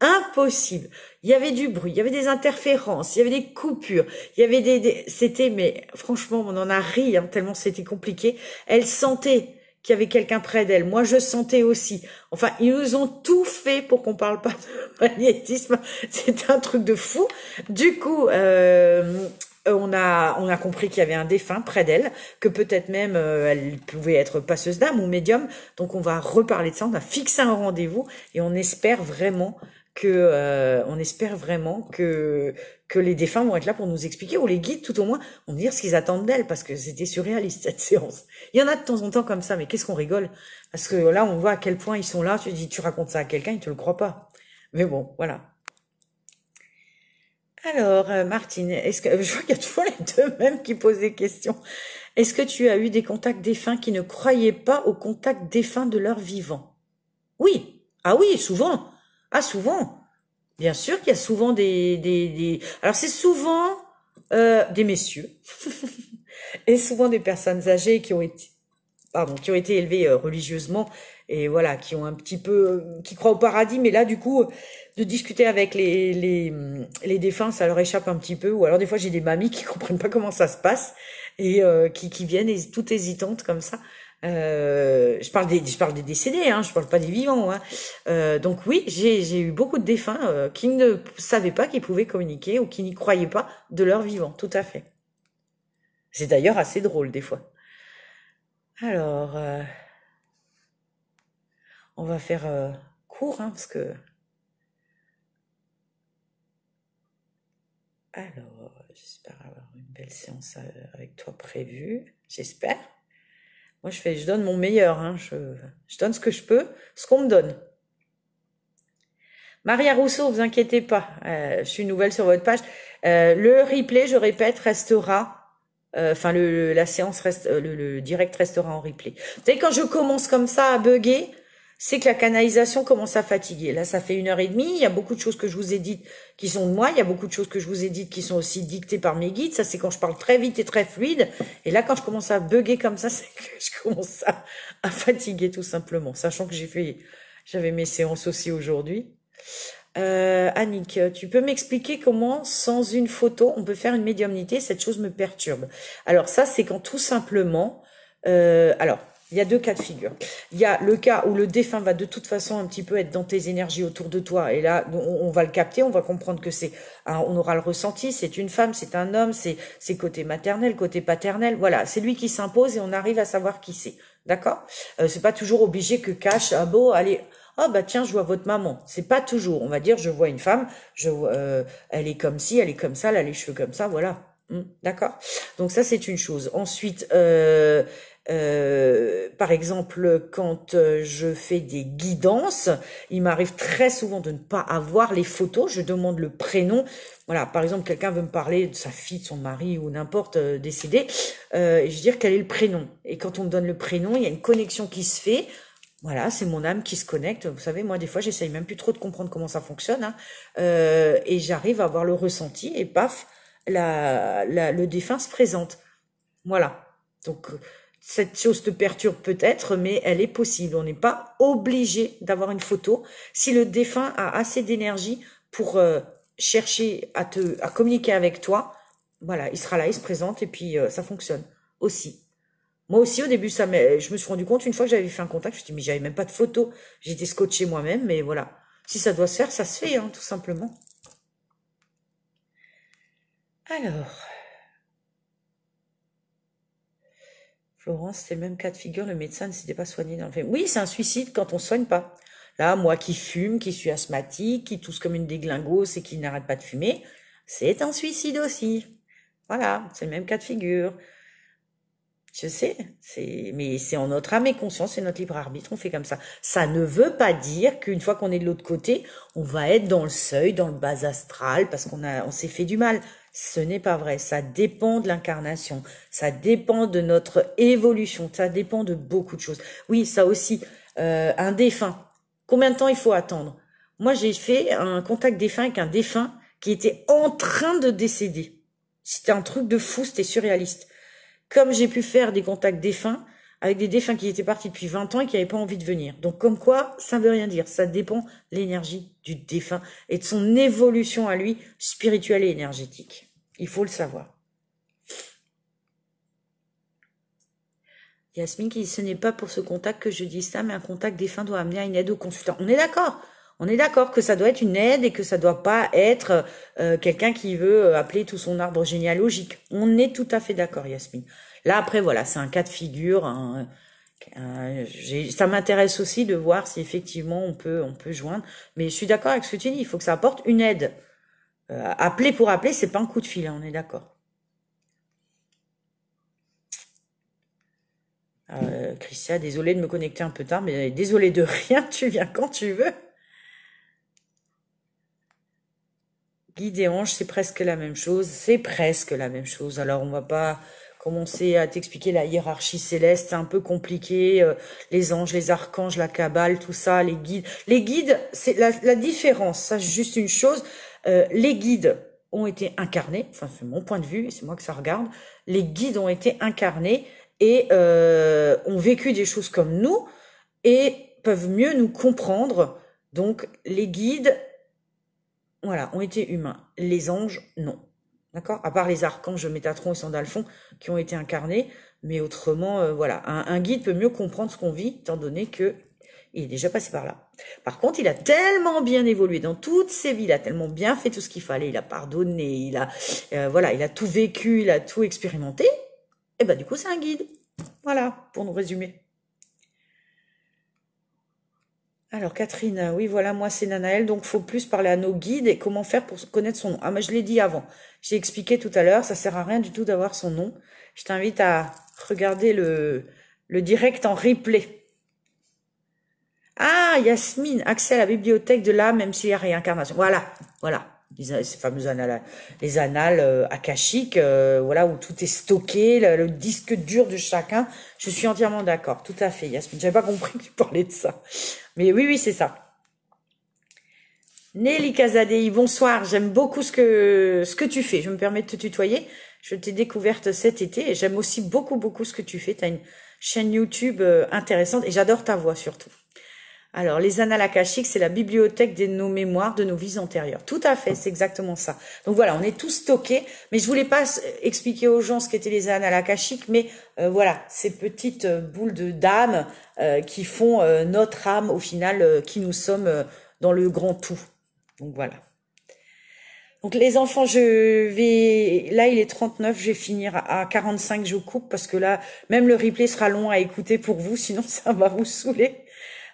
impossible. Il y avait du bruit, il y avait des interférences, il y avait des coupures, il y avait des, c'était mais franchement on en a ri hein, tellement c'était compliqué. Elle sentait qu'il y avait quelqu'un près d'elle. Moi je sentais aussi. Enfin ils nous ont tout fait pour qu'on parle pas de magnétisme. C'est un truc de fou. Du coup. Euh, on a, on a compris qu'il y avait un défunt près d'elle, que peut-être même euh, elle pouvait être passeuse d'âme ou médium. Donc on va reparler de ça, on a fixé un rendez-vous et on espère vraiment que euh, on espère vraiment que que les défunts vont être là pour nous expliquer, ou les guides tout au moins, vont dire ce qu'ils attendent d'elle, parce que c'était surréaliste cette séance. Il y en a de temps en temps comme ça, mais qu'est-ce qu'on rigole Parce que là, on voit à quel point ils sont là, tu dis, tu racontes ça à quelqu'un, il te le croit pas. Mais bon, voilà. Alors, euh, Martine, est-ce que je vois qu'il y a toujours les deux mêmes qui posent des questions. Est-ce que tu as eu des contacts défunts qui ne croyaient pas au contact défunts de leur vivant Oui. Ah oui, souvent. Ah, souvent. Bien sûr qu'il y a souvent des... des, des... Alors c'est souvent euh, des messieurs et souvent des personnes âgées qui ont été... Pardon, qui ont été élevées euh, religieusement et voilà, qui ont un petit peu... qui croient au paradis, mais là du coup, de discuter avec les, les, les défunts, ça leur échappe un petit peu. Ou alors des fois j'ai des mamies qui comprennent pas comment ça se passe et euh, qui, qui viennent tout hésitantes comme ça. Euh, je parle des, je parle des décédés, hein, je parle pas des vivants. Hein. Euh, donc oui, j'ai eu beaucoup de défunts euh, qui ne savaient pas qu'ils pouvaient communiquer ou qui n'y croyaient pas de leur vivant, tout à fait. C'est d'ailleurs assez drôle des fois. Alors, on va faire court, hein, parce que. Alors, j'espère avoir une belle séance avec toi prévue, j'espère. Moi, je fais, je donne mon meilleur, hein, je, donne ce que je peux, ce qu'on me donne. Maria Rousseau, vous inquiétez pas, euh, je suis nouvelle sur votre page. Euh, le replay, je répète, restera. Euh, enfin, la séance reste, le, le, direct restera en replay. Vous savez, quand je commence comme ça à bugger, c'est que la canalisation commence à fatiguer. Là, ça fait une heure et demie. Il y a beaucoup de choses que je vous ai dites qui sont de moi. Il y a beaucoup de choses que je vous ai dites qui sont aussi dictées par mes guides. Ça, c'est quand je parle très vite et très fluide. Et là, quand je commence à bugger comme ça, c'est que je commence à, fatiguer tout simplement. Sachant que j'ai fait, j'avais mes séances aussi aujourd'hui. Euh, Annick, tu peux m'expliquer comment, sans une photo, on peut faire une médiumnité Cette chose me perturbe. Alors ça, c'est quand tout simplement, euh, alors il y a deux cas de figure. Il y a le cas où le défunt va de toute façon un petit peu être dans tes énergies autour de toi. Et là, on, va le capter, on va comprendre que c'est, on aura le ressenti, c'est une femme, c'est un homme, c'est, côté maternel, côté paternel. Voilà, c'est lui qui s'impose et on arrive à savoir qui c'est. D'accord euh, C'est pas toujours obligé que cash, ah beau allez, oh bah tiens, je vois votre maman. C'est pas toujours. On va dire, je vois une femme, je, euh, elle est comme ci, elle est comme ça, elle a les cheveux comme ça, voilà. Hmm, d'accord. Donc ça c'est une chose. Ensuite, euh, euh, par exemple, quand euh, je fais des guidances, il m'arrive très souvent de ne pas avoir les photos. Je demande le prénom. Voilà, par exemple, quelqu'un veut me parler de sa fille, de son mari ou n'importe euh, décédé. Euh, je veux dire quel est le prénom. Et quand on me donne le prénom, il y a une connexion qui se fait. Voilà, c'est mon âme qui se connecte. Vous savez, moi, des fois, j'essaye même plus trop de comprendre comment ça fonctionne. Hein. Euh, et j'arrive à avoir le ressenti et paf, la, la, le défunt se présente. Voilà. Donc, cette chose te perturbe peut-être, mais elle est possible. On n'est pas obligé d'avoir une photo. Si le défunt a assez d'énergie pour euh, chercher à te à communiquer avec toi, voilà, il sera là, il se présente et puis euh, ça fonctionne aussi. Moi aussi au début ça je me suis rendu compte une fois que j'avais fait un contact, je me suis dit mais j'avais même pas de photo, j'étais scotché moi-même mais voilà. Si ça doit se faire, ça se fait hein, tout simplement. Alors, « Laurence, c'est le même cas de figure, le médecin ne s'était pas soigné dans le film. Oui, c'est un suicide quand on ne soigne pas. Là, moi qui fume, qui suis asthmatique, qui tousse comme une déglingose et qui n'arrête pas de fumer, c'est un suicide aussi. Voilà, c'est le même cas de figure. Je sais, c'est, mais c'est en notre âme et conscience, c'est notre libre arbitre, on fait comme ça. Ça ne veut pas dire qu'une fois qu'on est de l'autre côté, on va être dans le seuil, dans le bas astral, parce qu'on a, on s'est fait du mal. Ce n'est pas vrai. Ça dépend de l'incarnation. Ça dépend de notre évolution. Ça dépend de beaucoup de choses. Oui, ça aussi. Euh, un défunt. Combien de temps il faut attendre Moi, j'ai fait un contact défunt avec un défunt qui était en train de décéder. C'était un truc de fou, c'était surréaliste. Comme j'ai pu faire des contacts défunts avec des défunts qui étaient partis depuis 20 ans et qui n'avaient pas envie de venir. Donc comme quoi, ça ne veut rien dire. Ça dépend l'énergie du défunt et de son évolution à lui, spirituelle et énergétique. Il faut le savoir. Yasmine qui dit ce n'est pas pour ce contact que je dis ça, mais un contact défunt doit amener à une aide au consultant. On est d'accord. On est d'accord que ça doit être une aide et que ça doit pas être euh, quelqu'un qui veut euh, appeler tout son arbre généalogique. On est tout à fait d'accord, Yasmine. Là après voilà, c'est un cas de figure. Hein, euh, ça m'intéresse aussi de voir si effectivement on peut on peut joindre. Mais je suis d'accord avec ce que tu dis. Il faut que ça apporte une aide. Euh, appeler pour appeler, c'est pas un coup de fil. Hein, on est d'accord. Euh, Christia, désolé de me connecter un peu tard, mais euh, désolé de rien. Tu viens quand tu veux. Guide et ange, c'est presque la même chose. C'est presque la même chose. Alors on va pas commencer à t'expliquer la hiérarchie céleste, c'est un peu compliqué, euh, les anges, les archanges, la cabale, tout ça, les guides. Les guides, c'est la, différence, ça juste une chose, euh, les guides ont été incarnés, enfin c'est mon point de vue, c'est moi que ça regarde, les guides ont été incarnés et euh, ont vécu des choses comme nous et peuvent mieux nous comprendre. Donc les guides, voilà, ont été humains. Les anges, non. D'accord À part les archanges Métatron et Sandalphon qui ont été incarnés. Mais autrement, euh, voilà. Un, guide peut mieux comprendre ce qu'on vit, étant donné que il est déjà passé par là. Par contre, il a tellement bien évolué dans toutes ses vies, il a tellement bien fait tout ce qu'il fallait, il a pardonné, il a, euh, voilà, il a tout vécu, il a tout expérimenté. Et ben, du coup, c'est un guide. Voilà, pour nous résumer. Alors Catherine, oui voilà, moi c'est Nanaël, donc faut plus parler à nos guides et comment faire pour connaître son nom. Ah mais je l'ai dit avant, j'ai expliqué tout à l'heure, ça sert à rien du tout d'avoir son nom. Je t'invite à regarder le, le direct en replay. Ah Yasmine, accès à la bibliothèque de l'âme même s'il y a réincarnation. Voilà, voilà les, ces fameuses annales, les annales euh, akashiques, euh, voilà, où tout est stocké, le, disque dur de chacun. Je suis entièrement d'accord, tout à fait, J'avais pas compris que tu parlais de ça. Mais oui, oui, c'est ça. Nelly Casadei, bonsoir. J'aime beaucoup ce que, ce que tu fais. Je me permets de te tutoyer. Je t'ai découverte cet été et j'aime aussi beaucoup, beaucoup ce que tu fais. Tu as une chaîne YouTube euh, intéressante et j'adore ta voix surtout. Alors, les annales c'est la bibliothèque de nos mémoires, de nos vies antérieures. Tout à fait, c'est exactement ça. Donc voilà, on est tous stockés, mais je voulais pas expliquer aux gens ce qu'étaient les annales akashiques, mais euh, voilà, ces petites euh, boules de d'âme euh, qui font notre âme au final, qui nous sommes dans le grand tout. Donc voilà. Donc les enfants, je vais là il est 39, je vais finir à 45, je coupe parce que là même le replay sera long à écouter pour vous, sinon ça va vous saouler.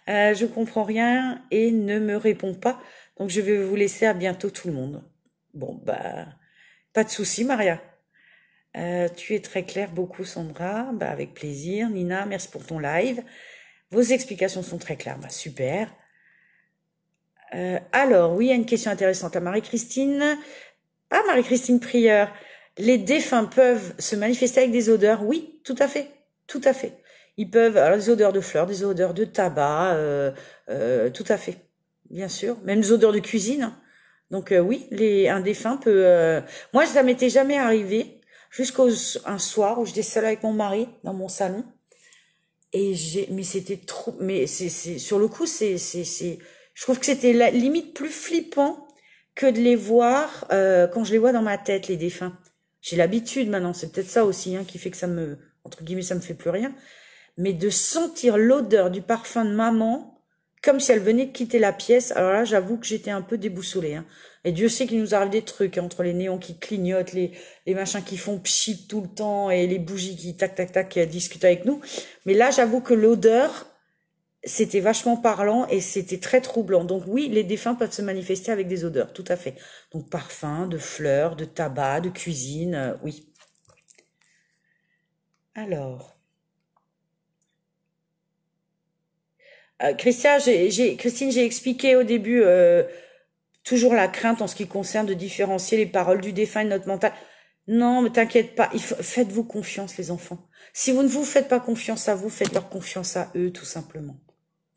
Euh, je comprends rien et ne me réponds pas. Donc je vais vous laisser à bientôt tout le monde. Bon bah pas de souci Maria. Euh, tu es très claire beaucoup Sandra, bah, avec plaisir. Nina, merci pour ton live. Vos explications sont très claires, bah, super. Euh, alors oui, il y a une question intéressante à Marie-Christine. Ah Marie-Christine Prieur, les défunts peuvent se manifester avec des odeurs. Oui, tout à fait, tout à fait. Ils peuvent alors des odeurs de fleurs, des odeurs de tabac, euh, euh, tout à fait, bien sûr, même des odeurs de cuisine. Donc euh, oui, les, un défunt peut. Moi, ça m'était jamais arrivé jusqu'au un soir où j'étais seule avec mon mari dans mon salon et j'ai mais c'était trop mais c'est c'est sur le coup c'est c'est c'est je trouve que c'était la limite plus flippant que de les voir quand je les vois dans ma tête les défunts. J'ai l'habitude maintenant, c'est peut-être ça aussi hein, qui fait que ça me entre guillemets ça me fait plus rien mais de sentir l'odeur du parfum de maman comme si elle venait de quitter la pièce. Alors là, j'avoue que j'étais un peu déboussolée. Hein. Et Dieu sait qu'il nous arrive des trucs hein, entre les néons qui clignotent, les, les machins qui font pchit tout le temps et les bougies qui tac tac tac discutent avec nous. Mais là, j'avoue que l'odeur, c'était vachement parlant et c'était très troublant. Donc oui, les défunts peuvent se manifester avec des odeurs, tout à fait. Donc parfum, de fleurs, de tabac, de cuisine, euh, oui. Alors, Euh, Christine, j'ai expliqué au début euh, toujours la crainte en ce qui concerne de différencier les paroles du défunt et notre mental. Non, mais t'inquiète pas, faites-vous confiance les enfants. Si vous ne vous faites pas confiance à vous, faites-leur confiance à eux tout simplement.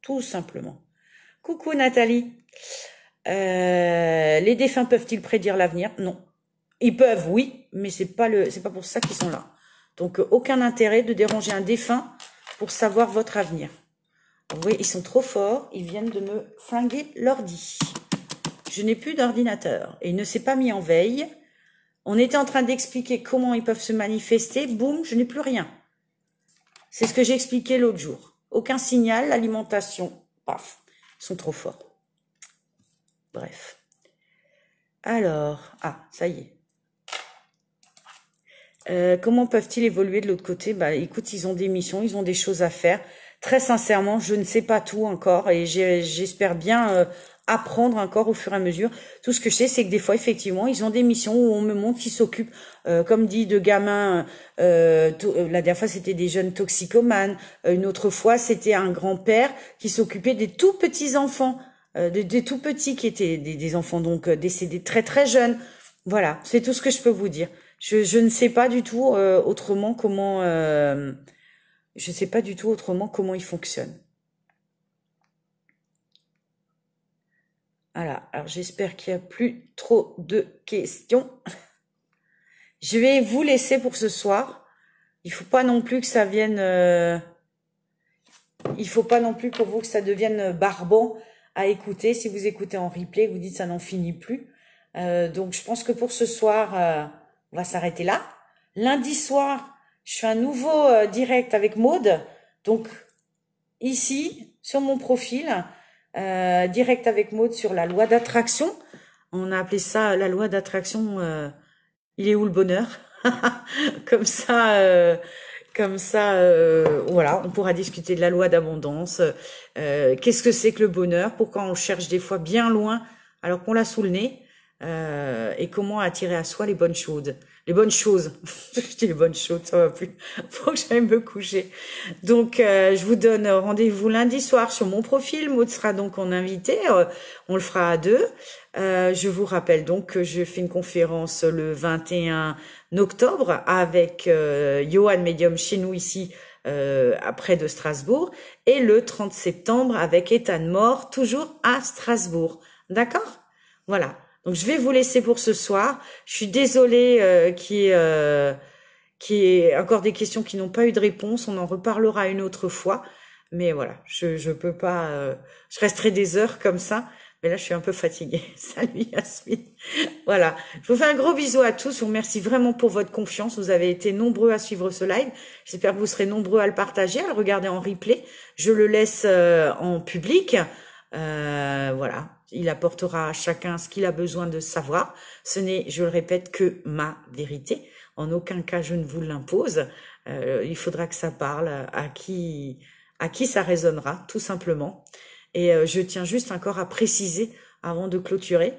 Tout simplement. Coucou Nathalie. Euh, les défunts peuvent-ils prédire l'avenir Non. Ils peuvent, oui, mais c'est pas pas pour ça qu'ils sont là. Donc aucun intérêt de déranger un défunt pour savoir votre avenir. Oui, ils sont trop forts. Ils viennent de me flinguer l'ordi. Je n'ai plus d'ordinateur. Et il ne s'est pas mis en veille. On était en train d'expliquer comment ils peuvent se manifester. Boum, je n'ai plus rien. C'est ce que j'ai expliqué l'autre jour. Aucun signal, l'alimentation, paf, ils sont trop forts. Bref. Alors, ah, ça y est. Euh, comment peuvent-ils évoluer de l'autre côté Bah écoute, ils ont des missions, ils ont des choses à faire. Très sincèrement, je ne sais pas tout encore et j'espère bien euh, apprendre encore au fur et à mesure. Tout ce que je sais, c'est que des fois, effectivement, ils ont des missions où on me montre qu'ils s'occupent, euh, comme dit, de gamins. Euh, euh, la dernière fois, c'était des jeunes toxicomanes. Une autre fois, c'était un grand-père qui s'occupait des tout petits enfants, des, tout petits qui étaient des, enfants donc décédés très très jeunes. Voilà, c'est tout ce que je peux vous dire. Je, je ne sais pas du tout autrement comment je ne sais pas du tout autrement comment il fonctionne. Voilà, alors j'espère qu'il n'y a plus trop de questions. Je vais vous laisser pour ce soir. Il faut pas non plus que ça vienne. Il euh, Il faut pas non plus pour vous que ça devienne barbant à écouter. Si vous écoutez en replay, vous dites ça n'en finit plus. Euh, donc je pense que pour ce soir, euh, on va s'arrêter là. Lundi soir, je suis un nouveau euh, direct avec Maude. Donc, ici, sur mon profil, euh, direct avec Maude sur la loi d'attraction. On a appelé ça euh, la loi d'attraction. il est où le bonheur Comme ça, comme ça, voilà, on pourra discuter de la loi d'abondance. Qu'est-ce que c'est que le bonheur Pourquoi on cherche des fois bien loin alors qu'on l'a sous le nez Et comment attirer à soi les bonnes choses les bonnes choses. je dis les bonnes choses, ça va plus. Faut que j'aille me coucher. Donc, euh, je vous donne rendez-vous lundi soir sur mon profil. Maud sera donc en invité. Euh, on le fera à deux. Euh, je vous rappelle donc que je fais une conférence le 21 octobre avec Johan Medium chez nous ici après de Strasbourg et le 30 septembre avec Ethan Mort toujours à Strasbourg. D'accord Voilà. Donc je vais vous laisser pour ce soir. Je suis désolée euh, qui euh, qui est encore des questions qui n'ont pas eu de réponse. On en reparlera une autre fois. Mais voilà, je je peux pas. Euh, je resterai des heures comme ça. Mais là, je suis un peu fatiguée. Salut Yasmine. voilà. Je vous fais un gros bisou à tous. Je vous remercie vraiment pour votre confiance. Vous avez été nombreux à suivre ce live. J'espère que vous serez nombreux à le partager, à le regarder en replay. Je le laisse euh, en public. Euh, voilà. Il apportera à chacun ce qu'il a besoin de savoir. Ce n'est, je le répète, que ma vérité. En aucun cas, je ne vous l'impose. Euh, il faudra que ça parle à qui, à qui ça résonnera, tout simplement. Et euh, je tiens juste encore à préciser, avant de clôturer,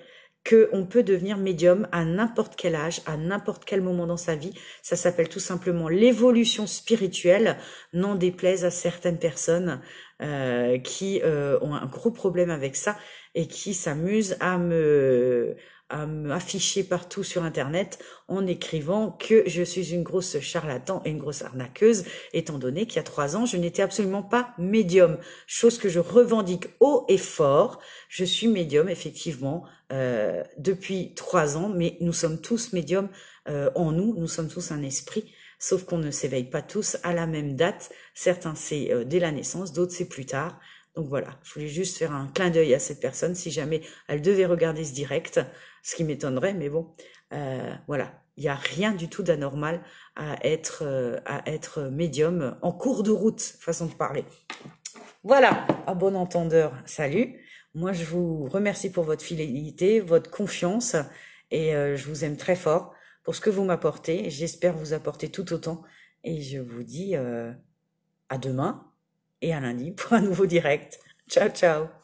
qu'on peut devenir médium à n'importe quel âge, à n'importe quel moment dans sa vie. Ça s'appelle tout simplement l'évolution spirituelle, n'en déplaise à certaines personnes euh, qui ont un gros problème avec ça et qui s'amuse à me à m'afficher partout sur internet en écrivant que je suis une grosse charlatan et une grosse arnaqueuse, étant donné qu'il y a trois ans, je n'étais absolument pas médium, chose que je revendique haut et fort. Je suis médium, effectivement, euh, depuis trois ans, mais nous sommes tous médiums euh, en nous, nous sommes tous un esprit, sauf qu'on ne s'éveille pas tous à la même date. Certains, c'est euh, dès la naissance, d'autres, c'est plus tard. Donc voilà, je voulais juste faire un clin d'œil à cette personne si jamais elle devait regarder ce direct, ce qui m'étonnerait, mais bon, euh, voilà, il n'y a rien du tout d'anormal à être, euh, à être médium en cours de route, façon de parler. Voilà, à bon entendeur, salut. Moi, je vous remercie pour votre fidélité, votre confiance, et euh, je vous aime très fort pour ce que vous m'apportez. J'espère vous apporter tout autant, et je vous dis à demain et à lundi pour un nouveau direct. Ciao, ciao